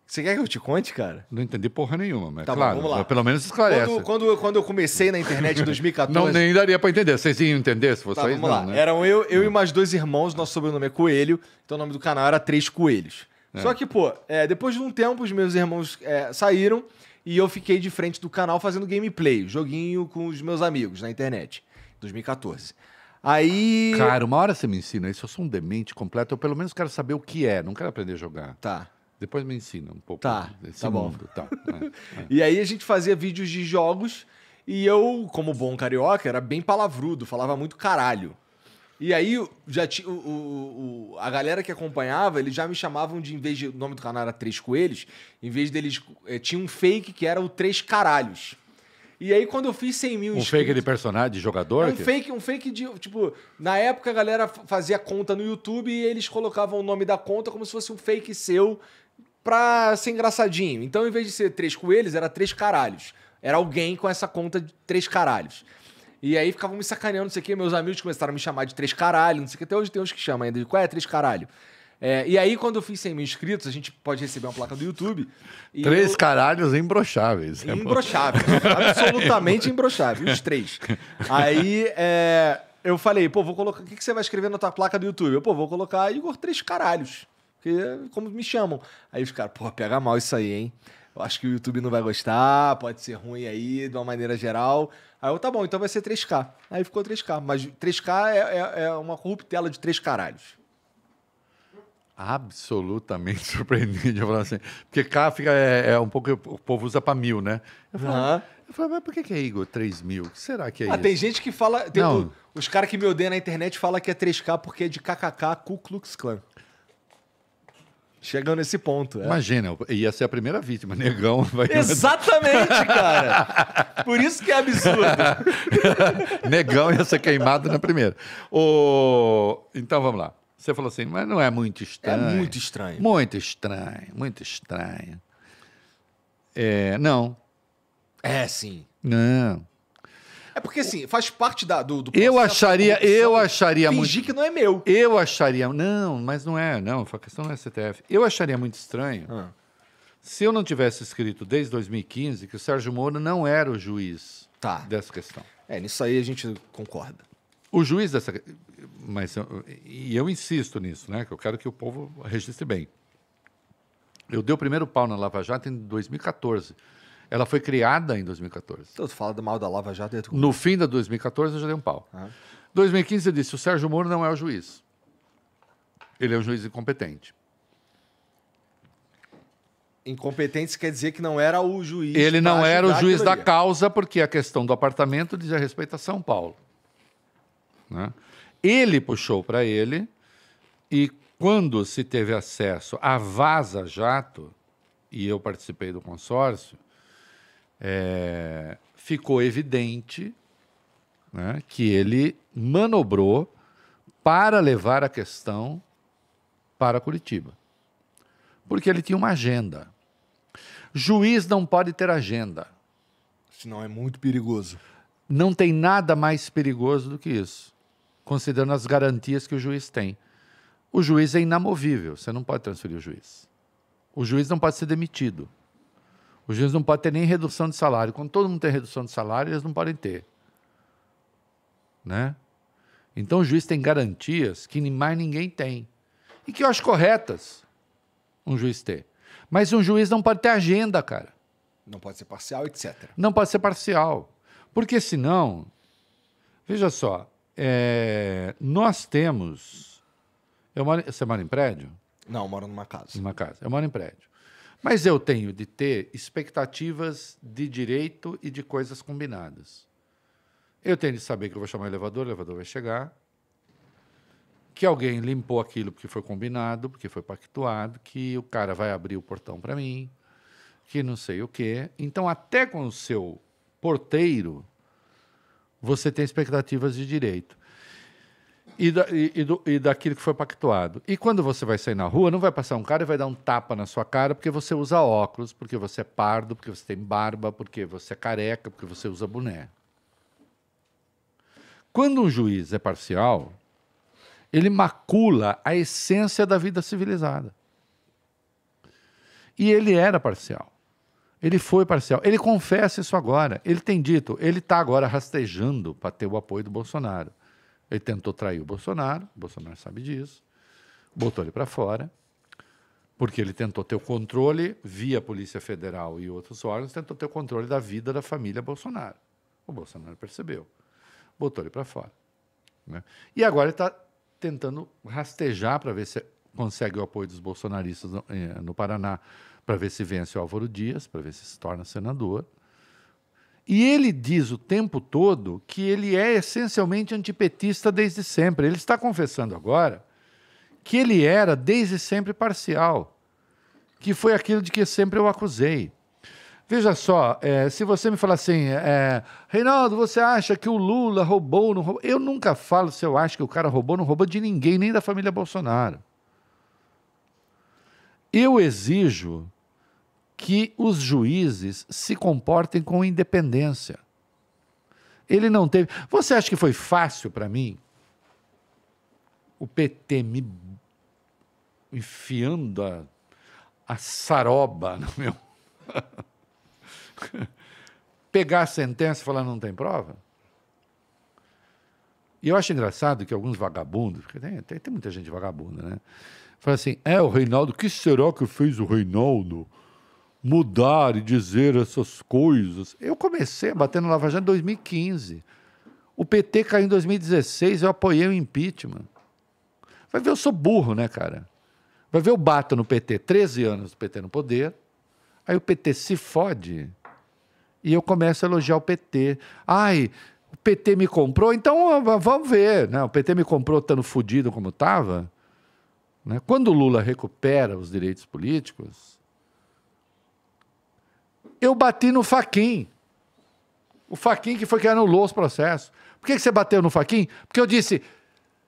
Você quer que eu te conte, cara? Não entendi porra nenhuma, mas tá claro, bom, vamos lá. pelo menos esclarece. Quando, quando, quando, eu comecei na internet em 2014... *laughs* não, nem daria para entender. Vocês iam entender se tá, vocês tá, vamos não, lá. Né? Eram eu, eu e mais dois irmãos, nosso sobrenome é Coelho, então o nome do canal era Três Coelhos. É. Só que, pô, é, depois de um tempo os meus irmãos é, saíram e eu fiquei de frente do canal fazendo gameplay, joguinho com os meus amigos na internet, 2014. Aí... Cara, uma hora você me ensina isso, eu sou um demente completo, eu pelo menos quero saber o que é, não quero aprender a jogar. Tá. Depois me ensina um pouco tá, desse tá bom. Tá, *laughs* é, é. e aí a gente fazia vídeos de jogos e eu, como bom carioca, era bem palavrudo, falava muito caralho. E aí já tinha, o, o, a galera que acompanhava, eles já me chamavam de, em vez de, o nome do canal era Três Coelhos, em vez deles, é, tinha um fake que era o Três Caralhos. E aí, quando eu fiz 100 mil um fake de personagem, de jogador? É um, fake, um fake de... Tipo, na época a galera fazia conta no YouTube e eles colocavam o nome da conta como se fosse um fake seu pra ser engraçadinho. Então, em vez de ser três coelhos, era três caralhos. Era alguém com essa conta de três caralhos. E aí ficavam me sacaneando, não sei o quê. Meus amigos começaram a me chamar de três caralhos. não sei o quê. Até hoje tem uns que chamam ainda de qual é três caralho. É, e aí, quando eu fiz 100 mil inscritos, a gente pode receber uma placa do YouTube. três eu... caralhos imbrocháveis. É imbrocháveis. É absolutamente imbrocháveis. Os três. Aí é, eu falei, pô, vou colocar. O que, que você vai escrever na tua placa do YouTube? Eu, pô, vou colocar Igor Três Caralhos. Porque é como me chamam. Aí os caras, porra, pega mal isso aí, hein? Eu acho que o YouTube não vai gostar, pode ser ruim aí, de uma maneira geral. Aí eu, tá bom, então vai ser 3K. Aí ficou 3K. Mas 3K é, é, é uma corruptela de três caralhos absolutamente *laughs* surpreendido. Eu falo assim, porque K fica, é, é um pouco, o povo usa para mil, né? Eu falo, uhum. eu falo mas por que, que é Igor 3 mil? O que será que é ah, isso? Tem gente que fala, tem os caras que me odeiam na internet falam que é 3K porque é de KKK, Ku Klux Klan chegando nesse ponto. É. Imagina, ia ser a primeira vítima, negão. *laughs* Vai... Exatamente, cara. Por isso que é absurdo. *laughs* negão ia ser queimado na primeira. O... Então vamos lá. Você falou assim, mas não é muito estranho. É muito estranho. Muito estranho, muito estranho. É, não. É, sim. Não. É porque, assim, faz parte da, do, do Eu acharia, eu acharia fingir muito... Fingir que não é meu. Eu acharia... Não, mas não é, não. A questão não é CTF. Eu acharia muito estranho ah. se eu não tivesse escrito desde 2015 que o Sérgio Moro não era o juiz tá. dessa questão. É, nisso aí a gente concorda. O juiz dessa... Mas, e eu insisto nisso, né? Que eu quero que o povo registre bem. Eu dei o primeiro pau na Lava Jato em 2014. Ela foi criada em 2014. Então, tu fala do mal da Lava Jato. Tu... No fim da 2014, eu já dei um pau. Em ah. 2015, eu disse, o Sérgio Moro não é o juiz. Ele é um juiz incompetente. Incompetente quer dizer que não era o juiz. Ele não era o juiz da causa, porque a questão do apartamento dizia respeito a São Paulo. Né? Ele puxou para ele, e quando se teve acesso à Vaza Jato, e eu participei do consórcio, é, ficou evidente né, que ele manobrou para levar a questão para Curitiba. Porque ele tinha uma agenda. Juiz não pode ter agenda. Senão é muito perigoso. Não tem nada mais perigoso do que isso, considerando as garantias que o juiz tem. O juiz é inamovível, você não pode transferir o juiz. O juiz não pode ser demitido. Os juízes não podem ter nem redução de salário. Quando todo mundo tem redução de salário, eles não podem ter. Né? Então o juiz tem garantias que mais ninguém tem. E que eu acho corretas um juiz ter. Mas um juiz não pode ter agenda, cara. Não pode ser parcial, etc. Não pode ser parcial. Porque senão. Veja só. É, nós temos. Eu moro, você mora em prédio? Não, eu moro numa casa. Numa casa. Eu moro em prédio. Mas eu tenho de ter expectativas de direito e de coisas combinadas. Eu tenho de saber que eu vou chamar o elevador, o elevador vai chegar, que alguém limpou aquilo porque foi combinado, porque foi pactuado, que o cara vai abrir o portão para mim, que não sei o quê. Então, até com o seu porteiro, você tem expectativas de direito e, da, e, e, do, e, daquilo que foi pactuado. E quando você vai sair na rua, não vai passar um cara e vai dar um tapa na sua cara porque você usa óculos, porque você é pardo, porque você tem barba, porque você é careca, porque você usa boné. Quando um juiz é parcial, ele macula a essência da vida civilizada. E ele era parcial. Ele foi parcial. Ele confessa isso agora. Ele tem dito, ele está agora rastejando para ter o apoio do Bolsonaro. Ele tentou trair o Bolsonaro, o Bolsonaro sabe disso, botou ele para fora, porque ele tentou ter o controle, via Polícia Federal e outros órgãos, tentou ter o controle da vida da família Bolsonaro. O Bolsonaro percebeu, botou ele para fora. Né? E agora ele está tentando rastejar para ver se consegue o apoio dos bolsonaristas no, eh, no Paraná, para ver se vence o Álvaro Dias, para ver se se torna senador. E ele diz o tempo todo que ele é essencialmente antipetista desde sempre. Ele está confessando agora que ele era desde sempre parcial, que foi aquilo de que sempre eu acusei. Veja só, é, se você me falar assim, é, Reinaldo, você acha que o Lula roubou ou não roubou? Eu nunca falo se eu acho que o cara roubou ou não roubou de ninguém, nem da família Bolsonaro. Eu exijo que os juízes se comportem com independência. Ele não teve. Você acha que foi fácil para mim? O PT me enfiando a, a saroba no meu. *laughs* Pegar a sentença e falar não tem prova? E eu acho engraçado que alguns vagabundos, porque tem, tem, tem muita gente vagabunda, né? Fala assim: é, o Reinaldo, O que será que fez o Reinaldo? mudar e dizer essas coisas. Eu comecei a bater no Lava Jato em 2015. O PT caiu em 2016, eu apoiei o impeachment. Vai ver, eu sou burro, né, cara? Vai ver, eu bato no PT 13 anos do PT no poder, aí o PT se fode e eu começo a elogiar o PT. Ai, o PT me comprou, então vamos ver. Né? O PT me comprou estando fodido como estava. Né? Quando o Lula recupera os direitos políticos, eu bati no Faquin. O Faquin que foi que anulou os processos. Por que, que você bateu no Faquin? Porque eu disse,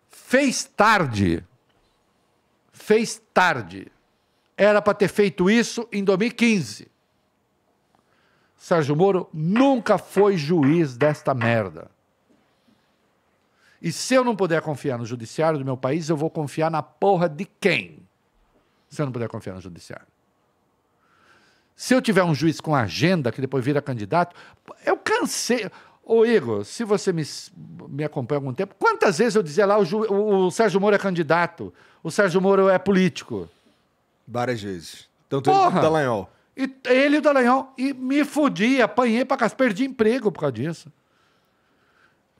fez tarde. Fez tarde. Era para ter feito isso em 2015. Sérgio Moro nunca foi juiz desta merda. E se eu não puder confiar no judiciário do meu país, eu vou confiar na porra de quem? Se eu não puder confiar no judiciário. Se eu tiver um juiz com agenda, que depois vira candidato, eu cansei. Ô, Igor, se você me, me acompanha há algum tempo, quantas vezes eu dizia lá o, ju, o, o Sérgio Moro é candidato, o Sérgio Moro é político? Várias vezes. Tanto Porra! ele o Dallagnol. E, ele e o Dallagnol. E me fudi, apanhei pra casa, perdi emprego por causa disso.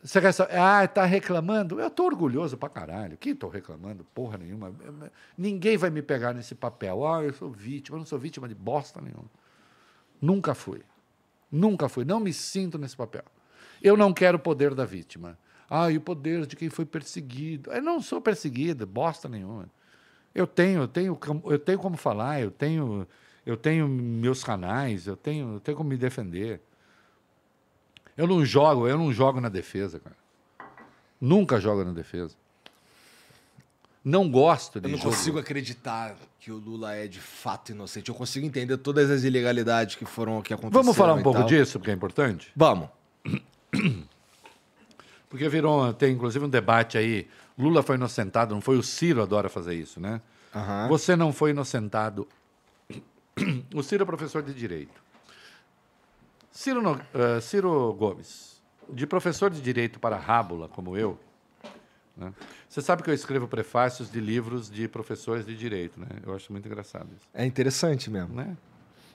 Você quer saber? Ah, tá reclamando? Eu tô orgulhoso pra caralho. Que tô reclamando? Porra nenhuma. Ninguém vai me pegar nesse papel. Ah, eu sou vítima. Eu não sou vítima de bosta nenhuma. Nunca fui. Nunca fui. Não me sinto nesse papel. Eu não quero o poder da vítima. Ah, e o poder de quem foi perseguido. Eu não sou perseguido, bosta nenhuma. Eu tenho, eu tenho, eu tenho como falar, eu tenho, eu tenho meus canais, eu tenho, eu tenho como me defender. Eu não jogo, eu não jogo na defesa, cara. Nunca jogo na defesa. Não gosto de Eu não jogo. consigo acreditar que o Lula é de fato inocente. Eu consigo entender todas as ilegalidades que foram que aconteceram. Vamos falar um pouco tal. disso, porque é importante? Vamos. Porque virou, tem inclusive um debate aí. Lula foi inocentado, não foi? O Ciro adora fazer isso, né? Uhum. Você não foi inocentado. O Ciro é professor de direito. Ciro, no... uh, eh, Ciro Gomes, de professor de direito para rábula, como eu, né? Você sabe que eu escrevo prefácios de livros de professores de direito, né? Eu acho muito engraçado isso. É interessante mesmo. Né?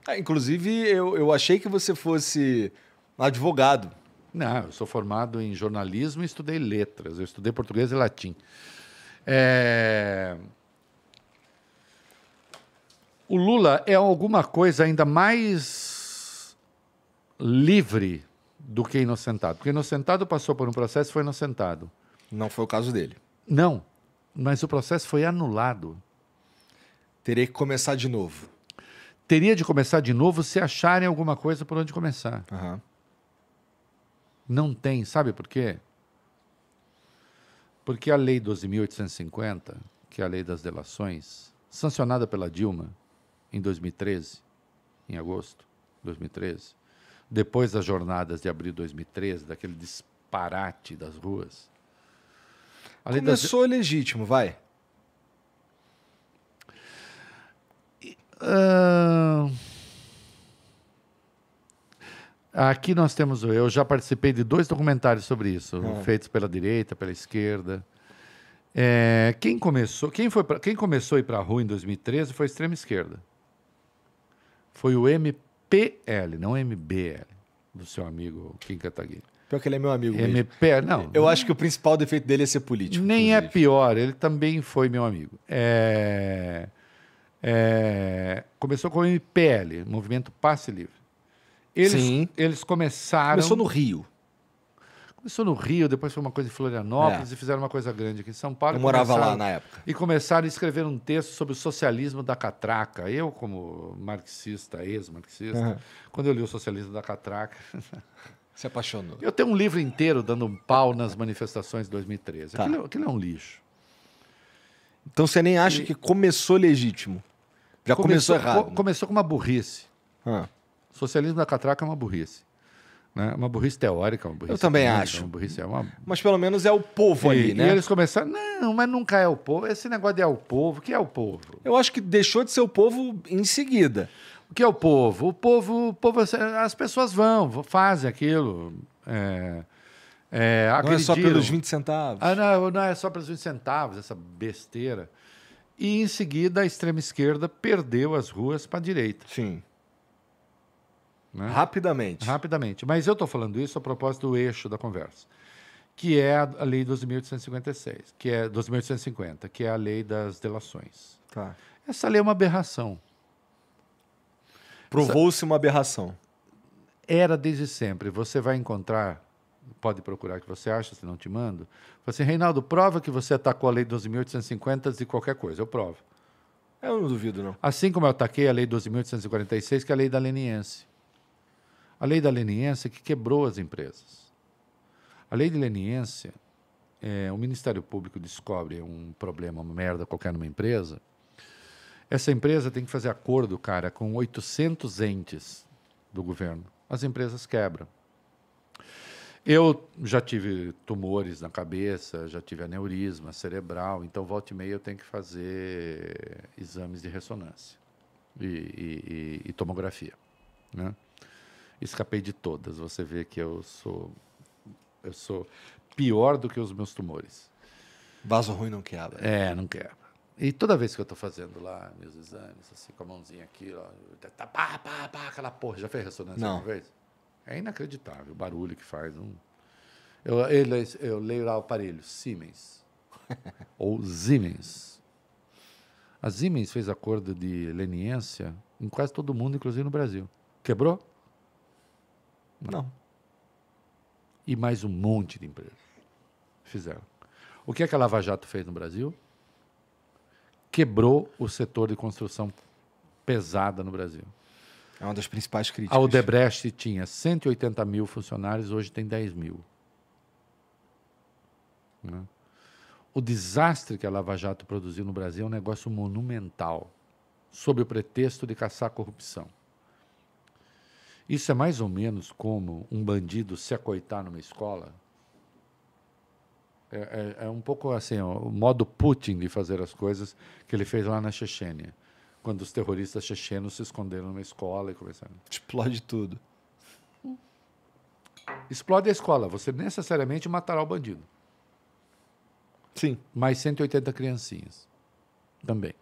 Ah, inclusive, eu, eu achei que você fosse advogado. Não, eu sou formado em jornalismo e estudei letras. Eu estudei português e latim. É... O Lula é alguma coisa ainda mais livre do que inocentado. Porque inocentado passou por um processo e foi inocentado. Não foi o caso dele. Não, mas o processo foi anulado. Teria que começar de novo. Teria de começar de novo se acharem alguma coisa por onde começar. Uhum. Não tem, sabe por quê? Porque a Lei 12.850, que é a Lei das Delações, sancionada pela Dilma em 2013, em agosto de 2013, depois das jornadas de abril de 2013, daquele disparate das ruas. Além Começou das... legítimo, vai. Uh... Aqui nós temos. Eu já participei de dois documentários sobre isso, é. feitos pela direita, pela esquerda. É, quem começou, quem foi, pra, quem começou a ir para a rua em 2013 foi a extrema esquerda. Foi o MP MPL, não MBL, do seu amigo Kim Kataguiri. Pior que ele é meu amigo MPL, não. Eu não. acho que o principal defeito dele é ser político. Nem é inclusive. é pior, ele também foi meu amigo. É... É... Começou com o MPL, Movimento Passe Livre. Eles, Sim. eles começaram. Começou no Rio. Começou no Rio, depois foi uma coisa em Florianópolis é. e fizeram uma coisa grande aqui em São Paulo. Eu morava lá na época. E começaram a escrever um texto sobre o socialismo da catraca. Eu, como marxista, ex-marxista, uhum. quando eu li o socialismo da catraca... *laughs* Se apaixonou. Eu tenho um livro inteiro dando um pau nas manifestações de 2013. Tá. Aquilo, aquilo é um lixo. Então você nem acha e... que começou legítimo? Já começou, começou errado. Co né? Começou com uma burrice. Ah. Socialismo da catraca é uma burrice. Né? Uma burrice teórica, uma burrice. Eu também teórica, acho. Uma burrice, é uma... Mas pelo menos é o povo e, ali, né? E eles começaram, não, mas nunca é o povo. Esse negócio de é o povo, o que é o povo? Eu acho que deixou de ser o povo em seguida. O que é o povo? O povo, o povo as pessoas vão, fazem aquilo. É, é, não é só pelos 20 centavos. Ah, não, não é só pelos 20 centavos, essa besteira. E em seguida a extrema esquerda perdeu as ruas para a direita. Sim. Né? Rapidamente. Rapidamente. Mas eu estou falando isso a propósito do eixo da conversa, que é a Lei 12.856, que é 12.850, que é a Lei das Delações. Tá. Essa lei é uma aberração. Provou-se uma aberração. Era desde sempre. Você vai encontrar, pode procurar que você acha, se não te mando. Fala assim, Reinaldo, prova que você atacou a Lei 12.850 de qualquer coisa. Eu provo. Eu não duvido, não. Assim como eu ataquei a Lei 12.846, que é a Lei da Leniense. A lei da leniência que quebrou as empresas. A lei de leniência, é, o Ministério Público descobre um problema, uma merda qualquer numa empresa, essa empresa tem que fazer acordo, cara, com 800 entes do governo. As empresas quebram. Eu já tive tumores na cabeça, já tive aneurisma cerebral, então volta e meia eu tenho que fazer exames de ressonância e, e, e tomografia, né? escapei de todas. Você vê que eu sou eu sou pior do que os meus tumores. Vaso ruim não quebra. É, não quebra. E toda vez que eu estou fazendo lá meus exames, assim, com a mãozinha aqui, ó, tá, pá, pá, pá, aquela porra, já fez ressonância não. uma vez? É inacreditável o barulho que faz. Um... Eu, eu leio lá o aparelho, Siemens. *laughs* ou Siemens. A Siemens fez acordo de leniência em quase todo mundo, inclusive no Brasil. Quebrou? Não. E mais um monte de empresas fizeram. O que, é que a Lava Jato fez no Brasil? Quebrou o setor de construção pesada no Brasil. É uma das principais críticas. A Odebrecht tinha 180 mil funcionários, hoje tem 10 mil. Né? O desastre que a Lava Jato produziu no Brasil é um negócio monumental, sob o pretexto de caçar corrupção. Isso é mais ou menos como um bandido se acoitar numa escola. É, é, é um pouco assim, ó, o modo Putin de fazer as coisas que ele fez lá na Chechênia, quando os terroristas chechenos se esconderam numa escola e começaram. Explode tudo. Explode a escola, você necessariamente matará o bandido. Sim. Mais 180 criancinhas também.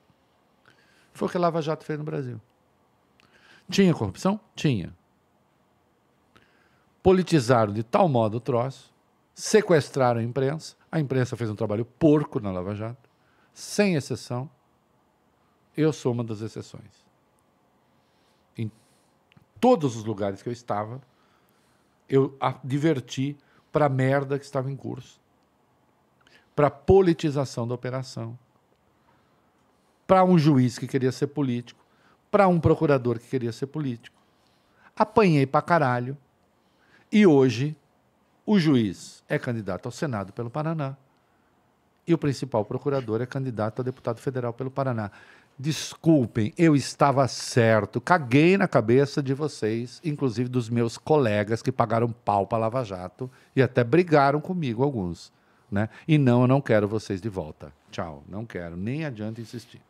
Foi o que a Lava Jato fez no Brasil. Tinha corrupção? Tinha politizaram de tal modo o troço, sequestraram a imprensa, a imprensa fez um trabalho porco na Lava Jato, sem exceção. Eu sou uma das exceções. Em todos os lugares que eu estava, eu diverti para a merda que estava em curso, para a politização da operação, para um juiz que queria ser político, para um procurador que queria ser político. Apanhei para caralho e hoje, o juiz é candidato ao Senado pelo Paraná e o principal procurador é candidato a deputado federal pelo Paraná. Desculpem, eu estava certo. Caguei na cabeça de vocês, inclusive dos meus colegas que pagaram pau para Lava Jato e até brigaram comigo alguns. Né? E não, eu não quero vocês de volta. Tchau, não quero. Nem adianta insistir.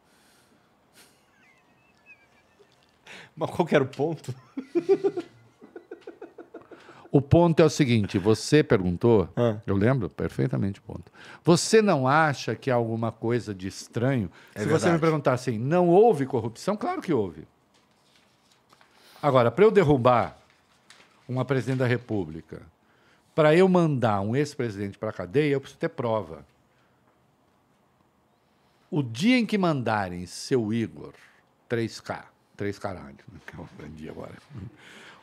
Mas qual era o ponto? *laughs* O ponto é o seguinte: você perguntou, ah. eu lembro perfeitamente o ponto. Você não acha que há alguma coisa de estranho? É se verdade. você me perguntar assim, não houve corrupção? Claro que houve. Agora, para eu derrubar uma presidente da República, para eu mandar um ex-presidente para a cadeia, eu preciso ter prova. O dia em que mandarem seu Igor 3K, 3 caralho, né, que é um grande dia agora.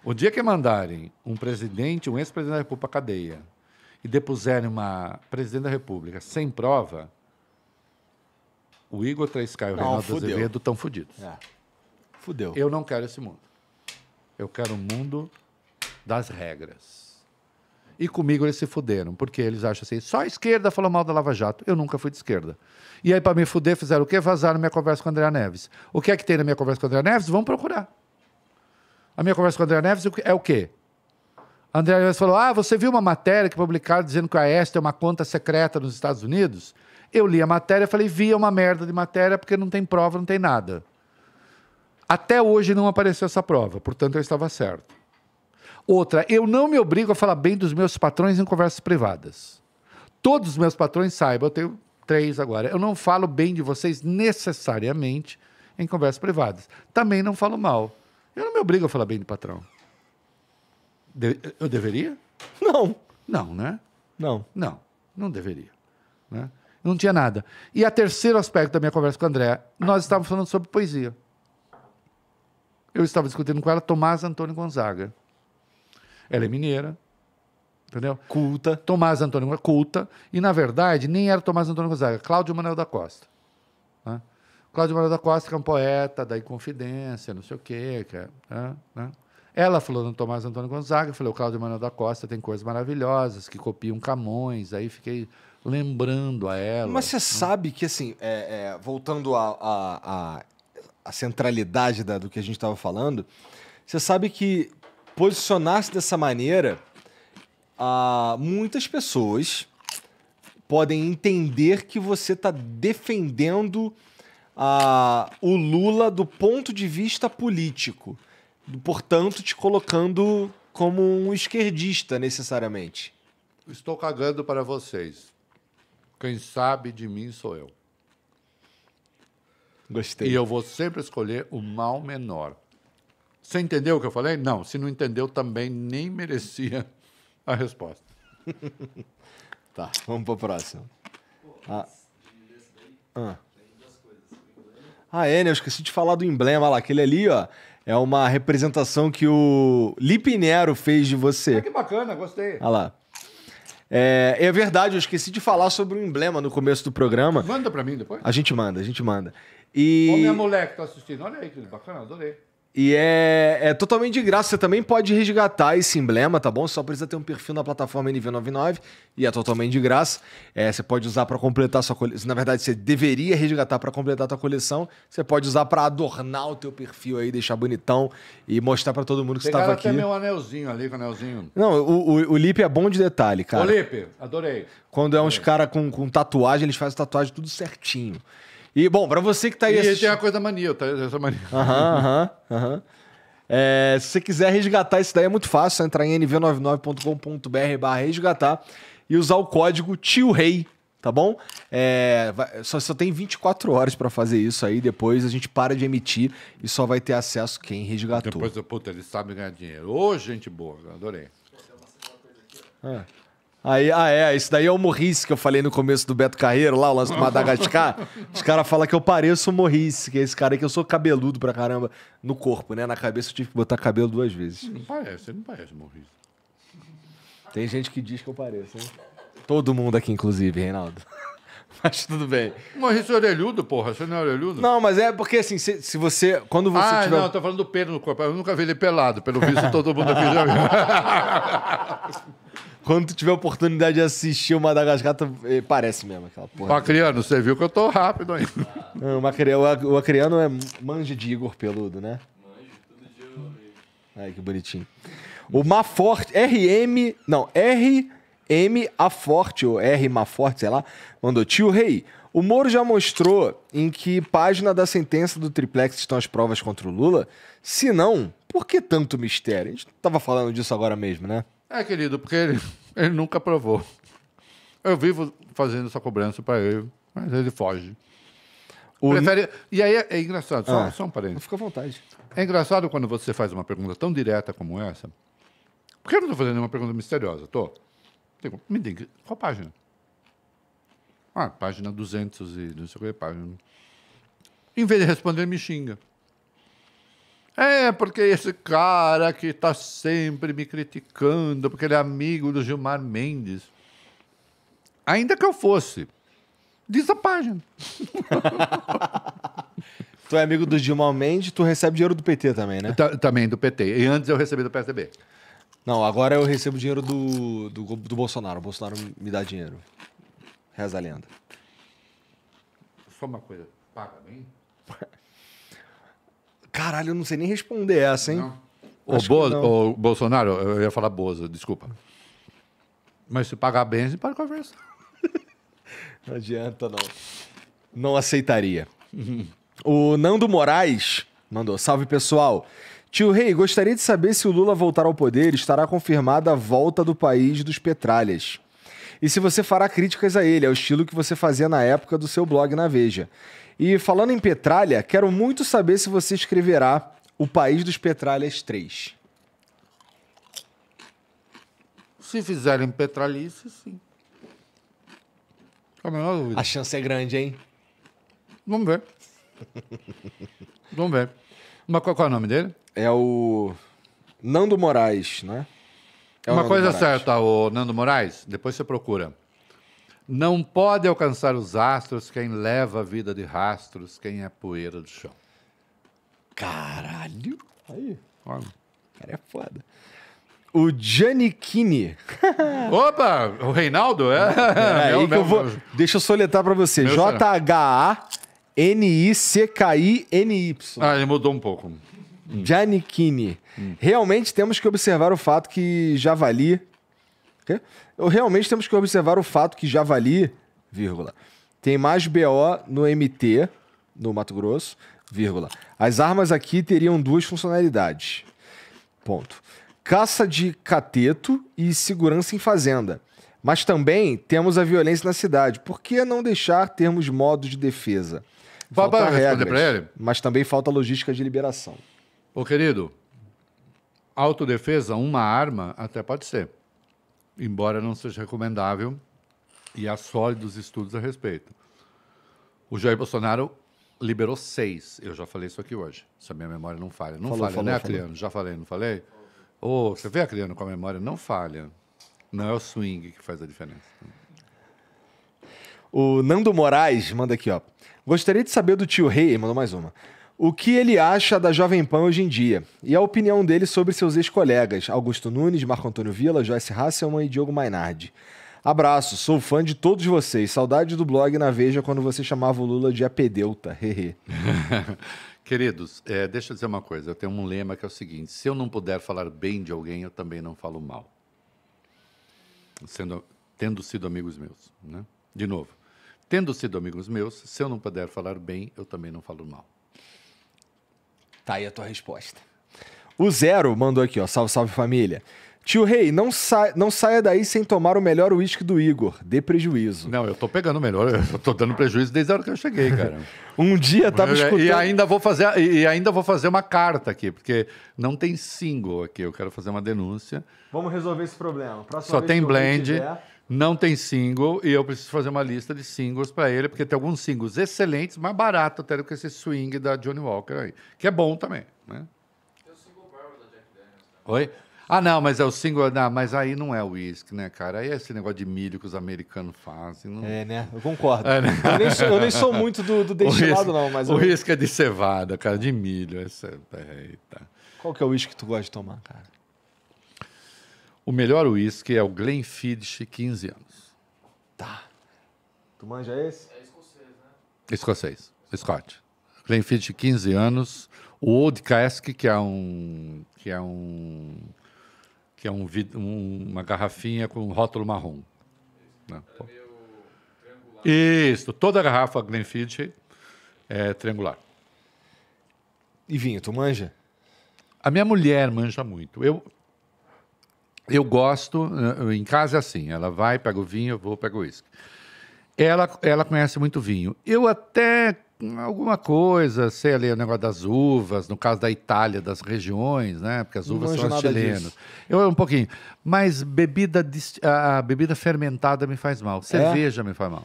O dia que mandarem um presidente, um ex-presidente da República para cadeia e depuserem uma presidente da República sem prova, o Igor 3K e o não, Reinaldo fudeu. Azevedo estão fodidos. É. Fudeu. Eu não quero esse mundo. Eu quero o um mundo das regras. E comigo eles se fuderam, porque eles acham assim, só a esquerda falou mal da Lava Jato. Eu nunca fui de esquerda. E aí, para me fuder, fizeram o quê? Vazaram minha conversa com o André Neves. O que é que tem na minha conversa com o André Neves? Vamos procurar. A minha conversa com o André Neves é o quê? André Neves falou: Ah, você viu uma matéria que publicaram dizendo que a Aeste é uma conta secreta nos Estados Unidos? Eu li a matéria, e falei: Vi, é uma merda de matéria porque não tem prova, não tem nada. Até hoje não apareceu essa prova, portanto eu estava certo. Outra, eu não me obrigo a falar bem dos meus patrões em conversas privadas. Todos os meus patrões saibam, eu tenho três agora. Eu não falo bem de vocês necessariamente em conversas privadas. Também não falo mal. Eu não me obrigo a falar bem do patrão. De... eu deveria? Não. Não, né? Não. Não, não deveria. Né? Não tinha nada. E a terceiro aspecto da minha conversa com o André, nós estávamos falando sobre poesia. Eu estava discutindo com ela Tomás Antônio Gonzaga. Ela é mineira, entendeu? Culta. Tomás Antônio Gonzaga, culta. E, na verdade, nem era Tomás Antônio Gonzaga, Cláudio Manuel da Costa. Cláudio Manuel da Costa, que é um poeta da Inconfidência, não sei o quê. Que é, né? né. Ela falou no Tomás Antônio Gonzaga, falou, o Cláudio Manuel da Costa tem coisas maravilhosas, que copiam Camões, aí fiquei lembrando a ela. Mas você né? sabe que, assim, é, é, voltando à centralidade da, do que a gente estava falando, você sabe que posicionar-se dessa maneira, a, ah, muitas pessoas podem entender que você está defendendo a, o Lula do ponto de vista político, portanto, te colocando como um esquerdista necessariamente. Estou cagando para vocês. Quem sabe de mim sou eu. Gostei. E eu vou sempre escolher o mal menor. Você entendeu o que eu falei? Não. Se não entendeu, também nem merecia a resposta. *laughs* tá, vamos para a próxima. Ah. ah. Ah, é, né? Eu esqueci de falar do emblema lá. Aquele ali, ó, é uma representação que o Lipe Nero fez de você. Ah, que bacana, gostei. Olha ah lá. É, é, verdade, eu esqueci de falar sobre o emblema no começo do programa. Manda pra mim depois. A gente manda, a gente manda. E... Olha minha mulher que tá assistindo. Olha aí que bacana, adorei. E é, é, totalmente de graça. Você também pode resgatar esse emblema, tá bom? Só precisa ter um perfil na plataforma NV99 e é totalmente de graça. É, você pode usar para completar sua coleção. Na verdade, você deveria resgatar para completar a sua coleção. Você pode usar para adornar o teu perfil aí, deixar bonitão e mostrar para todo mundo que Pegaram você estava aqui. até meu anelzinho ali, com o anelzinho. Não, o, o, o Lipe é bom de detalhe, cara. O Lipe, adorei. Quando é uns caras com, com tatuagem, eles fazem tatuagem tudo certinho. E, bom, para você que tá aí... E assistindo... tem a coisa mania, tá? Essa mania. Aham, aham, aham. É, se você quiser resgatar isso daí é muito fácil, é entrar em nv99.com.br barra resgatar e usar o código tio rei, tá bom? É, vai, só, só tem 24 horas para fazer isso aí, depois a gente para de emitir e só vai ter acesso quem resgatou. Depois, puta, eles sabem ganhar dinheiro. Ô, gente boa, adorei. É. Aí, ah, é, isso daí é o Morris que eu falei no começo do Beto Carreiro, lá, o lance do Madagascar. *laughs* Os caras falam que eu pareço o Morris, que é esse cara aí que eu sou cabeludo pra caramba no corpo, né? Na cabeça eu tive que botar cabelo duas vezes. Não parece, você não parece Morris. Tem gente que diz que eu pareço, hein? Todo mundo aqui, inclusive, Reinaldo. *laughs* Mas tudo bem. Morrice é orelhudo, porra. Você não é orelhudo? Não, mas é porque assim, se, se você. Quando você ah, tiver. Não, eu tô falando do pelo no corpo. Eu nunca vi ele pelado. Pelo visto, todo mundo aqui já viu. *laughs* Quando tu tiver oportunidade de assistir o Madagascar, tu... Eh, parece mesmo aquela porra. Macriano, você viu que eu tô rápido aí. Não, o, Macriano, o é manja de Igor Peludo, né? Manja, todo dia eu Ai, que bonitinho. O Maforte, RM. Não, RM Forte ou R Maforte, sei lá, mandou. Tio Rei, o Moro já mostrou em que página da sentença do triplex estão as provas contra o Lula? Se não, por que tanto mistério? A gente tava falando disso agora mesmo, né? É, querido, porque ele, *laughs* ele nunca provou. Eu vivo fazendo essa cobrança para ele, mas ele foge. O... Prefere... E aí é, é engraçado, só, ah, só um parênteses. Fica à vontade. É engraçado quando você faz uma pergunta tão direta como essa. Porque eu não estou fazendo nenhuma pergunta misteriosa, tô. Tipo, me diga, qual página? Ah, página 200 e não sei o que, página. Em vez de responder, me xinga. É, porque esse cara que está sempre me criticando, porque ele é amigo do Gilmar Mendes. Ainda que eu fosse, diz a página. *laughs* tu é amigo do Gilmar Mendes, tu recebe dinheiro do PT também, né? também do PT. E antes eu recebi do PSDB. Não, agora eu recebo dinheiro do, do, do Bolsonaro. O Bolsonaro me dá dinheiro. Reza a lenda. Só uma coisa, paga bem? *laughs* Caralho, eu não sei nem responder essa, hein? Não. O, Bo o Bolsonaro, eu ia falar Bozo, desculpa. Mas se pagar bem, você pode conversar. *laughs* Não adianta, não. Não aceitaria. Uhum. *laughs* O Nando Moraes mandou: Salve pessoal. Tio Rei, gostaria de saber se o Lula voltar ao poder estará confirmada a volta do país dos petralhas. E se você fará críticas a ele, ao estilo que você fazia na época do seu blog na Veja. E falando em Petralha, quero muito saber se você escreverá O País dos Petralhas 3. Se fizerem Petralice, sim. A menor dúvida. A chance é grande, hein? Vamos ver. Vamos ver. Mas qual, qual é o nome dele? É o Nando Moraes, né? É Uma coisa Moraes. certa, o Nando Moraes, depois você procura. Não pode alcançar os astros quem leva a vida de rastros, quem é poeira do chão. Caralho! Aí, olha. O cara é foda. O Giannichini. *laughs* Opa! O Reinaldo? É? é, é *laughs* meu, aí meu, eu vou... Meu. Deixa eu soletar para você. J-H-A-N-I-C-K-I-N-Y. Ah, ele mudou um pouco. Giannichini. Hum. Realmente temos que observar o fato que javali eu, realmente temos que observar o fato que Javali, vírgula, tem mais BO no MT, no Mato Grosso, vírgula. As armas aqui teriam duas funcionalidades. Ponto. Caça de cateto e segurança em fazenda. Mas também temos a violência na cidade. Por que não deixar termos modos de defesa? Falta regras, pra ele. mas também falta logística de liberação. Ô, querido, autodefesa, uma arma até pode ser embora não seja recomendável, e há sólidos estudos a respeito. O Jair Bolsonaro liberou seis. Eu já falei isso aqui hoje, se a minha memória não falha. Não falha, né, falou. Acriano? Já falei, não falei? Oh, você vê, Acriano, com a memória não falha. Não é o swing que faz a diferença. O Nando Moraes manda aqui, ó. Gostaria de saber do tio Rei, mandou mais uma o que ele acha da Jovem Pan hoje em dia e a opinião dele sobre seus ex-colegas, Augusto Nunes, Marco Antônio Vila, Joyce Hasselman e Diogo Mainardi. Abraço, sou fã de todos vocês. Saudade do blog na Veja quando você chamava o Lula de apedeuta. *laughs* Queridos, é, deixa eu dizer uma coisa. Eu tenho um lema que é o seguinte: se eu não puder falar bem de alguém, eu também não falo mal. Sendo, tendo sido amigos meus. Né? De novo, tendo sido amigos meus, se eu não puder falar bem, eu também não falo mal. Tá aí a tua resposta. O Zero mandou aqui, ó. Salve, salve família. Tio Rei, não, sa não saia daí sem tomar o melhor uísque do Igor. Dê prejuízo. Não, eu tô pegando o melhor. *laughs* Eu tô dando prejuízo desde a hora que eu cheguei, cara. *laughs* um dia tava tá escutando... E ainda, vou fazer, e ainda vou fazer uma carta aqui, porque não tem single aqui. Eu quero fazer uma denúncia. Vamos resolver esse problema. Próxima Só tem blend não tem single e eu preciso fazer uma lista de singles para ele, porque tem alguns singles excelentes, mais barato até do que esse swing da Johnny Walker aí, que é bom também, né? Tem é o single barrel da Jack Daniels. Né? Oi? Ah, não, mas é o single. Não, mas aí não é o whisky, né, cara? Aí é esse negócio de milho que os americanos fazem. Não... É, né? Eu concordo. É, né? Eu, nem sou, eu, nem sou, muito do, do *laughs* destilado, não, mas. O whisky eu... é de cevada, cara, de milho. Essa... Eita. Qual que é o whisky que tu gosta de tomar, cara? O melhor uísque é o Glenfiddich 15 anos. Tá. Tu manja esse? É escocês, né? Escocês. Scott. Glenfiddich 15 anos. O Old Cask, que é um... Que é um que é um, um, uma garrafinha com rótulo marrom. Né? É Isso, toda a garrafa Glenfiddich é triangular. E vinho, tu manja? A minha mulher manja muito. Eu, eu gosto, eh, em casa é assim, ela vai, pega o vinho, eu vou, pega o uísque. Ela, ela conhece muito vinho. Eu até, alguma coisa, sei ali, o negócio das uvas, no caso da Itália, das regiões, né? Porque as uvas são as chilenas. Disso. Eu um pouquinho. Mas bebida, a bebida fermentada me faz mal. É? Cerveja é? me faz mal.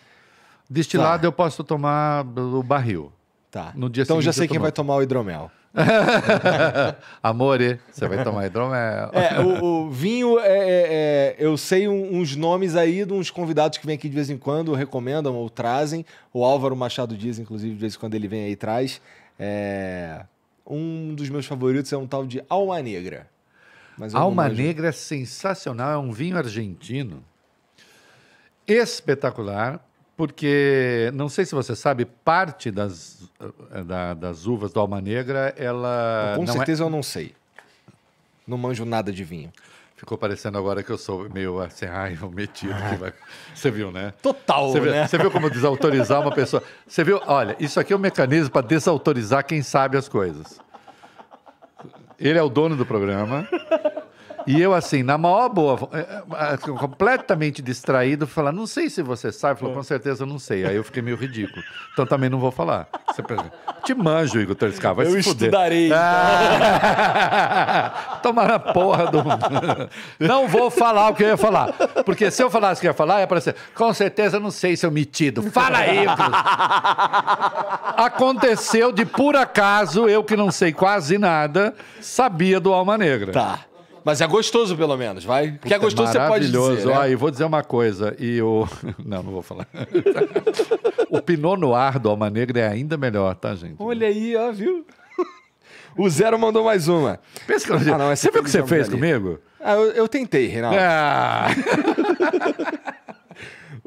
Destilado tá. eu posso tomar o barril. Tá. No dia então já sei quem vai tomar o hidromel. *laughs* Amore, você vai tomar hidromel. É, o, o vinho, é, é, é, eu sei uns nomes aí de uns convidados que vêm aqui de vez em quando, recomendam ou trazem. O Álvaro Machado diz, inclusive, de vez em quando ele vem aí e traz. É, um dos meus favoritos é um tal de Alma Negra. Alma Negra é sensacional, é um vinho argentino espetacular porque, não sei se você sabe, parte das, eh, da, das uvas do Alma Negra, ela. Com é certeza é... eu não sei. Não manjo nada de vinho. Ficou parecendo agora que eu sou meio assim, ai, metido. Ah. Você viu, né? Total, você viu, né? Você viu como desautorizar uma pessoa? Você viu, olha, isso aqui é um mecanismo para desautorizar quem sabe as coisas. Ele é o dono do programa. E eu, assim, na maior boa, é, é, é, completamente distraído, falar, não sei se você sabe. Falou, com certeza não sei. Aí eu fiquei meio ridículo. Então também não vou falar. Você te manjo, Igor Terscar, vai eu se fuder. Eu estudarei. Então. Ah, *laughs* tomar na porra do... Não vou falar o que eu ia falar. Porque se eu falasse o que eu ia falar, ia aparecer, com certeza não sei, seu metido. Fala aí, Aconteceu de, por acaso, eu que não sei quase nada, sabia do Alma Negra. Tá. Mas é gostoso, pelo menos, vai. Porque é, é gostoso, você pode dizer. Maravilhoso. Né? e vou dizer uma coisa. E o. *laughs* Não, não vou falar. *laughs* o Pinot Noir do Alma Negra é ainda melhor, tá, gente? Olha aí, ó, viu? *laughs* O Zero mandou mais uma. Pensa que eu... ah, não, você viu o que você fez ali. comigo? Ah, eu, eu tentei, Reinaldo. Ah.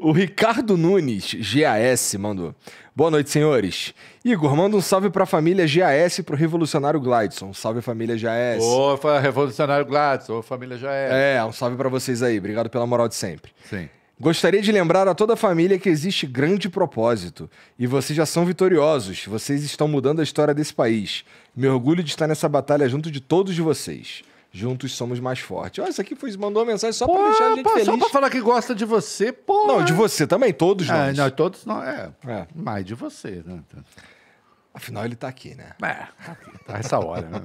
O Ricardo Nunes, GAS, mandou. Boa noite, senhores. Igor, manda um salve para a família GAS e para o revolucionário Gladson. Salve, família GAS. Opa, revolucionário Gladson, família GAS. É, um salve para vocês aí. Obrigado pela moral de sempre. Sim. Gostaria de lembrar a toda a família que existe grande propósito e vocês já são vitoriosos. Vocês estão mudando a história desse país. Me orgulho de estar nessa batalha junto de todos de vocês. Juntos somos mais fortes. Olha, isso aqui foi, mandou uma mensagem só pô, pra deixar a gente pô, feliz. Só pra falar que gosta de você, pô. Não, de você também, todos é, nós. É, não, todos nós, é, é. Mais de você, né? Afinal, ele está aqui, né? É, tá aqui, tá essa hora, né?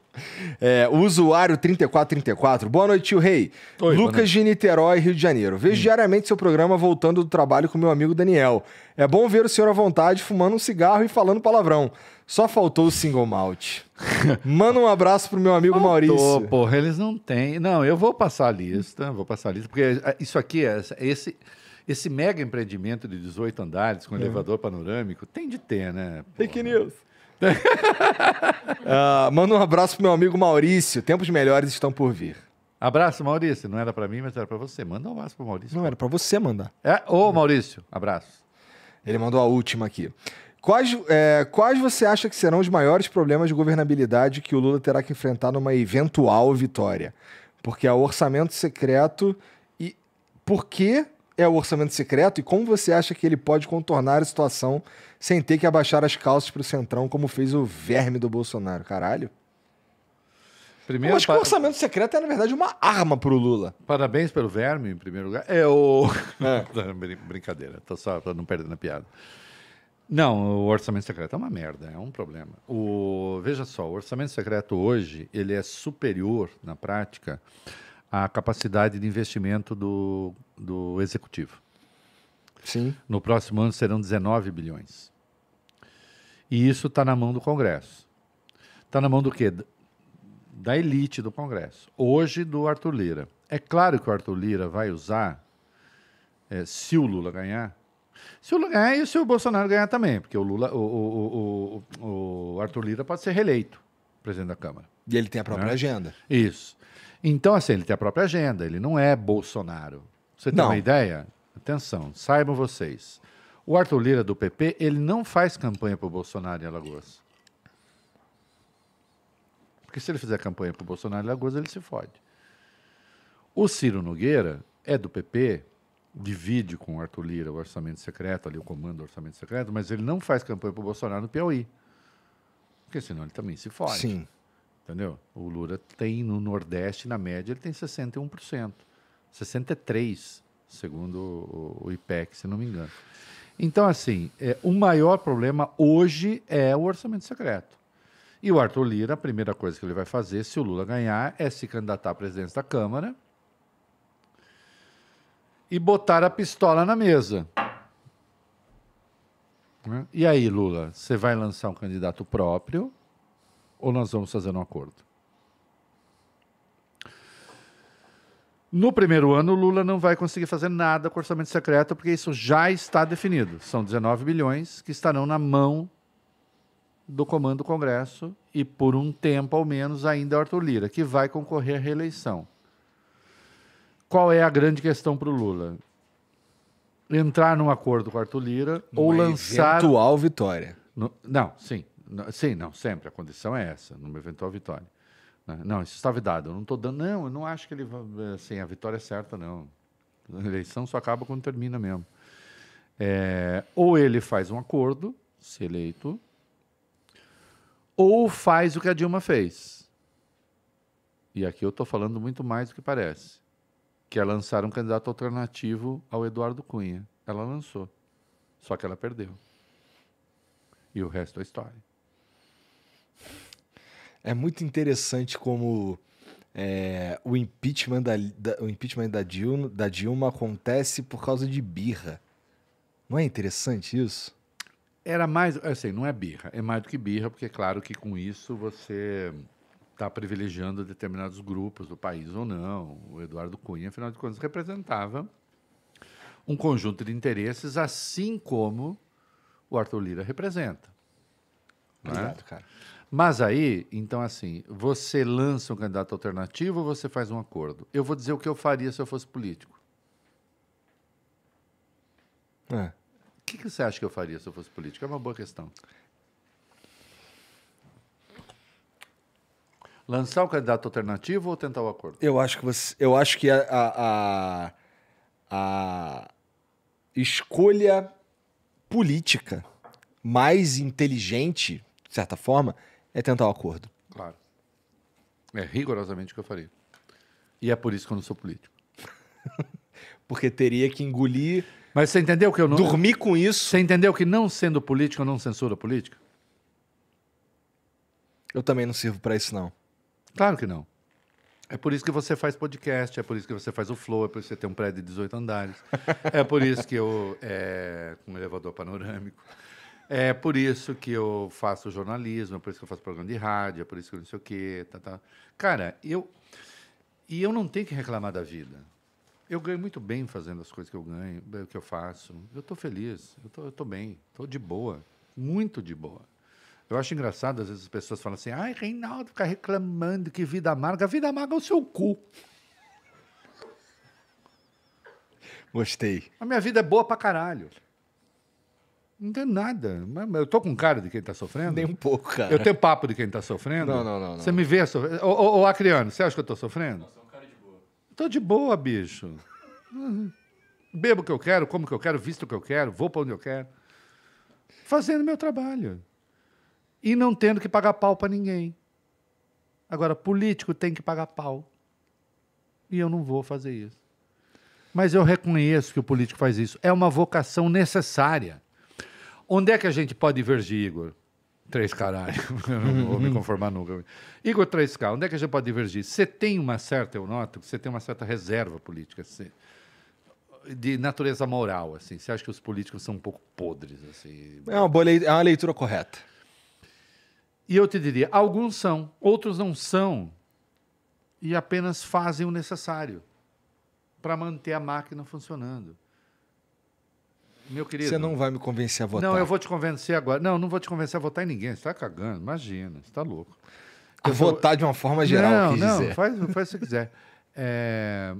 *laughs* é, o usuário 3434. Boa noite, tio Rei. Oi, Lucas de Niterói, Rio de Janeiro. Vejo hum. diariamente seu programa voltando do trabalho com meu amigo Daniel. É bom ver o senhor à vontade, fumando um cigarro e falando palavrão. Só faltou o single malt. *laughs* Manda um abraço pro meu amigo faltou, Maurício. Porra, eles não têm. Não, eu vou passar a lista, vou passar a lista, porque é, isso aqui é esse esse mega empreendimento de 18 andares com é. elevador panorâmico tem de ter, né? né? Fake news. uh, *laughs* manda um abraço pro meu amigo Maurício. Tempos melhores estão por vir. Abraço, Maurício. Não era para mim, mas era para você. Manda um abraço pro Maurício. Não, era para você mandar. É? Ô, Maurício, abraço. Ele mandou a última aqui. Quais, é, quais você acha que serão os maiores problemas de governabilidade que o Lula terá que enfrentar numa eventual vitória? Porque é o orçamento secreto e por que é o orçamento secreto e como você acha que ele pode contornar a situação sem ter que abaixar as calças para o Centrão, como fez o verme do Bolsonaro? Caralho. Primeiro, Eu acho que o orçamento secreto é, na verdade, uma arma para o Lula. Parabéns pelo verme, em primeiro lugar. É o. É. *laughs* é brincadeira, estou só não perdendo na piada. Não, o orçamento secreto é uma merda, é um problema. O, veja só, o orçamento secreto hoje ele é superior na prática à capacidade de investimento do do executivo. Sim. No próximo ano serão 19 bilhões. E isso está na mão do Congresso. Está na mão do quê? Da elite do Congresso. Hoje, do Arthur Lira. É claro que o Arthur Lira vai usar, é, se o Lula ganhar, se o Lula ganhar e se o Bolsonaro ganhar também, porque o, Lula, o, o, o Arthur Lira pode ser reeleito presidente da Câmara. E ele tem a própria né? agenda. Isso. Então, assim, ele tem a própria agenda, ele não é Bolsonaro. Você tem não. uma ideia? Atenção, saibam vocês. O Arthur Lira do PP, ele não faz campanha para o Bolsonaro em Alagoas. Porque se ele fizer campanha para o Bolsonaro em Alagoas, ele se fode. O Ciro Nogueira é do PP, divide com o Arthur Lira o orçamento secreto, ali o comando do orçamento secreto, mas ele não faz campanha para o Bolsonaro no Piauí. Porque senão ele também se fode. Sim. Entendeu? O Lula tem no Nordeste, na média, ele tem 61%. 63, segundo o IPEC, se não me engano. Então, assim, é, o maior problema hoje é o orçamento secreto. E o Arthur Lira, a primeira coisa que ele vai fazer, se o Lula ganhar, é se candidatar à presidência da Câmara e botar a pistola na mesa. Né? E aí, Lula, você vai lançar um candidato próprio ou nós vamos fazer um acordo? No primeiro ano, Lula não vai conseguir fazer nada com orçamento secreto, porque isso já está definido. São 19 bilhões que estarão na mão do comando do Congresso e, por um tempo ao menos, ainda é Arthur Lira, que vai concorrer à reeleição. Qual é a grande questão para o Lula? Entrar num acordo com Arthur Lira Uma ou lançar. Eventual vitória. No... Não, sim. Sim, não, sempre. A condição é essa, numa eventual vitória né? Não, isso estava vedado. Eu não estou dando. Não, eu não acho que ele eh, assim, a vitória é certa, não. A eleição só acaba quando termina mesmo. É, ou ele faz um acordo, se eleito, ou faz o que a Dilma fez. E aqui eu estou falando muito mais do que parece. Que é lançar um candidato alternativo ao Eduardo Cunha. Ela lançou. Só que ela perdeu. E o resto é história. É muito interessante como é, o, impeachment da, da, o impeachment da Dilma, da Dilma acontece por causa de birra. Não é interessante isso? Era mais, assim, não é birra, é mais do que birra, porque é claro que com isso você está privilegiando determinados grupos do país ou não. O Eduardo Cunha, afinal de contas, representava um conjunto de interesses, assim como o Arthur Lira representa. Exato, é? cara. Mas aí, então assim, você lança um candidato alternativo ou você faz um acordo? Eu vou dizer o que eu faria se eu fosse político. É. O que, que, você acha que eu faria se eu fosse político? É uma boa questão. Lançar o um candidato alternativo ou tentar o um acordo? Eu acho que você, eu acho que a, a, a escolha política mais inteligente, de certa forma, é tentar o um acordo. Claro. É rigorosamente o que eu faria. E é por isso que eu não sou político. *laughs* Porque teria que engolir. Mas você entendeu que eu não. Dormir com isso. Você entendeu que não sendo político, eu não censuro a política? Eu também não sirvo para isso, não. Claro que não. É por isso que você faz podcast, é por isso que você faz o Flow, é por isso que você tem um prédio de 18 andares, *laughs* é por isso que eu. É, um elevador panorâmico. É por isso que eu faço jornalismo, é por isso que eu faço programa de rádio, é por isso que eu não sei o quê. Tá, tá. Cara, eu. E eu não tenho que reclamar da vida. Eu ganho muito bem fazendo as coisas que eu ganho, o que eu faço. Eu estou feliz, eu tô, eu tô bem, estou de boa, muito de boa. Eu acho engraçado, às vezes as pessoas falam assim: ai, Reinaldo fica reclamando que vida amarga. Vida amarga é o seu cu. Gostei. A minha vida é boa pra caralho. Não tem nada. Mas eu tô com cara de quem está sofrendo? Nem um pouco, cara. Eu tenho papo de quem está sofrendo? Não, não, não. Você me vê sofrendo? Ô, ô, ô, Acriano, você acha que eu estou sofrendo? Não, você é um cara de boa. Tô de boa, bicho. Bebo o que eu quero, como o que eu quero, visto o que eu quero, vou para onde eu quero. Fazendo meu trabalho. E não tendo que pagar pau para ninguém. Agora, político tem que pagar pau. E eu não vou fazer isso. Mas eu reconheço que o político faz isso. É uma vocação necessária. Onde é que a gente pode divergir, Igor? Três caralho, *laughs* não vou me conformar nunca. Igor 3K, onde é que a gente pode divergir? Você tem uma certa, eu noto, você tem uma certa reserva política. Assim, de natureza moral, assim. Você acha que os políticos são um pouco podres, assim? É uma, boa leitura, é uma leitura correta. E eu te diria, alguns são, outros não são, e apenas fazem o necessário para manter a máquina funcionando. Meu querido. Você não vai me convencer a votar. Não, eu vou te convencer agora. Não, não vou te convencer a votar em ninguém. Você está cagando, imagina, você está louco. a votar de uma forma geral, não, não, dizer. Faz, faz o que quiser. É...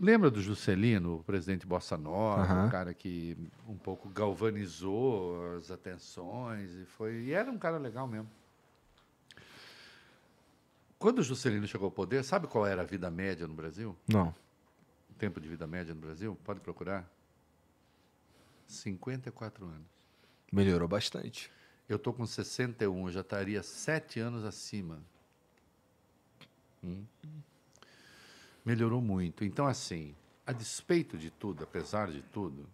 Lembra do Juscelino, o presidente Bossa Nova, o cara que um pouco galvanizou as atenções e foi. E era um cara legal mesmo. Quando o Juscelino chegou ao poder, sabe qual era a vida média no Brasil? Não. tempo de vida média no Brasil? Pode procurar. 54 anos. Melhorou bastante. Eu tô com 61, já estaria 7 anos acima. Hum? Melhorou muito. Então, assim, a despeito de tudo, apesar de tudo,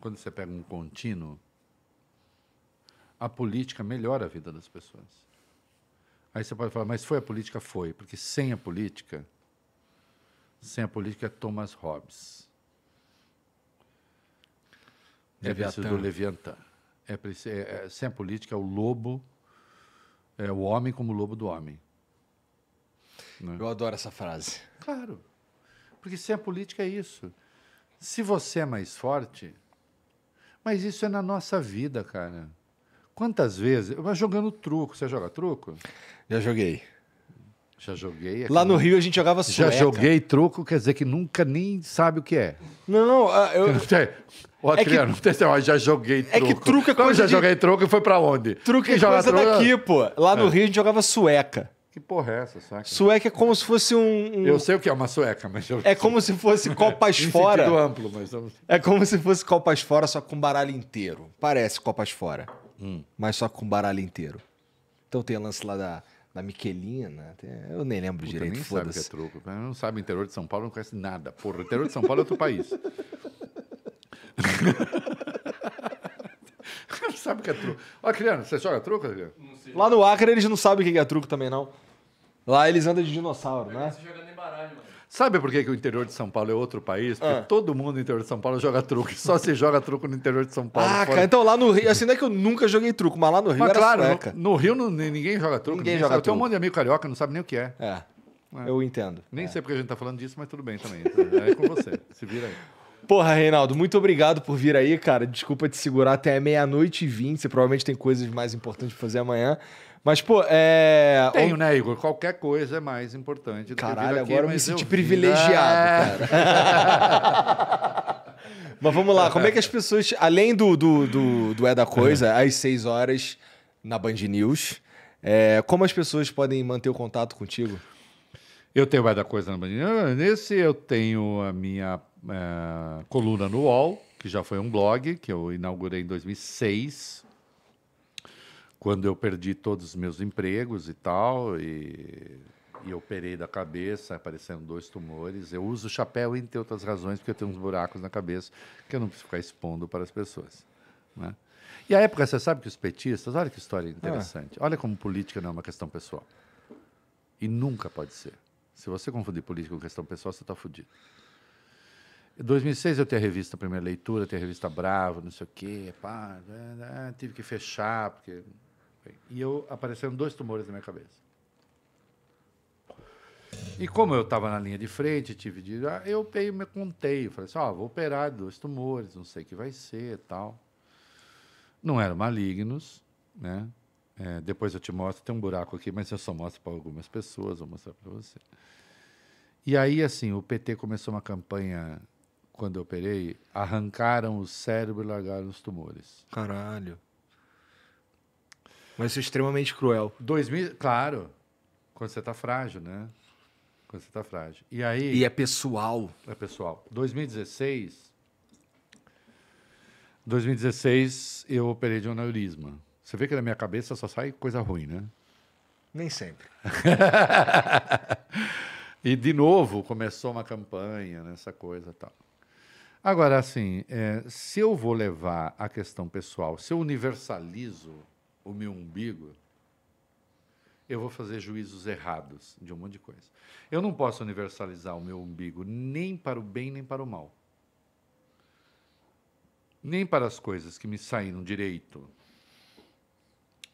quando você pega um contínuo, a política melhora a vida das pessoas. Aí você pode falar, mas foi a política? Foi, porque sem a política, sem a política é Thomas Hobbes. É preciso leviantar. É, é, é, sem a política, é o lobo, é o homem como o lobo do homem. Né? Eu adoro essa frase. Claro. Porque sem a política é isso. Se você é mais forte. Mas isso é na nossa vida, cara. Quantas vezes. Mas jogando truco. Você joga truco? Já joguei. Já joguei. Aqui. Lá no Rio a gente jogava sueca. Já joguei truco, quer dizer que nunca nem sabe o que é. Não, ah, eu. *laughs* Ó, é criança, que... Criano, já joguei truco. É que truco é coisa. Como já de... joguei truco e foi pra onde? Truco é coisa truco? daqui, pô. Lá no é. Rio a gente jogava sueca. Que porra é essa, sueca? Sueca é como se fosse um. Eu sei o que é uma sueca, mas eu. É como se fosse *laughs* copas fora. amplo, mas. É como se fosse copas fora, só com baralho inteiro. Parece copas fora. Hum. Mas só com baralho inteiro. Então tem o lance lá da da Miquelina. Eu nem lembro Puta, direito. Nem sabe que é truco. Não sabe o interior de São Paulo, não conhece nada. Porra, o interior de São Paulo é outro país. não *laughs* sabe o que é truco. Ó, Criano, você joga truco, Criano? Lá no Acre eles não sabem o que é truco também, não. Lá eles andam de dinossauro, né? Você joga nem baralho, mano. Sabe por que, que o interior de São Paulo é outro país? Porque ah. todo mundo no interior de São Paulo joga truco. *laughs* Só se joga truco no interior de São Paulo. Ah, fora. cara, então lá no Rio. Assim, não é que eu nunca joguei truco, mas lá no Rio. Mas claro, sueca. No, no, Rio não, ninguém joga truco. Ninguém, ninguém joga sabe. truco. Tem um monte de amigo carioca, não sabe nem o que é. É. é. Eu entendo. Nem é. sei porque a gente tá falando disso, mas tudo bem também. Então, é com você. *laughs* se vira aí. Porra, Reinaldo, muito obrigado por vir aí, cara. Desculpa te segurar até meia-noite e vinte. Você provavelmente tem coisas mais importantes pra fazer amanhã. Mas, pô, é. Tenho, né, Igor? Qualquer coisa é mais importante. Do Caralho, que aqui, agora eu me senti eu... privilegiado, né? cara. *laughs* mas vamos lá, como é que as pessoas, além do, do, do, do É da Coisa, às seis horas na Band News, é, como as pessoas podem manter o contato contigo? Eu tenho o É da Coisa na Band News. Ah, nesse eu tenho a minha eh, coluna no UOL, que já foi um blog que eu inaugurei em 2006, quando eu perdi todos os meus empregos e tal, e, e operei da cabeça, aparecendo dois tumores. Eu uso chapéu, entre outras razões, porque eu tenho uns buracos na cabeça que eu não preciso ficar expondo para as pessoas. Né? E a época, você sabe que os petistas, olha que história ah. interessante, olha como política não é uma questão pessoal. E nunca pode ser. Se você confundir política com questão pessoal, você está fodido Em 2006 eu tenho a revista Primeira Leitura, tenho a revista Bravo, não sei o quê, pá, né, né, tive que fechar, porque e eu apareceram dois tumores na minha cabeça. E como eu estava na linha de frente, tive de ah, eu peguei, me contei, falei assim, ó, oh, vou operar dois tumores, não sei o que vai ser, tal. Não eram malignos, né? É, depois eu te mostro, tem um buraco aqui, mas eu só mostro para algumas pessoas, vou mostrar para você. E aí, assim, o PT começou uma campanha, quando eu operei, arrancaram o cérebro e largaram os tumores. Caralho. Mas ser é extremamente cruel. 2000, claro. Quando você está frágil, né? Quando você está frágil. E aí. E é pessoal. É pessoal. 2016. 2016, eu operei de um aneurisma. Você vê que na minha cabeça só sai coisa ruim, né? Nem sempre. *laughs* e de novo começou uma campanha nessa né? coisa tal. Agora, assim, é, se eu vou levar a questão pessoal, se eu universalizo o meu umbigo, eu vou fazer juízos errados de um monte de coisa. Eu não posso universalizar o meu umbigo nem para o bem nem para o mal. Nem para as coisas que me saíram direito,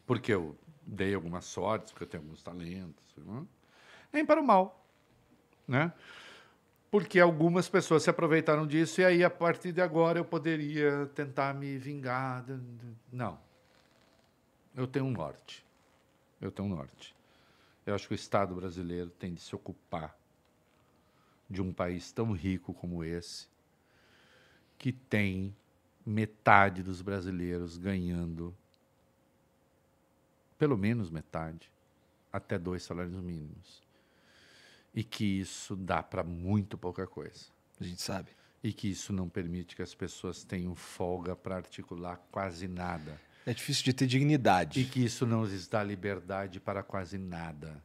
porque eu dei algumas sortes, porque eu tenho alguns talentos, né? nem para o mal, né? Porque algumas pessoas se aproveitaram disso e aí a partir de agora eu poderia tentar me vingar. Não. Eu tenho um norte. Eu tenho um norte. Eu acho que o Estado brasileiro tem de se ocupar de um país tão rico como esse, que tem metade dos brasileiros ganhando pelo menos metade até dois salários mínimos. E que isso dá para muito pouca coisa. A gente sabe. E que isso não permite que as pessoas tenham folga para articular quase nada. É difícil de ter dignidade. E que isso não lhes dá liberdade para quase nada.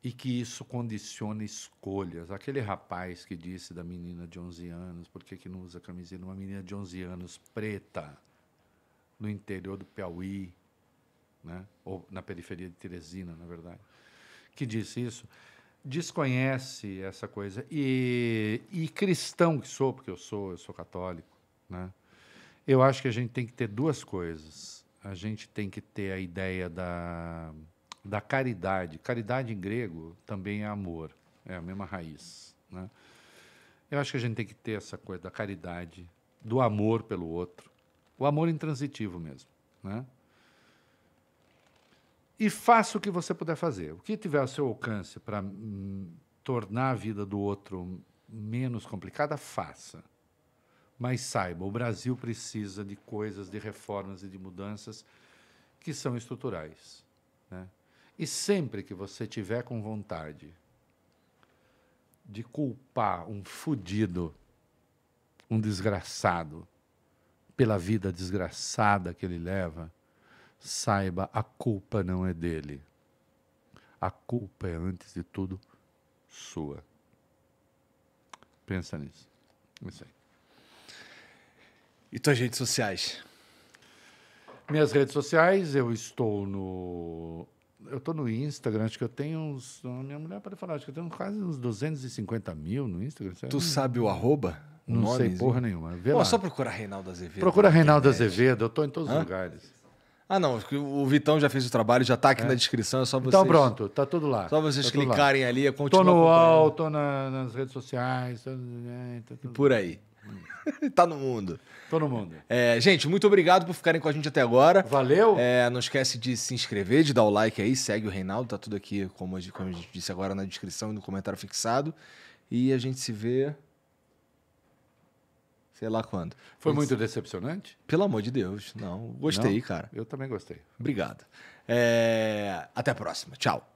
E que isso condiciona escolhas. Aquele rapaz que disse da menina de 11 anos, por que, que não usa camisinha? Uma menina de 11 anos, preta, no interior do Piauí, né? ou na periferia de Teresina, na verdade, que disse isso desconhece essa coisa. E, e cristão que sou, porque eu sou, eu sou católico, né? Eu acho que a gente tem que ter duas coisas. A gente tem que ter a ideia da, da caridade. Caridade em grego também é amor, é a mesma raiz. Né? Eu acho que a gente tem que ter essa coisa da caridade, do amor pelo outro, o amor intransitivo mesmo. Né? E faça o que você puder fazer. O que tiver ao seu alcance para hum, tornar a vida do outro menos complicada, faça. Mas saiba, o Brasil precisa de coisas, de reformas e de mudanças que são estruturais. Né? E sempre que você tiver com vontade de culpar um fudido, um desgraçado, pela vida desgraçada que ele leva, saiba, a culpa não é dele. A culpa é, antes de tudo, sua. Pensa nisso. É isso aí. E tuas redes sociais? Minhas redes sociais, eu estou no. Eu estou no Instagram, acho que eu tenho uns. Minha mulher pode falar, acho que eu tenho quase uns 250 mil no Instagram. Sabe? Tu sabe o arroba? Não Nomes, sei porra nenhuma. Vê Pô, lá. só procura Reinaldo Azevedo. Procura Reinaldo Azevedo, eu estou em todos Hã? os lugares. Ah, não, o Vitão já fez o trabalho, já está aqui é. na descrição, é só então vocês. Então pronto, Está tudo lá. Só tá vocês tá clicarem lá. ali, é continuar. Tô no UOL, tô na, nas redes sociais, tô, é, tá tudo... e por aí. *laughs* tá no mundo. Tô no mundo. É, gente, muito obrigado por ficarem com a gente até agora. Valeu. É, não esquece de se inscrever, de dar o like aí, segue o Reinaldo, tá tudo aqui, como a gente, como a gente disse agora, na descrição e no comentário fixado. E a gente se vê. Sei lá quando. Foi Mas, muito decepcionante? Pelo amor de Deus. Não, gostei, não, cara. Eu também gostei. Obrigado. É, até a próxima. Tchau.